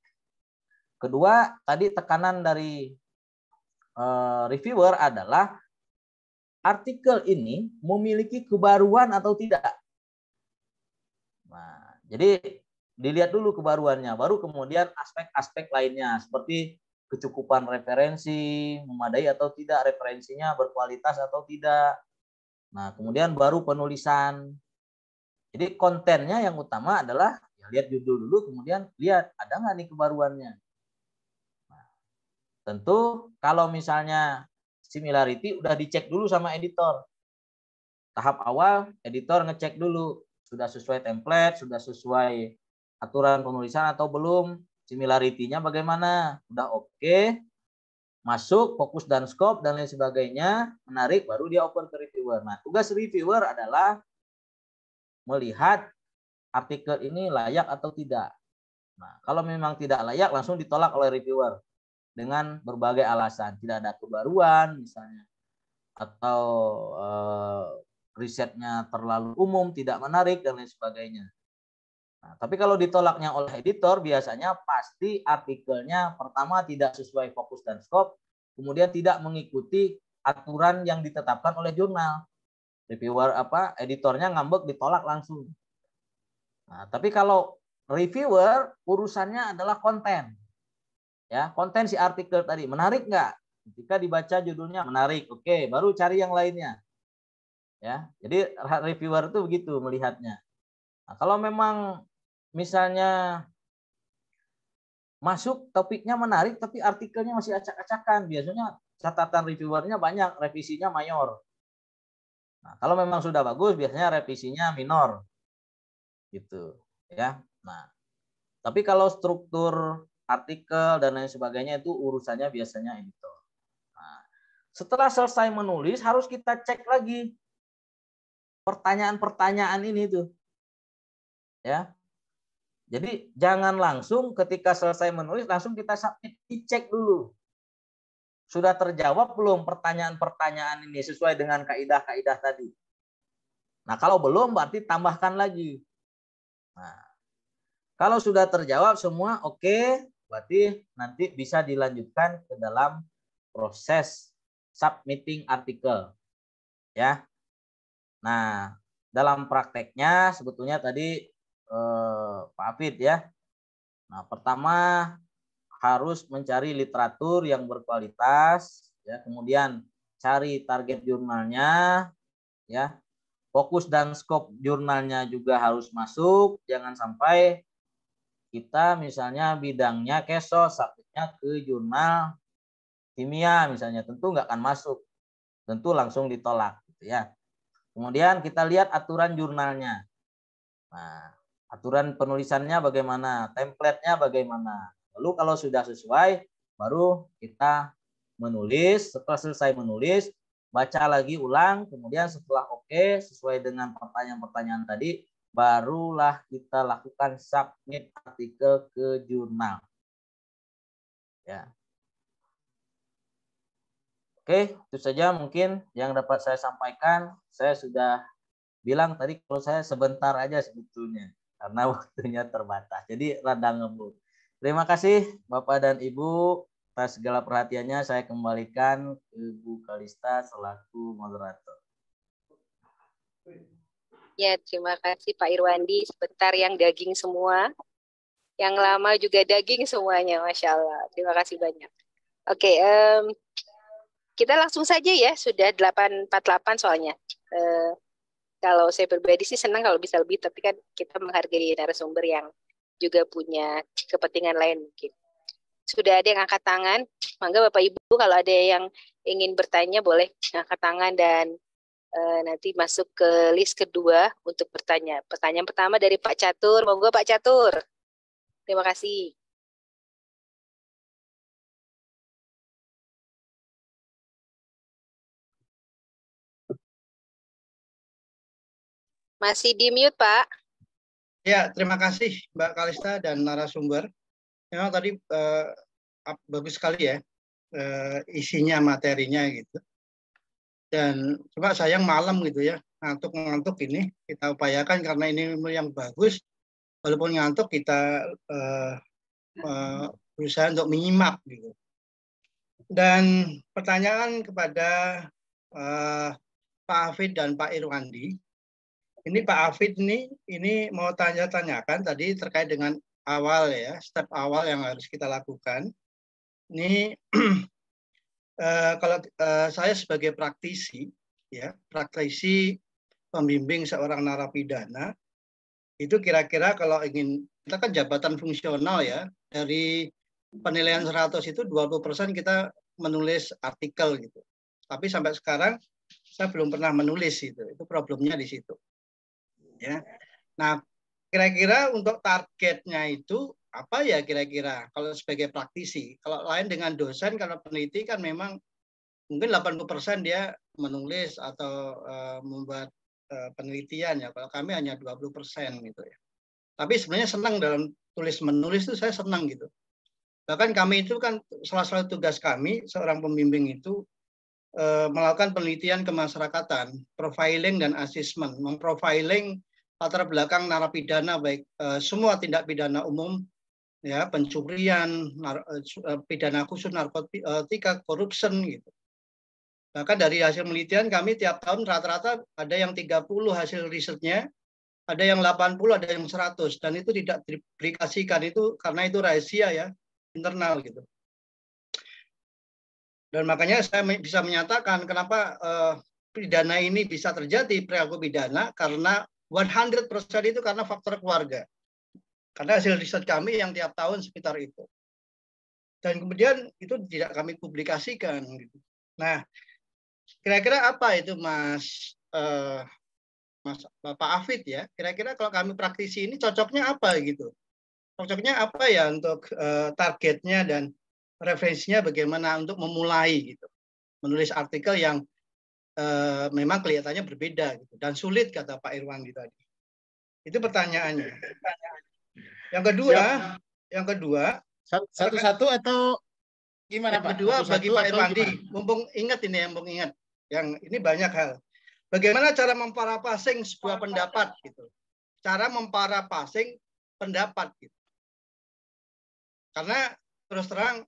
Kedua, tadi tekanan dari uh, reviewer adalah artikel ini memiliki kebaruan atau tidak. Nah, jadi dilihat dulu kebaruannya, baru kemudian aspek-aspek lainnya seperti kecukupan referensi, memadai atau tidak, referensinya berkualitas atau tidak. Nah, kemudian baru penulisan jadi kontennya yang utama adalah ya lihat judul dulu, kemudian lihat ada nggak nih kebaruannya. Nah, tentu kalau misalnya similarity udah dicek dulu sama editor. Tahap awal editor ngecek dulu sudah sesuai template, sudah sesuai aturan penulisan atau belum, similarity-nya bagaimana, udah oke, okay. masuk, fokus dan scope dan lain sebagainya, menarik, baru dia open ke reviewer. Nah, tugas reviewer adalah melihat artikel ini layak atau tidak. Nah, kalau memang tidak layak langsung ditolak oleh reviewer dengan berbagai alasan, tidak ada kebaruan misalnya atau eh, risetnya terlalu umum, tidak menarik dan lain sebagainya. Nah, tapi kalau ditolaknya oleh editor biasanya pasti artikelnya pertama tidak sesuai fokus dan scope, kemudian tidak mengikuti aturan yang ditetapkan oleh jurnal reviewer apa editornya ngambek ditolak langsung. Nah, tapi kalau reviewer urusannya adalah konten. Ya, konten si artikel tadi menarik nggak? Jika dibaca judulnya menarik, oke, okay, baru cari yang lainnya. Ya, jadi reviewer itu begitu melihatnya. Nah, kalau memang misalnya masuk topiknya menarik tapi artikelnya masih acak-acakan, biasanya catatan reviewernya banyak, revisinya mayor. Nah, kalau memang sudah bagus, biasanya revisinya minor, gitu, ya. Nah, tapi kalau struktur artikel dan lain sebagainya itu urusannya biasanya editor. Nah, setelah selesai menulis, harus kita cek lagi pertanyaan-pertanyaan ini tuh, ya. Jadi jangan langsung ketika selesai menulis langsung kita submit dicek dulu sudah terjawab belum pertanyaan-pertanyaan ini sesuai dengan kaidah-kaidah tadi? Nah, kalau belum berarti tambahkan lagi. Nah, kalau sudah terjawab semua oke, okay, berarti nanti bisa dilanjutkan ke dalam proses submitting artikel. Ya. Nah, dalam prakteknya sebetulnya tadi eh, Pak Afid ya. Nah, pertama harus mencari literatur yang berkualitas, ya, kemudian cari target jurnalnya, ya, fokus dan skop jurnalnya juga harus masuk, jangan sampai kita misalnya bidangnya keso, sakitnya ke jurnal kimia misalnya, tentu nggak akan masuk, tentu langsung ditolak, gitu ya. Kemudian kita lihat aturan jurnalnya. Nah, aturan penulisannya bagaimana, template-nya bagaimana. Lalu kalau sudah sesuai, baru kita menulis. Setelah selesai menulis, baca lagi ulang. Kemudian setelah oke, okay, sesuai dengan pertanyaan-pertanyaan tadi, barulah kita lakukan submit artikel ke jurnal. Ya. Oke, itu saja mungkin yang dapat saya sampaikan. Saya sudah bilang tadi kalau saya sebentar aja sebetulnya karena waktunya terbatas. Jadi rada ngebut. Terima kasih Bapak dan Ibu atas segala perhatiannya. Saya kembalikan ke Bu Kalista selaku moderator. Ya, terima kasih Pak Irwandi. Sebentar yang daging semua. Yang lama juga daging semuanya, Masya Allah. Terima kasih banyak. Oke, um, kita langsung saja ya. Sudah 8.48 soalnya. Uh, kalau saya pribadi sih senang kalau bisa lebih, tapi kan kita menghargai narasumber yang juga punya kepentingan lain mungkin. Sudah ada yang angkat tangan, mangga Bapak Ibu kalau ada yang ingin bertanya boleh angkat tangan dan e, nanti masuk ke list kedua untuk bertanya. Pertanyaan pertama dari Pak Catur, monggo Pak Catur. Terima kasih. Masih di mute, Pak. Ya, terima kasih Mbak Kalista dan narasumber. Memang tadi eh, bagus sekali ya eh, isinya materinya gitu. Dan coba sayang malam gitu ya, ngantuk-ngantuk ini kita upayakan karena ini yang bagus. Walaupun ngantuk kita eh, eh, berusaha untuk menyimak gitu. Dan pertanyaan kepada eh, Pak Afid dan Pak Irwandi ini Pak Afid nih, ini mau tanya-tanyakan tadi terkait dengan awal ya, step awal yang harus kita lakukan. Ini eh, kalau eh, saya sebagai praktisi, ya praktisi pembimbing seorang narapidana, itu kira-kira kalau ingin kita kan jabatan fungsional ya dari penilaian 100 itu 20% kita menulis artikel gitu. Tapi sampai sekarang saya belum pernah menulis itu. Itu problemnya di situ ya. Nah, kira-kira untuk targetnya itu apa ya kira-kira kalau sebagai praktisi. Kalau lain dengan dosen karena peneliti kan memang mungkin 80% dia menulis atau uh, membuat uh, penelitian ya. Kalau kami hanya 20% gitu ya. Tapi sebenarnya senang dalam tulis menulis itu saya senang gitu. Bahkan kami itu kan salah satu tugas kami seorang pembimbing itu eh, melakukan penelitian kemasyarakatan, profiling dan asesmen, memprofiling latar belakang narapidana baik eh, semua tindak pidana umum ya pencurian eh, eh, pidana khusus narkotika korupsi gitu bahkan dari hasil penelitian kami tiap tahun rata-rata ada yang 30 hasil risetnya ada yang 80 ada yang 100 dan itu tidak diberikasikan itu karena itu rahasia ya internal gitu dan makanya saya bisa menyatakan kenapa pidana ini bisa terjadi perilaku pidana karena 100% itu karena faktor keluarga. Karena hasil riset kami yang tiap tahun sekitar itu. Dan kemudian itu tidak kami publikasikan. Gitu. Nah, kira-kira apa itu Mas uh, Mas Bapak Afid ya? Kira-kira kalau kami praktisi ini cocoknya apa gitu? Cocoknya apa ya untuk uh, targetnya dan referensinya bagaimana untuk memulai gitu? Menulis artikel yang e, memang kelihatannya berbeda gitu dan sulit kata Pak Irwan gitu tadi. Itu pertanyaannya. Yang kedua, ya. yang kedua satu-satu atau gimana yang Pak? Kedua satu, bagi Pak Irwandi, mumpung ingat ini yang mumpung ingat. Yang ini banyak hal. Bagaimana cara memparapasing sebuah pendapat gitu. Cara memparapasing pendapat gitu. Karena terus terang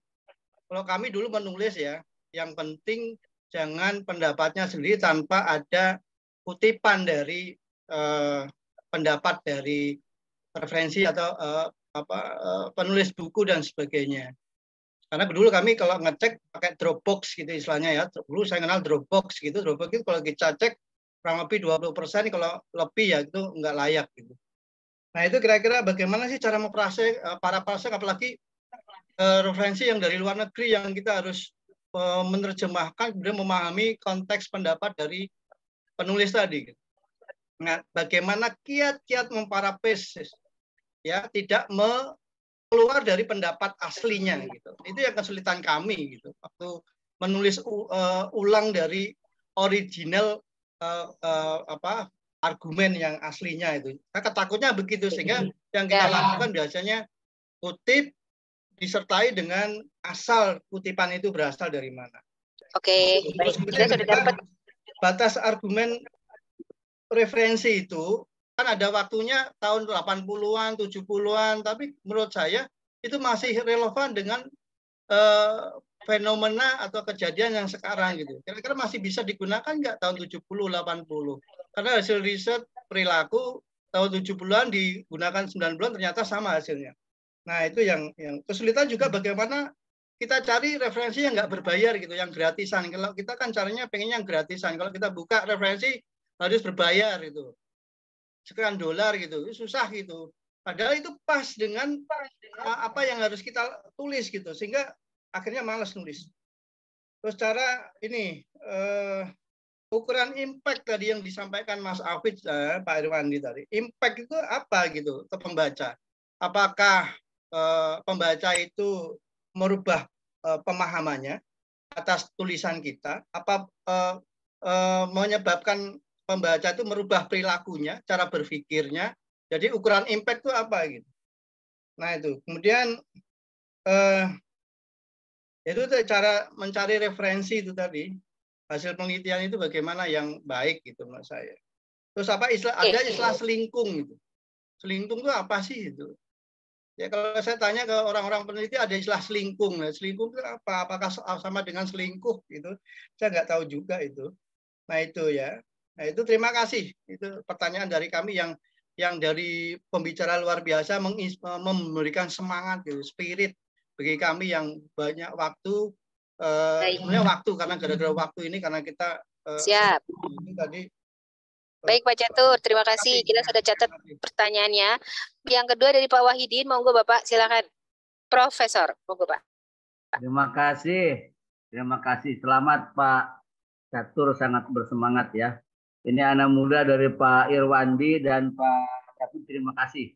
kalau kami dulu menulis ya, yang penting jangan pendapatnya sendiri tanpa ada kutipan dari eh, pendapat dari referensi atau eh, apa eh, penulis buku dan sebagainya. Karena dulu kami kalau ngecek pakai Dropbox gitu istilahnya ya. Dulu saya kenal Dropbox gitu. Dropbox itu kalau kita cek kurang lebih 20% persen, kalau lebih ya itu nggak layak gitu. Nah itu kira-kira bagaimana sih cara memproses eh, para proses apalagi uh, referensi yang dari luar negeri yang kita harus menerjemahkan kemudian memahami konteks pendapat dari penulis tadi. Gitu. Nah, bagaimana kiat-kiat memparapesis ya tidak me keluar dari pendapat aslinya gitu. Itu yang kesulitan kami gitu waktu menulis uh, ulang dari original uh, uh, apa argumen yang aslinya itu. Nah, ketakutnya begitu sehingga iya. yang kita iya. lakukan biasanya kutip disertai dengan asal kutipan itu berasal dari mana. Oke, okay. Terus kita sudah dapat batas argumen referensi itu kan ada waktunya tahun 80-an, 70-an, tapi menurut saya itu masih relevan dengan uh, fenomena atau kejadian yang sekarang gitu. Kira-kira masih bisa digunakan nggak tahun 70, 80? Karena hasil riset perilaku tahun 70-an digunakan 90-an ternyata sama hasilnya. Nah itu yang yang kesulitan juga hmm. bagaimana kita cari referensi yang nggak berbayar gitu, yang gratisan. Kalau kita kan caranya pengen yang gratisan. Kalau kita buka referensi harus berbayar gitu, sekian dolar gitu, susah gitu. Padahal itu pas dengan apa yang harus kita tulis gitu, sehingga akhirnya malas nulis. Terus cara ini uh, ukuran impact tadi yang disampaikan Mas Afid, uh, Pak Irwandi tadi, impact itu apa gitu, ke pembaca? Apakah Eh, pembaca itu merubah eh, pemahamannya atas tulisan kita, apa eh, menyebabkan pembaca itu merubah perilakunya, cara berpikirnya. Jadi ukuran impact itu apa gitu. Nah itu. Kemudian eh, itu cara mencari referensi itu tadi hasil penelitian itu bagaimana yang baik gitu menurut saya. Terus apa istilah ada istilah selingkung itu? Selingkung itu apa sih itu? Ya kalau saya tanya ke orang-orang peneliti ada istilah selingkung. Nah, selingkung itu apa? Apakah sama dengan selingkuh Itu Saya nggak tahu juga itu. Nah itu ya. Nah itu terima kasih. Itu pertanyaan dari kami yang yang dari pembicara luar biasa memberikan semangat gitu, spirit bagi kami yang banyak waktu. Eh, sebenarnya waktu karena gara-gara waktu ini karena kita uh, siap ini tadi Baik Pak Catur, terima kasih. Kita sudah catat pertanyaannya. Yang kedua dari Pak Wahidin, monggo Bapak silakan. Profesor, monggo Pak. Terima kasih. Terima kasih. Selamat Pak Catur sangat bersemangat ya. Ini anak muda dari Pak Irwandi dan Pak Catur terima kasih.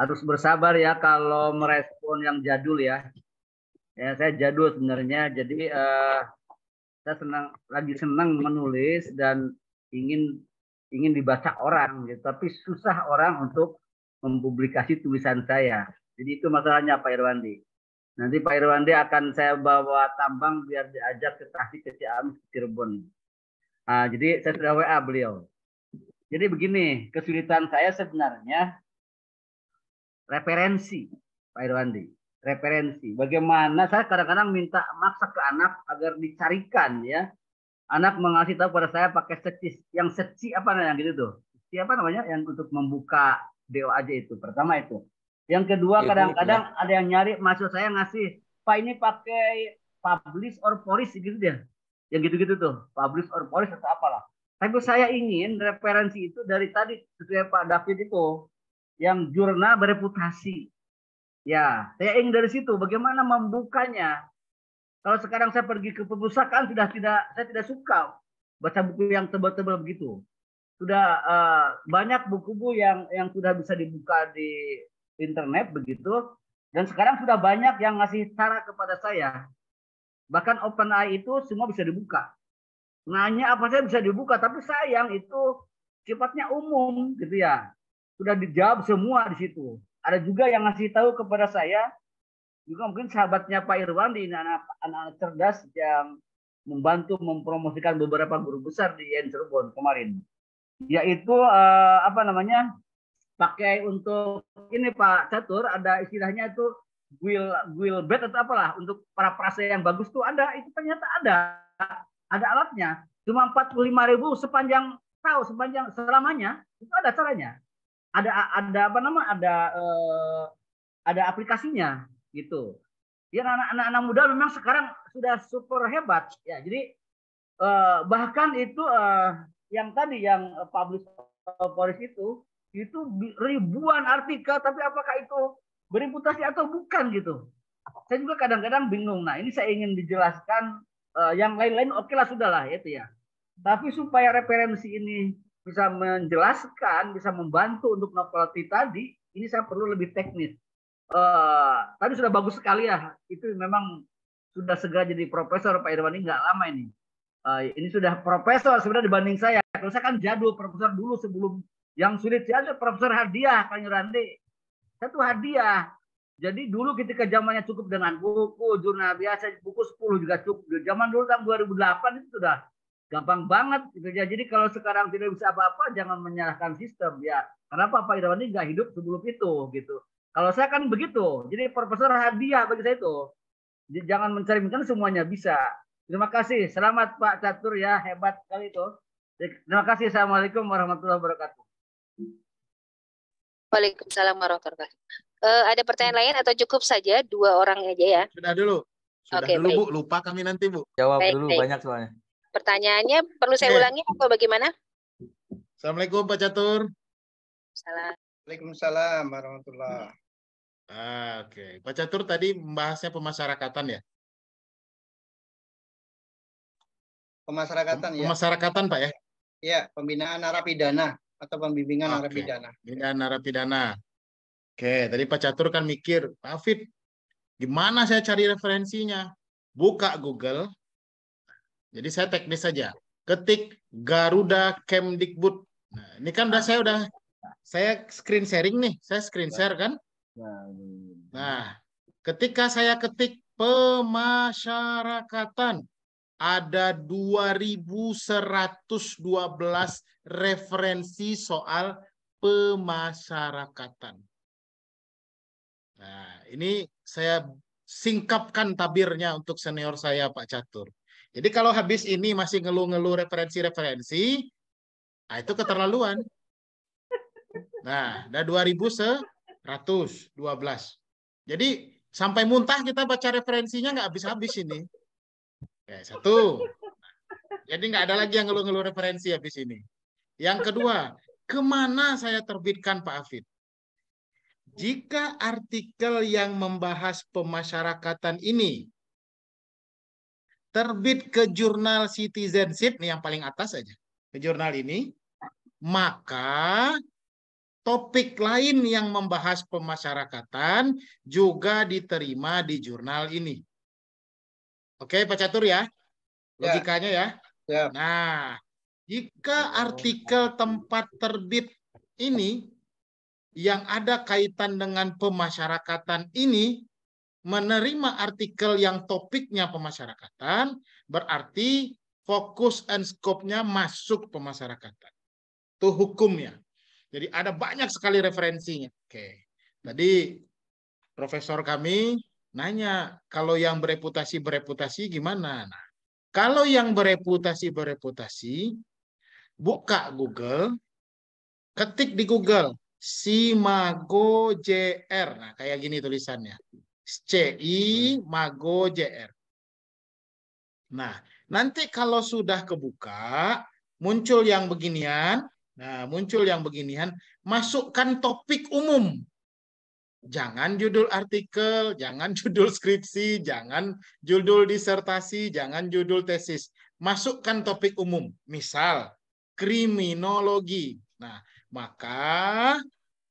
Harus bersabar ya kalau merespon yang jadul ya. Ya saya jadul sebenarnya. Jadi eh, saya senang lagi senang menulis dan ingin ingin dibaca orang gitu tapi susah orang untuk mempublikasi tulisan saya jadi itu masalahnya Pak Irwandi nanti Pak Irwandi akan saya bawa tambang biar diajak ke Tasik ke Ciamis ke Cirebon nah, jadi saya sudah WA beliau jadi begini kesulitan saya sebenarnya referensi Pak Irwandi referensi bagaimana saya kadang-kadang minta maksa ke anak agar dicarikan ya anak mengasih tahu pada saya pakai seci yang seci apa namanya gitu tuh siapa namanya yang untuk membuka aja itu pertama itu yang kedua iya, kadang-kadang iya. ada yang nyari masuk saya ngasih pak ini pakai publish or polis gitu dia yang gitu-gitu tuh publish or polis atau apalah tapi saya ingin referensi itu dari tadi setiap Pak David itu yang jurnal bereputasi. Ya, saya ingin dari situ bagaimana membukanya kalau sekarang saya pergi ke perpustakaan sudah tidak saya tidak suka baca buku yang tebal-tebal begitu. Sudah uh, banyak buku-buku yang yang sudah bisa dibuka di internet begitu dan sekarang sudah banyak yang ngasih cara kepada saya. Bahkan open AI itu semua bisa dibuka. Nanya apa saya bisa dibuka, tapi sayang itu sifatnya umum gitu ya. Sudah dijawab semua di situ. Ada juga yang ngasih tahu kepada saya juga mungkin sahabatnya Pak Irwan di anak-anak cerdas yang membantu mempromosikan beberapa guru besar di Cirebon kemarin yaitu eh, apa namanya pakai untuk ini Pak Catur ada istilahnya itu will will bet atau apalah untuk para prase yang bagus tuh ada itu ternyata ada ada alatnya cuma 45 ribu sepanjang tahu sepanjang selamanya itu ada caranya ada ada apa nama ada eh, ada aplikasinya gitu. Ya anak-anak muda memang sekarang sudah super hebat ya. Jadi eh, bahkan itu eh, yang tadi yang eh, publish polis itu itu ribuan artikel tapi apakah itu berimputasi atau bukan gitu. Saya juga kadang-kadang bingung. Nah, ini saya ingin dijelaskan eh, yang lain-lain oke okay lah sudahlah itu ya. Tapi supaya referensi ini bisa menjelaskan, bisa membantu untuk novelty tadi, ini saya perlu lebih teknis uh, eh, tadi sudah bagus sekali ya. Itu memang sudah segera jadi profesor Pak Irwan ini nggak lama ini. Uh, ini sudah profesor sebenarnya dibanding saya. Kalau saya kan jadul profesor dulu sebelum yang sulit saja profesor hadiah Kang Yurandi. Satu hadiah. Jadi dulu ketika zamannya cukup dengan buku, jurnal biasa, buku 10 juga cukup. Zaman dulu tahun 2008 itu sudah gampang banget gitu ya. Jadi kalau sekarang tidak bisa apa-apa jangan menyalahkan sistem ya. Kenapa Pak Irwan ini nggak hidup sebelum itu gitu. Kalau saya kan begitu. Jadi profesor hadiah bagi saya itu. jangan mencari mencari semuanya bisa. Terima kasih. Selamat Pak Catur ya, hebat kali itu. Terima kasih. Assalamualaikum warahmatullahi wabarakatuh. Waalaikumsalam warahmatullahi wabarakatuh. Eh, ada pertanyaan lain atau cukup saja dua orang aja ya? Sudah dulu. Sudah okay, dulu baik. Bu, lupa kami nanti Bu. Jawab baik, dulu baik. banyak soalnya. Pertanyaannya perlu saya ulangi atau bagaimana? Assalamualaikum Pak Catur. Salam. Waalaikumsalam warahmatullahi Ah, oke, okay. Pak Catur tadi membahasnya pemasyarakatan ya? Pemasyarakatan ya. Pemasyarakatan Pak ya? Iya, pembinaan narapidana atau pembimbingan okay. narapidana. Pembinaan narapidana. Oke, okay. tadi Pak Catur kan mikir, Pak Fit, gimana saya cari referensinya? Buka Google. Jadi saya teknis saja. Ketik Garuda Kemdikbud. Nah, ini kan udah ah. saya udah saya screen sharing nih, saya screen share kan. Nah, nah, ketika saya ketik pemasyarakatan ada 2112 referensi soal pemasyarakatan. Nah, ini saya singkapkan tabirnya untuk senior saya Pak Catur. Jadi kalau habis ini masih ngeluh-ngeluh referensi-referensi, nah itu keterlaluan. Nah, ada 2000 se 112. Jadi sampai muntah kita baca referensinya nggak habis-habis ini. Ya, satu. Jadi nggak ada lagi yang ngeluh-ngeluh referensi habis ini. Yang kedua, kemana saya terbitkan Pak Afid? Jika artikel yang membahas pemasyarakatan ini terbit ke jurnal citizenship, nih yang paling atas aja, ke jurnal ini, maka topik lain yang membahas pemasyarakatan juga diterima di jurnal ini. Oke, Pak Catur ya. ya. Logikanya ya. ya. Nah, jika artikel tempat terbit ini yang ada kaitan dengan pemasyarakatan ini menerima artikel yang topiknya pemasyarakatan, berarti fokus and scope-nya masuk pemasyarakatan. Itu hukumnya. Jadi ada banyak sekali referensinya. Oke. Tadi profesor kami nanya, kalau yang bereputasi bereputasi gimana? Nah, kalau yang bereputasi bereputasi, buka Google, ketik di Google Simago JR. Nah, kayak gini tulisannya. CI Mago JR. Nah, nanti kalau sudah kebuka, muncul yang beginian, Nah, muncul yang beginian, masukkan topik umum. Jangan judul artikel, jangan judul skripsi, jangan judul disertasi, jangan judul tesis. Masukkan topik umum. Misal, kriminologi. Nah, maka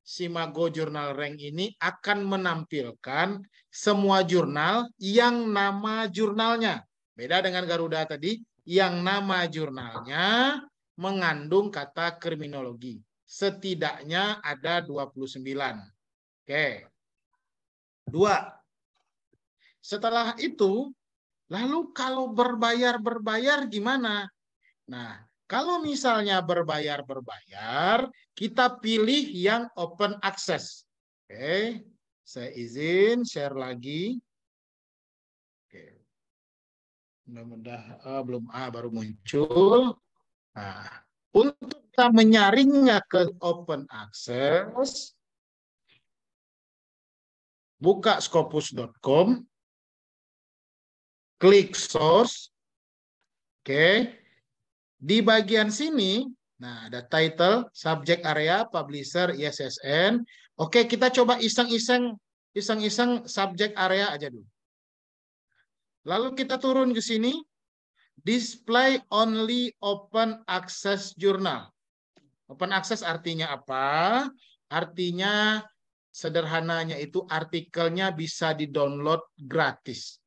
Simago Journal Rank ini akan menampilkan semua jurnal yang nama jurnalnya. Beda dengan Garuda tadi, yang nama jurnalnya mengandung kata kriminologi. Setidaknya ada 29. Oke. Dua. Setelah itu, lalu kalau berbayar-berbayar gimana? Nah, kalau misalnya berbayar-berbayar, kita pilih yang open access. Oke, saya izin share lagi. Oke. Mudah-mudahan ah, belum ah baru muncul. Nah, untuk kita menyaringnya ke open access, buka scopus.com, klik source, oke, di bagian sini, nah ada title, subject area, publisher, ISSN, oke kita coba iseng-iseng, iseng-iseng subject area aja dulu. Lalu kita turun ke sini, display only open access Journal. Open access artinya apa? Artinya sederhananya itu artikelnya bisa di-download gratis.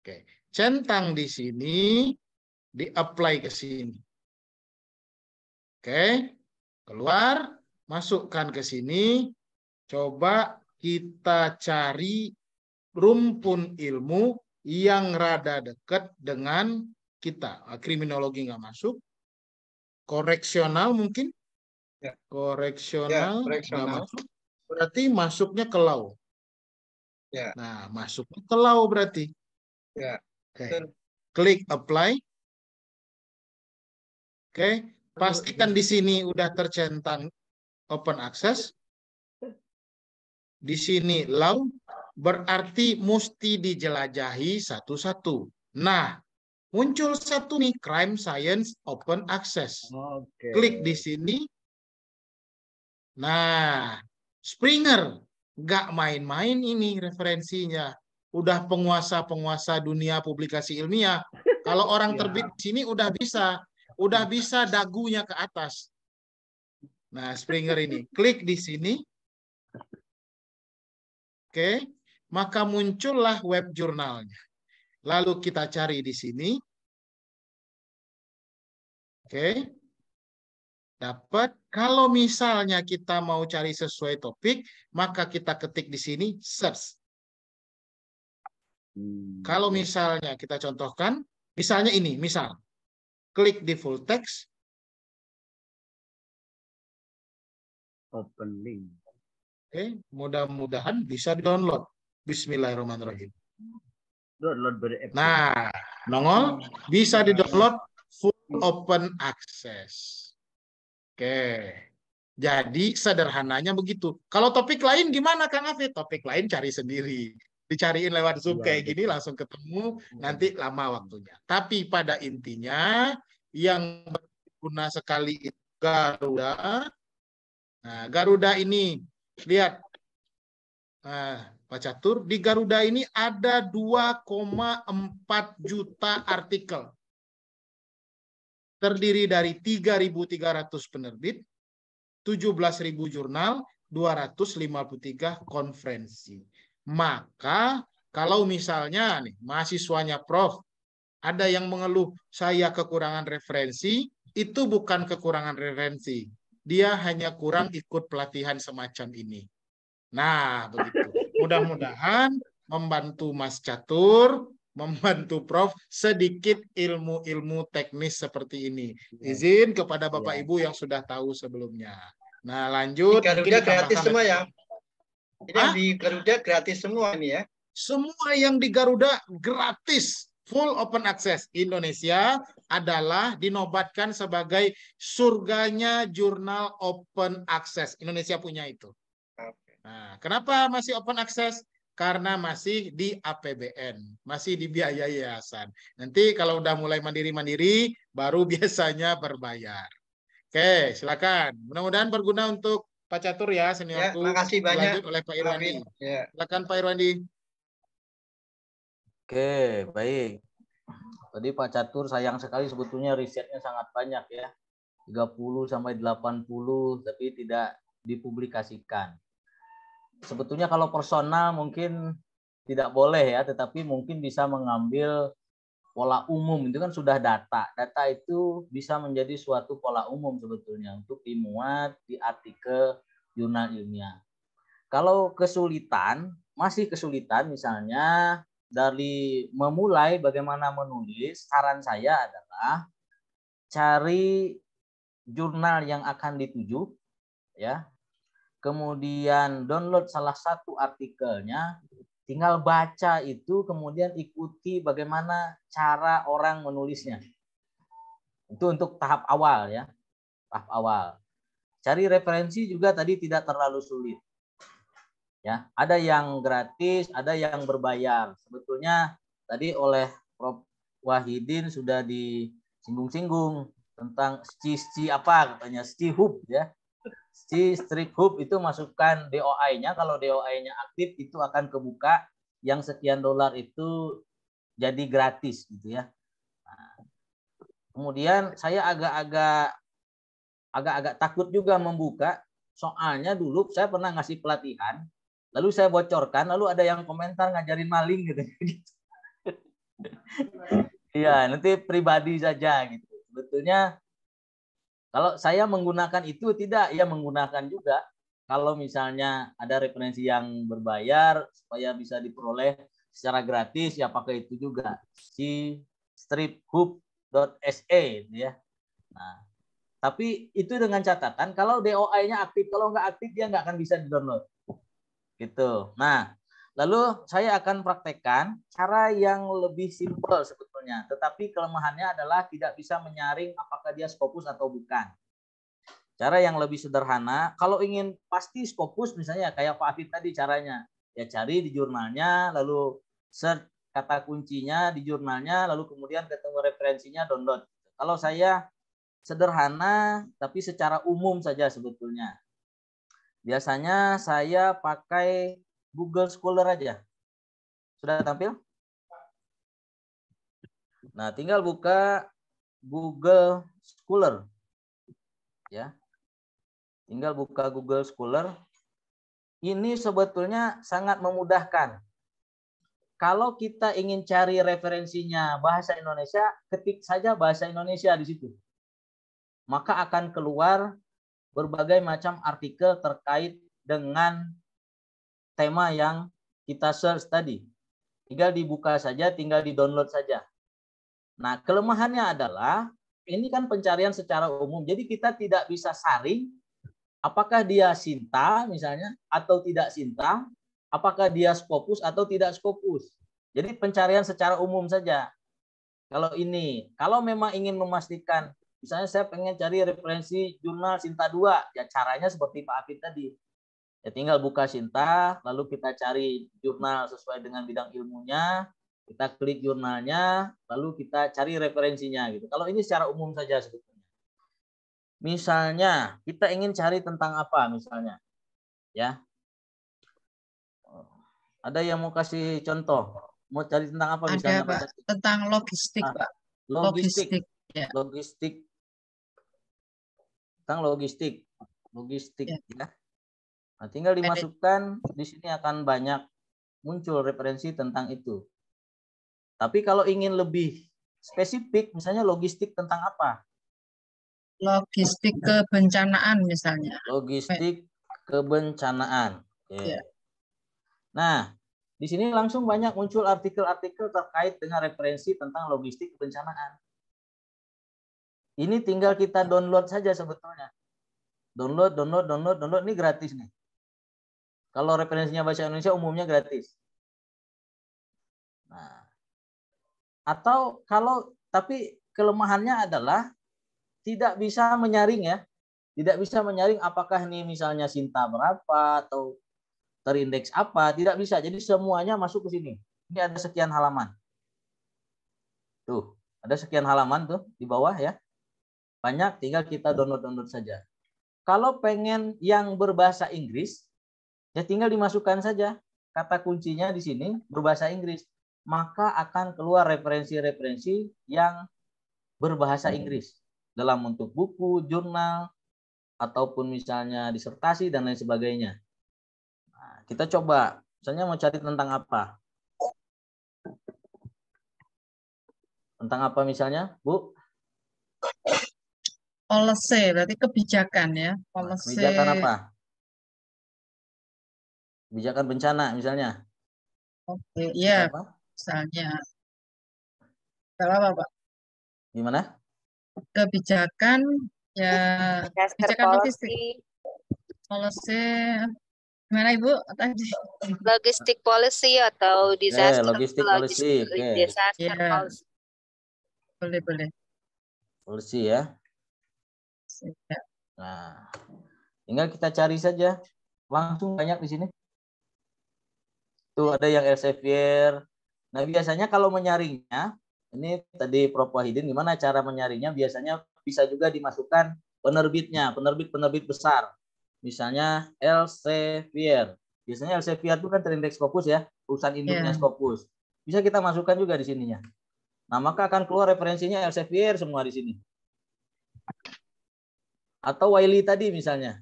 Oke, centang di sini di-apply ke sini. Oke, keluar, masukkan ke sini. Coba kita cari rumpun ilmu yang rada dekat dengan kita. Ah, kriminologi nggak masuk. Koreksional mungkin? Ya. Koreksional, ya, masuk. Berarti masuknya ke law. Ya. Nah, masuk ke law berarti. Ya. Oke. Okay. Klik apply. Oke, okay. pastikan di sini udah tercentang open access. Di sini law berarti mesti dijelajahi satu-satu. Nah, muncul satu nih crime science open access. Okay. Klik di sini. Nah, Springer nggak main-main ini referensinya. Udah penguasa-penguasa dunia publikasi ilmiah. Kalau orang ya. terbit di sini udah bisa, udah bisa dagunya ke atas. Nah, Springer ini klik di sini. Oke, okay. maka muncullah web jurnalnya. Lalu kita cari di sini. Oke. Dapat. Kalau misalnya kita mau cari sesuai topik, maka kita ketik di sini search. Hmm, Kalau misalnya kita contohkan, misalnya ini, misal. Klik di full text. Open link. Oke, mudah-mudahan bisa di-download. Bismillahirrahmanirrahim download dari Nah, nongol bisa di-download full open access. Oke. Jadi sederhananya begitu. Kalau topik lain gimana Kang Afi Topik lain cari sendiri. Dicariin lewat Zoom ya, kayak gini langsung ketemu, iya. nanti lama waktunya. Tapi pada intinya yang berguna sekali itu Garuda. Nah, Garuda ini lihat. Nah, Pak Catur, di Garuda ini ada 2,4 juta artikel. Terdiri dari 3.300 penerbit, 17.000 jurnal, 253 konferensi. Maka kalau misalnya nih mahasiswanya Prof ada yang mengeluh saya kekurangan referensi, itu bukan kekurangan referensi. Dia hanya kurang ikut pelatihan semacam ini. Nah, begitu. Mudah-mudahan membantu Mas Catur, membantu Prof sedikit ilmu-ilmu teknis seperti ini. Iya. Izin kepada Bapak iya. Ibu yang sudah tahu sebelumnya. Nah, lanjut. Di Garuda gratis semua ya. Ini Hah? di Garuda gratis semua ini ya. Semua yang di Garuda gratis, full open access. Indonesia adalah dinobatkan sebagai surganya jurnal open access. Indonesia punya itu. Nah, kenapa masih open access? Karena masih di APBN, masih dibiayai yayasan. Nanti kalau udah mulai mandiri-mandiri, baru biasanya berbayar. Oke, silakan. Mudah-mudahan berguna untuk Pak Catur ya, seniorku. Ya, kasih banyak. Lanjut oleh Pak Irwandi. Ya. Silakan Pak Irwandi. Oke, baik. Tadi Pak Catur sayang sekali sebetulnya risetnya sangat banyak ya. 30 sampai 80 tapi tidak dipublikasikan sebetulnya kalau personal mungkin tidak boleh ya, tetapi mungkin bisa mengambil pola umum itu kan sudah data. Data itu bisa menjadi suatu pola umum sebetulnya untuk dimuat di artikel jurnal ilmiah. Kalau kesulitan, masih kesulitan misalnya dari memulai bagaimana menulis, saran saya adalah cari jurnal yang akan dituju ya kemudian download salah satu artikelnya, tinggal baca itu, kemudian ikuti bagaimana cara orang menulisnya. Itu untuk tahap awal ya, tahap awal. Cari referensi juga tadi tidak terlalu sulit. Ya, ada yang gratis, ada yang berbayar. Sebetulnya tadi oleh Prof. Wahidin sudah disinggung-singgung tentang sci-sci apa katanya, sci-hub ya si strip hub itu masukkan DOI-nya kalau DOI-nya aktif itu akan kebuka yang sekian dolar itu jadi gratis gitu ya nah, kemudian saya agak-agak agak-agak takut juga membuka soalnya dulu saya pernah ngasih pelatihan lalu saya bocorkan lalu ada yang komentar ngajarin maling gitu Iya, nanti pribadi saja gitu. Sebetulnya kalau saya menggunakan itu tidak, ya menggunakan juga. Kalau misalnya ada referensi yang berbayar supaya bisa diperoleh secara gratis, ya pakai itu juga. Si striphub.se gitu ya. Nah, tapi itu dengan catatan kalau DOI-nya aktif, kalau nggak aktif dia nggak akan bisa di-download. Gitu. Nah, Lalu saya akan praktekkan cara yang lebih simpel sebetulnya, tetapi kelemahannya adalah tidak bisa menyaring apakah dia skopus atau bukan. Cara yang lebih sederhana, kalau ingin pasti skopus misalnya kayak Pak Afif tadi caranya, ya cari di jurnalnya, lalu search kata kuncinya di jurnalnya, lalu kemudian ketemu referensinya download. Kalau saya sederhana tapi secara umum saja sebetulnya. Biasanya saya pakai Google Scholar aja. Sudah tampil? Nah, tinggal buka Google Scholar. Ya. Tinggal buka Google Scholar. Ini sebetulnya sangat memudahkan. Kalau kita ingin cari referensinya bahasa Indonesia, ketik saja bahasa Indonesia di situ. Maka akan keluar berbagai macam artikel terkait dengan tema yang kita search tadi. Tinggal dibuka saja, tinggal di-download saja. Nah, kelemahannya adalah ini kan pencarian secara umum. Jadi kita tidak bisa saring apakah dia Sinta misalnya atau tidak Sinta, apakah dia Scopus atau tidak Scopus. Jadi pencarian secara umum saja. Kalau ini, kalau memang ingin memastikan, misalnya saya pengen cari referensi jurnal Sinta 2, ya caranya seperti Pak Afif tadi. Ya tinggal buka Sinta, lalu kita cari jurnal sesuai dengan bidang ilmunya, kita klik jurnalnya, lalu kita cari referensinya gitu. Kalau ini secara umum saja sebetulnya. Misalnya kita ingin cari tentang apa misalnya, ya. Ada yang mau kasih contoh? Mau cari tentang apa Ada, misalnya? Pak. Tentang logistik, ah, Pak. Logistik. Logistik. Ya. logistik. Tentang logistik. Logistik ya. ya Nah, tinggal dimasukkan di sini akan banyak muncul referensi tentang itu. Tapi kalau ingin lebih spesifik, misalnya logistik tentang apa? Logistik kebencanaan misalnya. Logistik kebencanaan. Okay. Iya. Yeah. Nah, di sini langsung banyak muncul artikel-artikel terkait dengan referensi tentang logistik kebencanaan. Ini tinggal kita download saja sebetulnya. Download, download, download, download. Ini gratis nih. Kalau referensinya bahasa Indonesia umumnya gratis. Nah, atau kalau tapi kelemahannya adalah tidak bisa menyaring ya. Tidak bisa menyaring apakah ini misalnya Sinta berapa atau terindeks apa, tidak bisa. Jadi semuanya masuk ke sini. Ini ada sekian halaman. Tuh, ada sekian halaman tuh di bawah ya. Banyak, tinggal kita download-download saja. Kalau pengen yang berbahasa Inggris, Ya tinggal dimasukkan saja kata kuncinya di sini berbahasa Inggris, maka akan keluar referensi-referensi yang berbahasa hmm. Inggris dalam bentuk buku, jurnal, ataupun misalnya disertasi dan lain sebagainya. Nah, kita coba, misalnya mau cari tentang apa? Tentang apa misalnya, Bu? Policy, berarti kebijakan ya. Policy. Kebijakan apa? kebijakan bencana misalnya. Oke, okay, iya. Apa? Misalnya. Kalau apa, Pak? Gimana? Kebijakan ya kebijakan logistik. Policy gimana Ibu tadi? Logistik policy atau eh, disaster yeah, logistik policy. Logistik, okay. Disaster yeah. policy. Boleh, boleh. Policy ya. Nah, tinggal kita cari saja. Langsung banyak di sini. Tuh ada yang Elsevier. Nah, biasanya kalau menyaringnya, ini tadi Prof. Wahidin gimana cara menyaringnya? Biasanya bisa juga dimasukkan penerbitnya, penerbit-penerbit besar. Misalnya Elsevier. Biasanya Elsevier itu kan terindeks Scopus ya, perusahaan induknya yeah. Scopus. Bisa kita masukkan juga di sininya. Nah, maka akan keluar referensinya Elsevier semua di sini. Atau Wiley tadi misalnya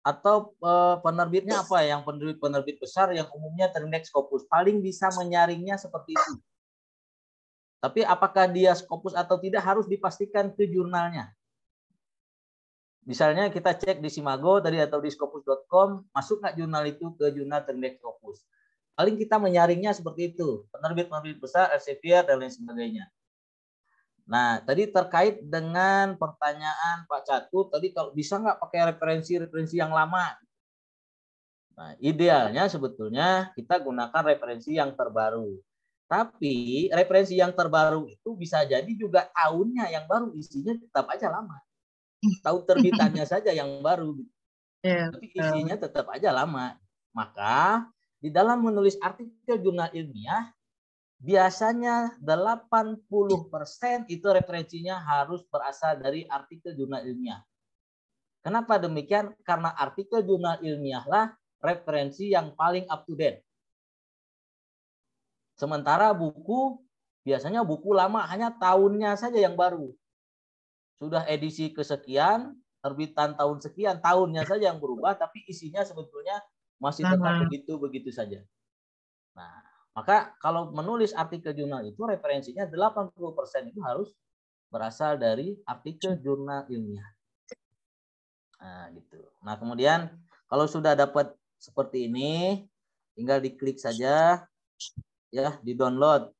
atau uh, penerbitnya apa yang penerbit-penerbit besar yang umumnya terindeks Scopus paling bisa menyaringnya seperti itu. Tapi apakah dia Scopus atau tidak harus dipastikan ke jurnalnya. Misalnya kita cek di Simago tadi atau di scopus.com masuk nggak jurnal itu ke jurnal terindeks Scopus. Paling kita menyaringnya seperti itu, penerbit-penerbit besar, Elsevier dan lain sebagainya. Nah, tadi terkait dengan pertanyaan Pak Catut, tadi kalau bisa nggak pakai referensi-referensi yang lama? Nah, idealnya sebetulnya kita gunakan referensi yang terbaru. Tapi referensi yang terbaru itu bisa jadi juga tahunnya yang baru, isinya tetap aja lama. Tahun terbitannya saja yang baru. Gitu. Iya, Tapi isinya tetap aja lama. Maka di dalam menulis artikel jurnal ilmiah, biasanya 80% itu referensinya harus berasal dari artikel jurnal ilmiah. Kenapa demikian? Karena artikel jurnal ilmiahlah referensi yang paling up to date. Sementara buku, biasanya buku lama hanya tahunnya saja yang baru. Sudah edisi kesekian, terbitan tahun sekian, tahunnya saja yang berubah, tapi isinya sebetulnya masih tetap nah, nah. begitu-begitu saja. Nah, maka kalau menulis artikel jurnal itu referensinya 80% itu harus berasal dari artikel jurnal ilmiah. Nah, gitu. Nah, kemudian kalau sudah dapat seperti ini, tinggal diklik saja ya, di-download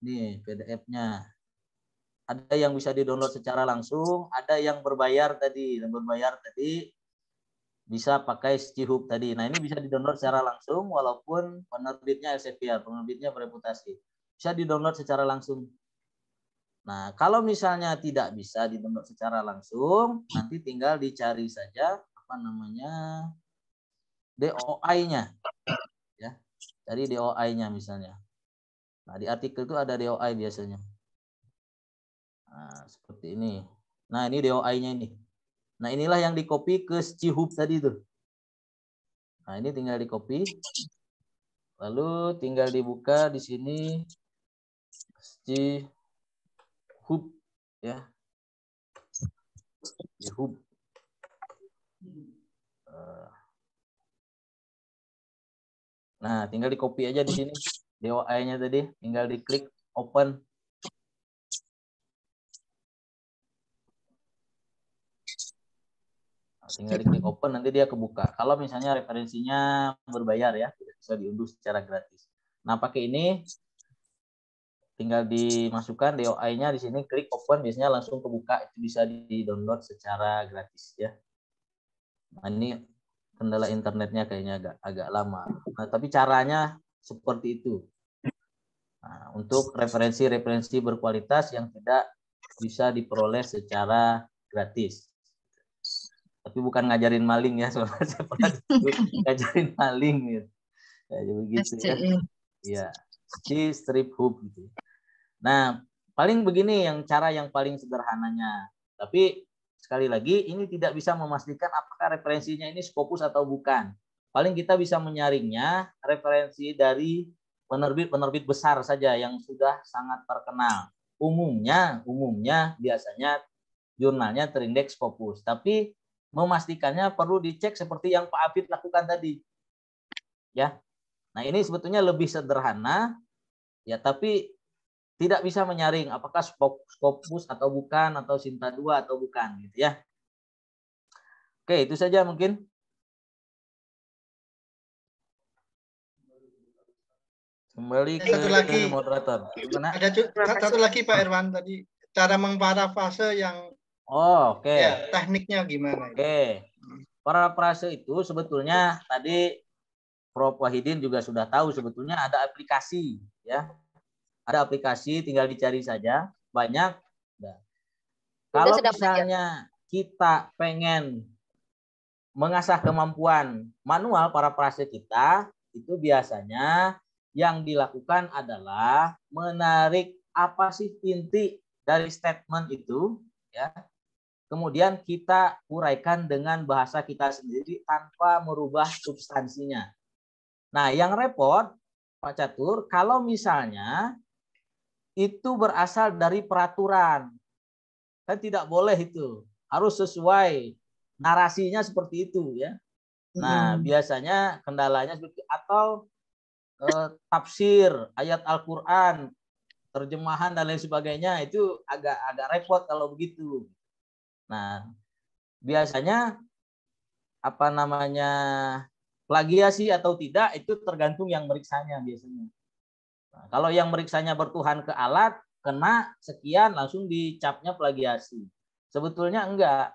nih PDF-nya. Ada yang bisa di-download secara langsung, ada yang berbayar tadi. Yang berbayar tadi bisa pakai Cihub tadi. Nah, ini bisa didownload secara langsung walaupun penerbitnya Elsevier, penerbitnya bereputasi. Bisa didownload secara langsung. Nah, kalau misalnya tidak bisa didownload secara langsung, nanti tinggal dicari saja apa namanya DOI-nya. Ya. Cari DOI-nya misalnya. Nah, di artikel itu ada DOI biasanya. Nah, seperti ini. Nah, ini DOI-nya ini. Nah, inilah yang dikopi ke Cihub tadi tuh. Nah, ini tinggal dikopi. Lalu tinggal dibuka di sini Cihub ya. Cihub. Nah, tinggal dikopi aja di sini DOI-nya tadi, tinggal diklik open. Tinggal klik open nanti dia kebuka. Kalau misalnya referensinya berbayar ya, bisa diunduh secara gratis. Nah, pakai ini tinggal dimasukkan DOI-nya di sini klik open biasanya langsung kebuka itu bisa di-download secara gratis ya. Nah, ini kendala internetnya kayaknya agak agak lama. Nah, tapi caranya seperti itu. Nah, untuk referensi-referensi berkualitas yang tidak bisa diperoleh secara gratis tapi bukan ngajarin maling ya sobat sobat ngajarin maling ya. Ya. E. Iya, gitu ya begitu ya ya si strip hub gitu nah paling begini yang cara yang paling sederhananya tapi sekali lagi ini tidak bisa memastikan apakah referensinya ini Scopus atau bukan paling kita bisa menyaringnya referensi dari penerbit-penerbit besar saja yang sudah sangat terkenal umumnya umumnya biasanya jurnalnya terindeks Scopus tapi memastikannya perlu dicek seperti yang Pak Abid lakukan tadi. Ya. Nah, ini sebetulnya lebih sederhana ya, tapi tidak bisa menyaring apakah Scopus atau bukan atau Sinta 2 atau bukan gitu ya. Oke, itu saja mungkin. Kembali ke satu lagi. moderator. Ada satu lagi Pak Irwan tadi cara mengparafase yang Oh, oke. Okay. Ya, tekniknya gimana? Oke. Okay. prase itu sebetulnya tadi Prof Wahidin juga sudah tahu sebetulnya ada aplikasi ya. Ada aplikasi tinggal dicari saja, banyak. Nah. Kalau misalnya kita pengen mengasah kemampuan manual para prase kita, itu biasanya yang dilakukan adalah menarik apa sih inti dari statement itu ya kemudian kita uraikan dengan bahasa kita sendiri tanpa merubah substansinya. Nah, yang repot, Pak Catur, kalau misalnya itu berasal dari peraturan, kan tidak boleh itu, harus sesuai narasinya seperti itu ya. Nah, hmm. biasanya kendalanya seperti atau e, tafsir ayat Al-Qur'an, terjemahan dan lain sebagainya itu agak agak repot kalau begitu Nah, biasanya apa namanya plagiasi atau tidak itu tergantung yang meriksanya biasanya. Nah, kalau yang meriksanya bertuhan ke alat, kena sekian langsung dicapnya plagiasi. Sebetulnya enggak.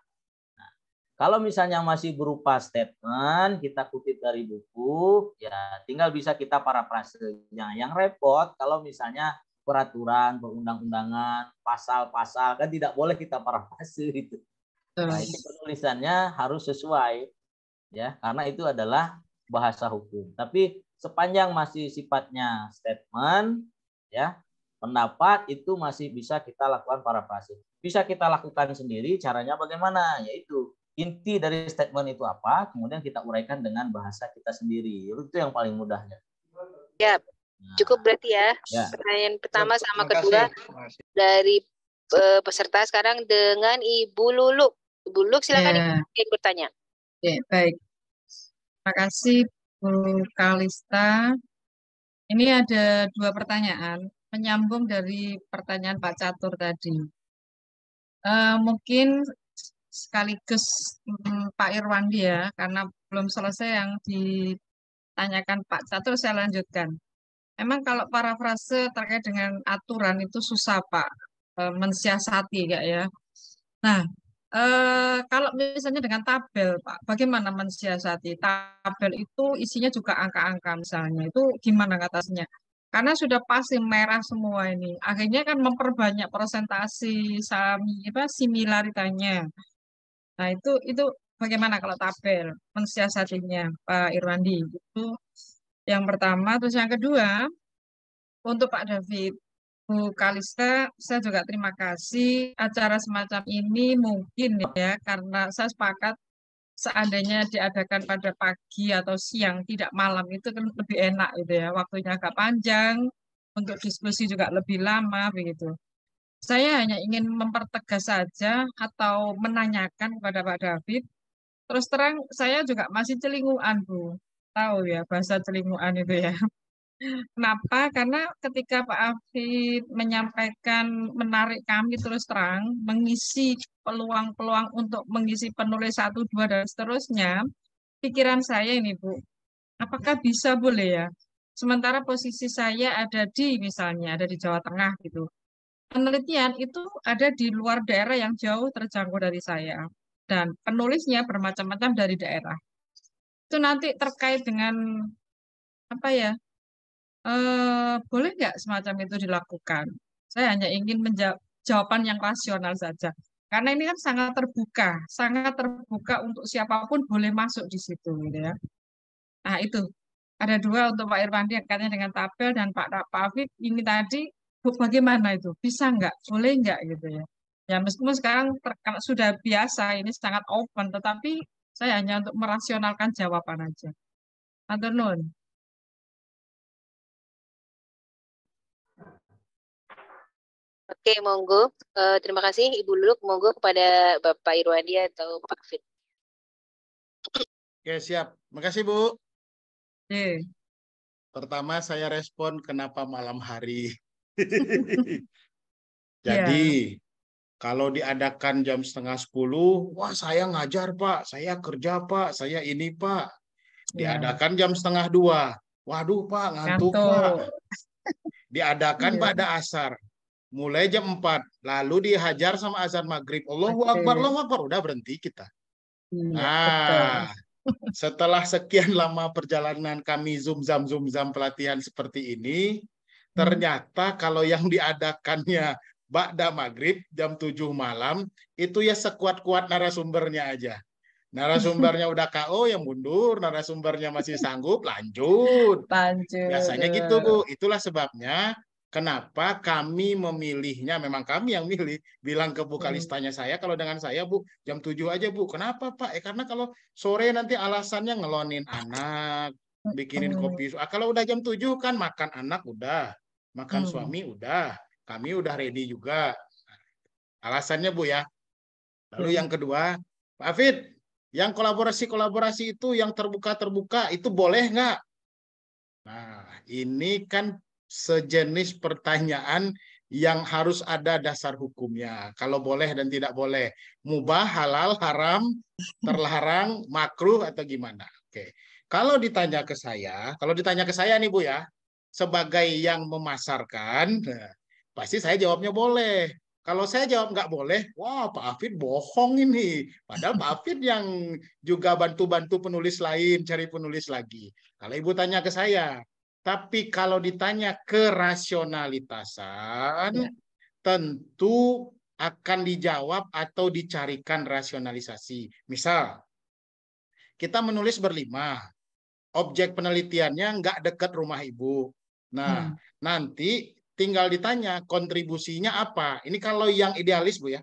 Nah, kalau misalnya masih berupa statement, kita kutip dari buku, ya tinggal bisa kita para prasenya. Yang repot kalau misalnya peraturan, perundang-undangan, pasal-pasal kan tidak boleh kita para itu. Nah, itu penulisannya harus sesuai ya karena itu adalah bahasa hukum. Tapi sepanjang masih sifatnya statement ya pendapat itu masih bisa kita lakukan para parafrase. Bisa kita lakukan sendiri caranya bagaimana? Yaitu inti dari statement itu apa, kemudian kita uraikan dengan bahasa kita sendiri. Itu yang paling mudahnya. Ya, nah, cukup berarti ya. ya. Pertanyaan pertama sama kedua dari eh, peserta sekarang dengan Ibu luluk Bu Luk silakan yeah. Ibu bertanya. Yeah, baik. Terima kasih Bu Kalista. Ini ada dua pertanyaan menyambung dari pertanyaan Pak Catur tadi. Uh, mungkin sekaligus hmm, Pak Irwandi ya, karena belum selesai yang ditanyakan Pak Catur, saya lanjutkan. Emang kalau parafrase terkait dengan aturan itu susah Pak, e, mensiasati kayak ya. Nah, Eh, kalau misalnya dengan tabel, Pak, bagaimana mensiasati tabel itu isinya juga angka-angka misalnya itu gimana atasnya? Karena sudah pasti merah semua ini, akhirnya kan memperbanyak presentasi sami apa similaritanya. Nah itu itu bagaimana kalau tabel mensiasatinya, Pak Irwandi? Itu yang pertama, terus yang kedua untuk Pak David Bu Kalista, saya juga terima kasih. Acara semacam ini mungkin ya, karena saya sepakat seandainya diadakan pada pagi atau siang, tidak malam, itu kan lebih enak gitu ya. Waktunya agak panjang, untuk diskusi juga lebih lama begitu. Saya hanya ingin mempertegas saja atau menanyakan kepada Pak David. Terus terang, saya juga masih celinguan, Bu. Tahu ya, bahasa celinguan itu ya. Kenapa? Karena ketika Pak Afid menyampaikan menarik kami terus terang, mengisi peluang-peluang untuk mengisi penulis satu dua dan seterusnya, pikiran saya ini Bu, apakah bisa boleh ya? Sementara posisi saya ada di misalnya ada di Jawa Tengah gitu. Penelitian itu ada di luar daerah yang jauh terjangkau dari saya dan penulisnya bermacam-macam dari daerah. Itu nanti terkait dengan apa ya eh, boleh nggak semacam itu dilakukan? Saya hanya ingin menjawab jawaban yang rasional saja. Karena ini kan sangat terbuka, sangat terbuka untuk siapapun boleh masuk di situ, gitu ya. Nah itu ada dua untuk Pak Irwandi katanya dengan tabel dan Pak Pak Afif ini tadi bagaimana itu bisa nggak boleh nggak gitu ya ya meskipun sekarang terkena, sudah biasa ini sangat open tetapi saya hanya untuk merasionalkan jawaban aja Antur Nun Oke, monggo. Uh, terima kasih Ibu Luluk. Monggo kepada Bapak Irwandi atau Pak Fit. Oke, siap. Terima kasih, Bu. Hmm. Pertama, saya respon kenapa malam hari. Jadi, yeah. kalau diadakan jam setengah sepuluh, wah saya ngajar, Pak. Saya kerja, Pak. Saya ini, Pak. Iya. Diadakan yeah. jam setengah dua. Waduh, Pak, ngantuk, Ngantuk. Iya. Pak. Diadakan yeah. pada asar mulai jam 4 lalu dihajar sama azan maghrib Allahu okay. Akbar Allahu Akbar udah berhenti kita hmm, nah setelah sekian lama perjalanan kami zoom zam zoom zam pelatihan seperti ini hmm. ternyata kalau yang diadakannya Ba'da maghrib jam 7 malam itu ya sekuat-kuat narasumbernya aja narasumbernya udah KO yang mundur, narasumbernya masih sanggup lanjut. Lanjut. Biasanya gitu Bu, itulah sebabnya Kenapa kami memilihnya? Memang kami yang milih. Bilang ke bukalistanya Kalistanya saya, kalau dengan saya Bu, jam 7 aja Bu. Kenapa Pak? Eh karena kalau sore nanti alasannya ngelonin anak, bikinin kopi. Ah, kalau udah jam 7 kan makan anak udah, makan hmm. suami udah, kami udah ready juga. Alasannya Bu ya. Lalu iya. yang kedua, Pak Fit, yang kolaborasi-kolaborasi itu yang terbuka-terbuka itu boleh nggak? Nah, ini kan sejenis pertanyaan yang harus ada dasar hukumnya. Kalau boleh dan tidak boleh. Mubah, halal, haram, terlarang, makruh, atau gimana. Oke. Kalau ditanya ke saya, kalau ditanya ke saya nih Bu ya, sebagai yang memasarkan, nah, pasti saya jawabnya boleh. Kalau saya jawab nggak boleh, wah Pak Afid bohong ini. Padahal Pak Afid yang juga bantu-bantu penulis lain, cari penulis lagi. Kalau Ibu tanya ke saya, tapi kalau ditanya kerasionalitasan, ya. tentu akan dijawab atau dicarikan rasionalisasi. Misal, kita menulis berlima, objek penelitiannya nggak dekat rumah ibu. Nah, hmm. nanti tinggal ditanya kontribusinya apa. Ini kalau yang idealis, Bu ya.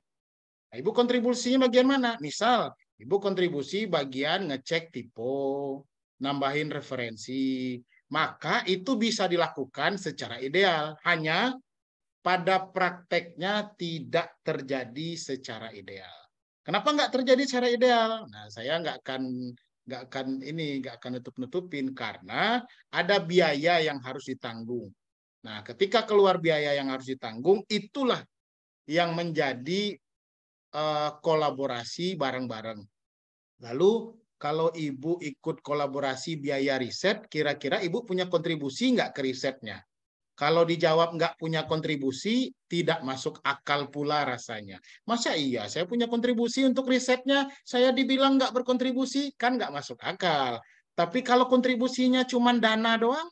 Nah, ibu kontribusinya bagian mana? Misal, ibu kontribusi bagian ngecek tipe, nambahin referensi, maka itu bisa dilakukan secara ideal. Hanya pada prakteknya tidak terjadi secara ideal. Kenapa nggak terjadi secara ideal? Nah, saya nggak akan nggak akan ini nggak akan nutup nutupin karena ada biaya yang harus ditanggung. Nah, ketika keluar biaya yang harus ditanggung, itulah yang menjadi uh, kolaborasi bareng-bareng. Lalu kalau ibu ikut kolaborasi biaya riset, kira-kira ibu punya kontribusi nggak ke risetnya? Kalau dijawab nggak punya kontribusi, tidak masuk akal pula rasanya. Masa iya saya punya kontribusi untuk risetnya, saya dibilang nggak berkontribusi, kan nggak masuk akal. Tapi kalau kontribusinya cuma dana doang,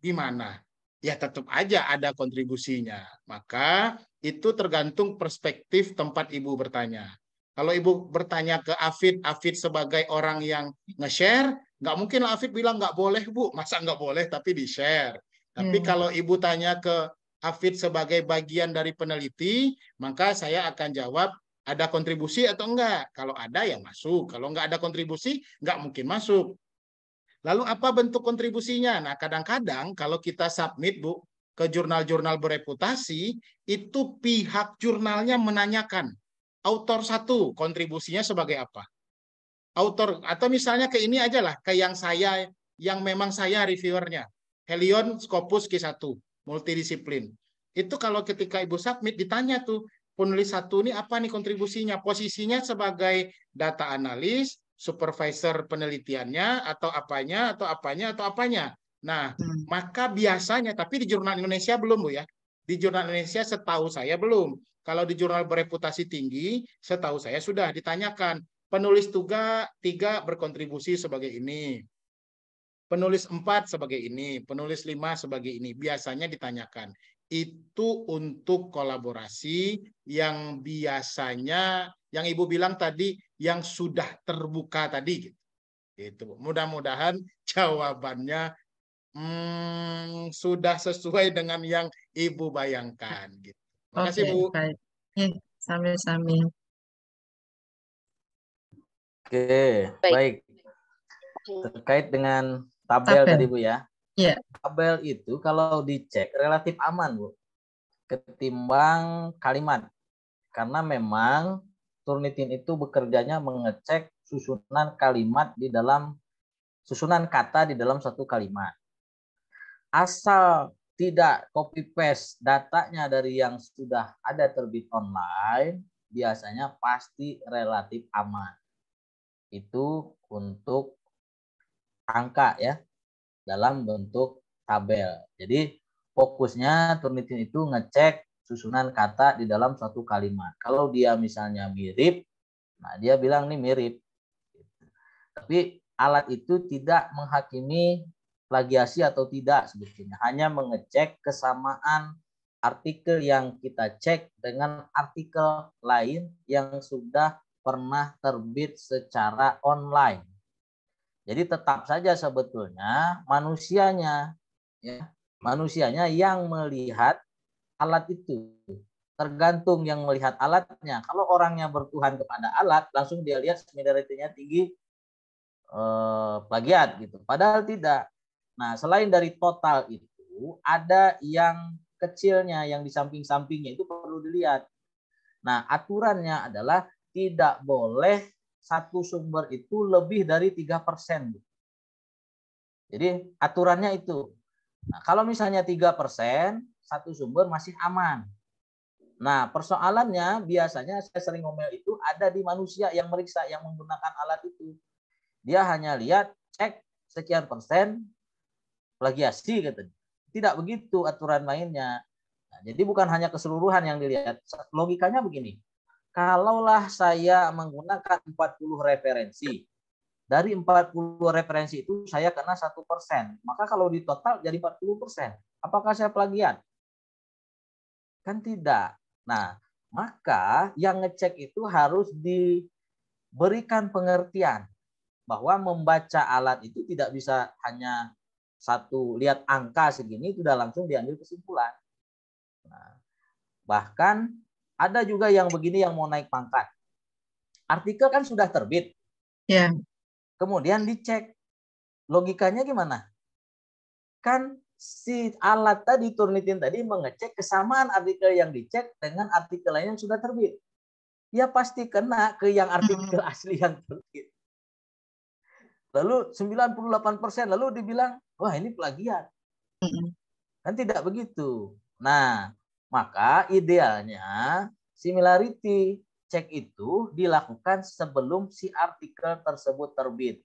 gimana? Ya tetap aja ada kontribusinya. Maka itu tergantung perspektif tempat ibu bertanya. Kalau Ibu bertanya ke Afid, Afid sebagai orang yang nge-share, nggak mungkin lah Afid bilang nggak boleh, Bu. Masa nggak boleh tapi di-share? Tapi hmm. kalau Ibu tanya ke Afid sebagai bagian dari peneliti, maka saya akan jawab ada kontribusi atau enggak. Kalau ada ya masuk. Kalau nggak ada kontribusi, nggak mungkin masuk. Lalu apa bentuk kontribusinya? Nah, kadang-kadang kalau kita submit, Bu, ke jurnal-jurnal bereputasi, itu pihak jurnalnya menanyakan, Autor satu kontribusinya sebagai apa? Autor atau misalnya ke ini aja lah, ke yang saya yang memang saya reviewernya. Helion Scopus Q1, multidisiplin. Itu kalau ketika Ibu submit ditanya tuh, penulis satu ini apa nih kontribusinya? Posisinya sebagai data analis, supervisor penelitiannya, atau apanya, atau apanya, atau apanya. Nah, hmm. maka biasanya, tapi di jurnal Indonesia belum Bu ya. Di jurnal Indonesia setahu saya belum. Kalau di jurnal bereputasi tinggi, setahu saya sudah ditanyakan, penulis tiga, tiga berkontribusi sebagai ini, penulis empat sebagai ini, penulis lima sebagai ini. Biasanya ditanyakan. Itu untuk kolaborasi yang biasanya, yang Ibu bilang tadi, yang sudah terbuka tadi. Itu gitu. mudah-mudahan jawabannya hmm, sudah sesuai dengan yang ibu bayangkan gitu. Makasih okay, Bu. Baik. Sami-sami. Oke, baik. baik. Terkait dengan tabel, tabel tadi Bu ya. Iya. Tabel itu kalau dicek relatif aman Bu ketimbang kalimat. Karena memang Turnitin itu bekerjanya mengecek susunan kalimat di dalam susunan kata di dalam satu kalimat. Asal tidak copy paste datanya dari yang sudah ada terbit online, biasanya pasti relatif aman. Itu untuk angka ya dalam bentuk tabel. Jadi fokusnya Turnitin itu ngecek susunan kata di dalam suatu kalimat. Kalau dia misalnya mirip, nah dia bilang ini mirip. Tapi alat itu tidak menghakimi plagiasi atau tidak sebetulnya. Hanya mengecek kesamaan artikel yang kita cek dengan artikel lain yang sudah pernah terbit secara online. Jadi tetap saja sebetulnya manusianya ya, manusianya yang melihat alat itu. Tergantung yang melihat alatnya. Kalau orangnya bertuhan kepada alat, langsung dia lihat similarity-nya tinggi eh, plagiat gitu. Padahal tidak. Nah, selain dari total itu, ada yang kecilnya, yang di samping-sampingnya itu perlu dilihat. Nah, aturannya adalah tidak boleh satu sumber itu lebih dari 3%. Jadi aturannya itu. Nah, kalau misalnya 3%, satu sumber masih aman. Nah, persoalannya biasanya saya sering ngomel itu ada di manusia yang meriksa, yang menggunakan alat itu. Dia hanya lihat, cek sekian persen plagiasi gitu. Tidak begitu aturan mainnya. Nah, jadi bukan hanya keseluruhan yang dilihat. Logikanya begini. Kalaulah saya menggunakan 40 referensi, dari 40 referensi itu saya kena satu Maka kalau di total jadi 40 Apakah saya plagiat? Kan tidak. Nah, maka yang ngecek itu harus diberikan pengertian bahwa membaca alat itu tidak bisa hanya satu lihat angka segini sudah langsung diambil kesimpulan. Nah, bahkan ada juga yang begini yang mau naik pangkat. Artikel kan sudah terbit. Ya. Kemudian dicek logikanya gimana? Kan si alat tadi Turnitin tadi mengecek kesamaan artikel yang dicek dengan artikel lain yang sudah terbit. Ya pasti kena ke yang artikel hmm. asli yang terbit lalu 98% lalu dibilang wah ini plagiat. Kan tidak begitu. Nah, maka idealnya similarity check itu dilakukan sebelum si artikel tersebut terbit.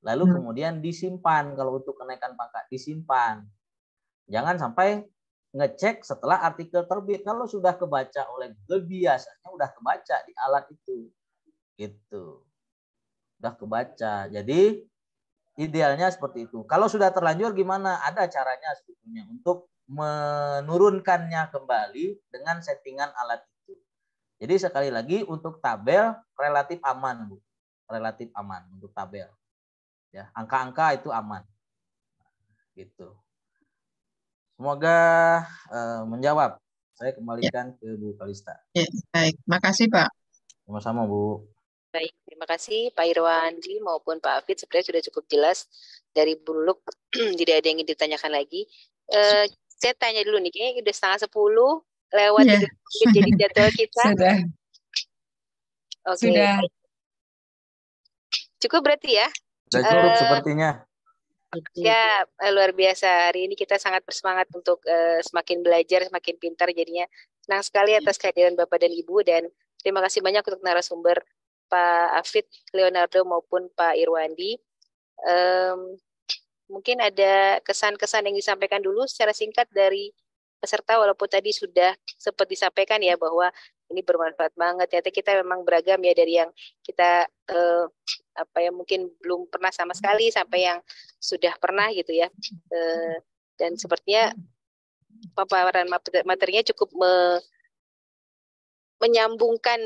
Lalu hmm. kemudian disimpan kalau untuk kenaikan pangkat disimpan. Jangan sampai ngecek setelah artikel terbit. Kalau sudah kebaca oleh Google biasanya sudah kebaca di alat itu. Gitu. Udah kebaca. Jadi idealnya seperti itu. Kalau sudah terlanjur gimana? Ada caranya sebetulnya untuk menurunkannya kembali dengan settingan alat itu. Jadi sekali lagi untuk tabel relatif aman, Bu. Relatif aman untuk tabel. Ya, angka-angka itu aman. Gitu. Semoga uh, menjawab. Saya kembalikan ya. ke Bu Kalista. Ya, baik. Makasih, Pak. Sama-sama, Bu. Terima kasih Pak Irwandi maupun Pak Afid sebenarnya sudah cukup jelas dari Buluk tidak ada yang ingin ditanyakan lagi. Uh, saya tanya dulu nih, kayaknya sudah setengah sepuluh lewat ya. menit jadi jadwal kita. Sudah. Oke. Okay. Cukup berarti ya? Sudah cukup uh, sepertinya. Ya, eh, luar biasa. Hari ini kita sangat bersemangat untuk uh, semakin belajar, semakin pintar jadinya. Senang sekali atas kehadiran Bapak dan Ibu dan terima kasih banyak untuk narasumber Pak Afid Leonardo maupun Pak Irwandi. Um, mungkin ada kesan-kesan yang disampaikan dulu secara singkat dari peserta walaupun tadi sudah sempat disampaikan ya bahwa ini bermanfaat banget ternyata kita memang beragam ya dari yang kita uh, apa ya mungkin belum pernah sama sekali sampai yang sudah pernah gitu ya Uh, dan sepertinya paparan materinya cukup me, menyambungkan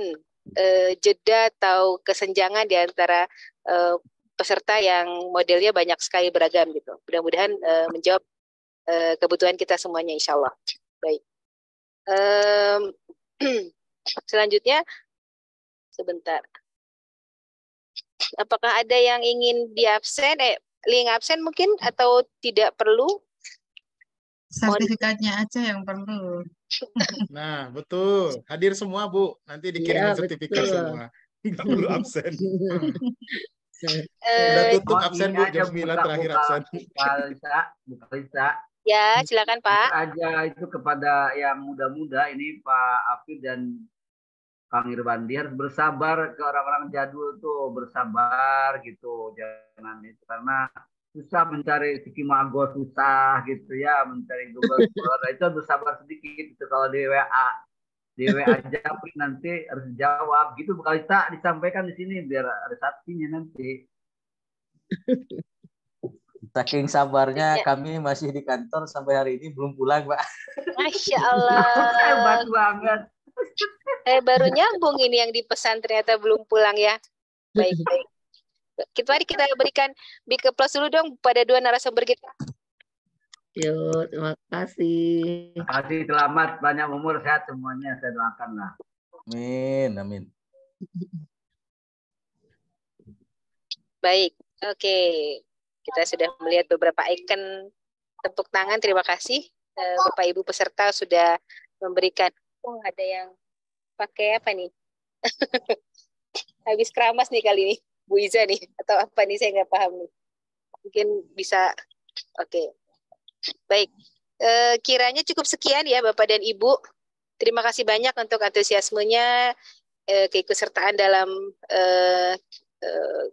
uh, jeda atau kesenjangan di antara uh, peserta yang modelnya banyak sekali beragam gitu. Mudah-mudahan uh, menjawab uh, kebutuhan kita semuanya insya Allah. Baik. Um, selanjutnya, sebentar. Apakah ada yang ingin diabsen Eh, link absen mungkin atau tidak perlu? sertifikatnya aja yang perlu. Nah, betul. Hadir semua, Bu. Nanti dikirim ya, sertifikat betul. semua. Enggak perlu absen. Udah tutup oh, absen, Bu. Jam 9 terakhir buka, absen. Buka, Lisa. Buka, Lisa. Ya, silakan Pak. Buka aja itu kepada yang muda-muda ini Pak Afif dan Kang Irwandi harus bersabar ke orang-orang jadul tuh bersabar gitu jangan itu karena susah mencari Siki Mago susah gitu ya mencari Google Scholar nah, itu harus sabar sedikit itu kalau di WA di WA aja nanti harus jawab gitu bukan kita disampaikan di sini biar resepsinya nanti saking sabarnya ya. kami masih di kantor sampai hari ini belum pulang pak Masya Allah hebat banget eh baru nyambung ini yang dipesan ternyata belum pulang ya baik baik kita mari kita berikan big plus dulu dong pada dua narasumber kita. Yo, terima kasih. Terima kasih, selamat, banyak umur, sehat semuanya. Saya doakan lah. Amin, amin. Baik, oke. Okay. Kita sudah melihat beberapa ikon tepuk tangan. Terima kasih eh, Bapak Ibu peserta sudah memberikan. Oh, ada yang pakai apa nih? Habis keramas nih kali ini. Bu Iza nih atau apa nih saya nggak paham nih. Mungkin bisa oke. Okay. Baik. E, kiranya cukup sekian ya Bapak dan Ibu. Terima kasih banyak untuk antusiasmenya e, keikutsertaan dalam e, e,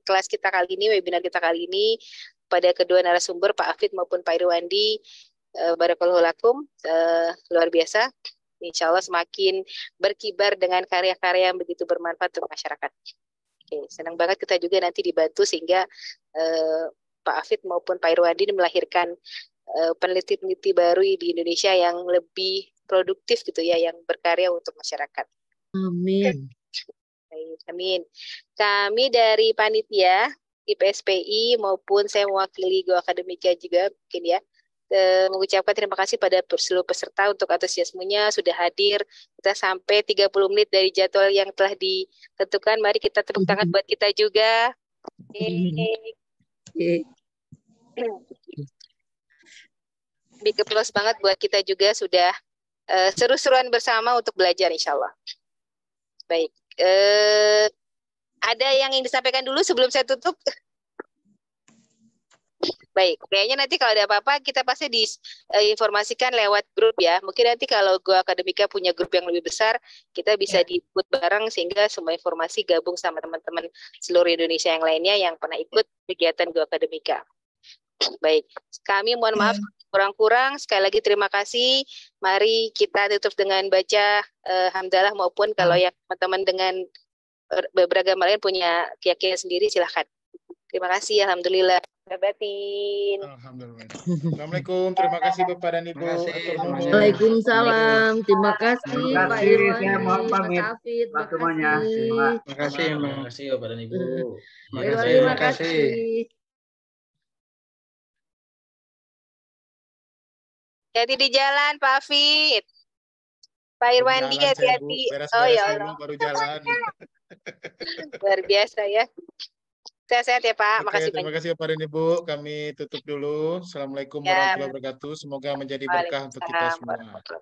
kelas kita kali ini, webinar kita kali ini pada kedua narasumber Pak Afid maupun Pak Irwandi. E, Barakallahu E, luar biasa insya Allah semakin berkibar dengan karya-karya yang begitu bermanfaat untuk masyarakat. Oke, senang banget kita juga nanti dibantu sehingga eh, Pak Afid maupun Pak Irwandi melahirkan eh, peneliti-peneliti baru di Indonesia yang lebih produktif gitu ya, yang berkarya untuk masyarakat. Amin. Baik, amin. Kami dari panitia IPSPI maupun saya mewakili Go Akademika juga mungkin ya. Eh, mengucapkan terima kasih pada seluruh peserta untuk antusiasmenya sudah hadir. Kita sampai 30 menit dari jadwal yang telah ditentukan. Mari kita tepuk tangan mm-hmm. buat kita juga. Mm-hmm. Big applause banget buat kita juga sudah uh, seru-seruan bersama untuk belajar insya Allah. Baik. Uh, ada yang ingin disampaikan dulu sebelum saya tutup? Baik, kayaknya nanti kalau ada apa-apa kita pasti diinformasikan eh, lewat grup ya. Mungkin nanti kalau Go Akademika punya grup yang lebih besar, kita bisa ya. diikut bareng sehingga semua informasi gabung sama teman-teman seluruh Indonesia yang lainnya yang pernah ikut kegiatan Go Akademika. Baik, kami mohon maaf ya. kurang-kurang. Sekali lagi terima kasih. Mari kita tutup dengan baca eh, hamdalah maupun kalau ya. yang teman-teman dengan beragam lain punya keyakinan sendiri silahkan. Terima kasih, alhamdulillah batin. Alhamdulillah. Assalamualaikum. Terima kasih Bapak dan Ibu. Waalaikumsalam. Terima kasih Pak Irwan. Terima kasih. Pak semuanya. Terima kasih. Terima kasih Bapak dan Ibu. Terima kasih. Terima kasih. Hati di jalan, Pak Fit. Pak Irwan hati-hati. Oh ya Baru jalan. Luar biasa ya. Sehat-sehat ya Pak. Oke, Makasih terima banyak. kasih Pak dan Ibu. Kami tutup dulu. Assalamualaikum ya. warahmatullahi wabarakatuh. Semoga menjadi berkah untuk kita semua.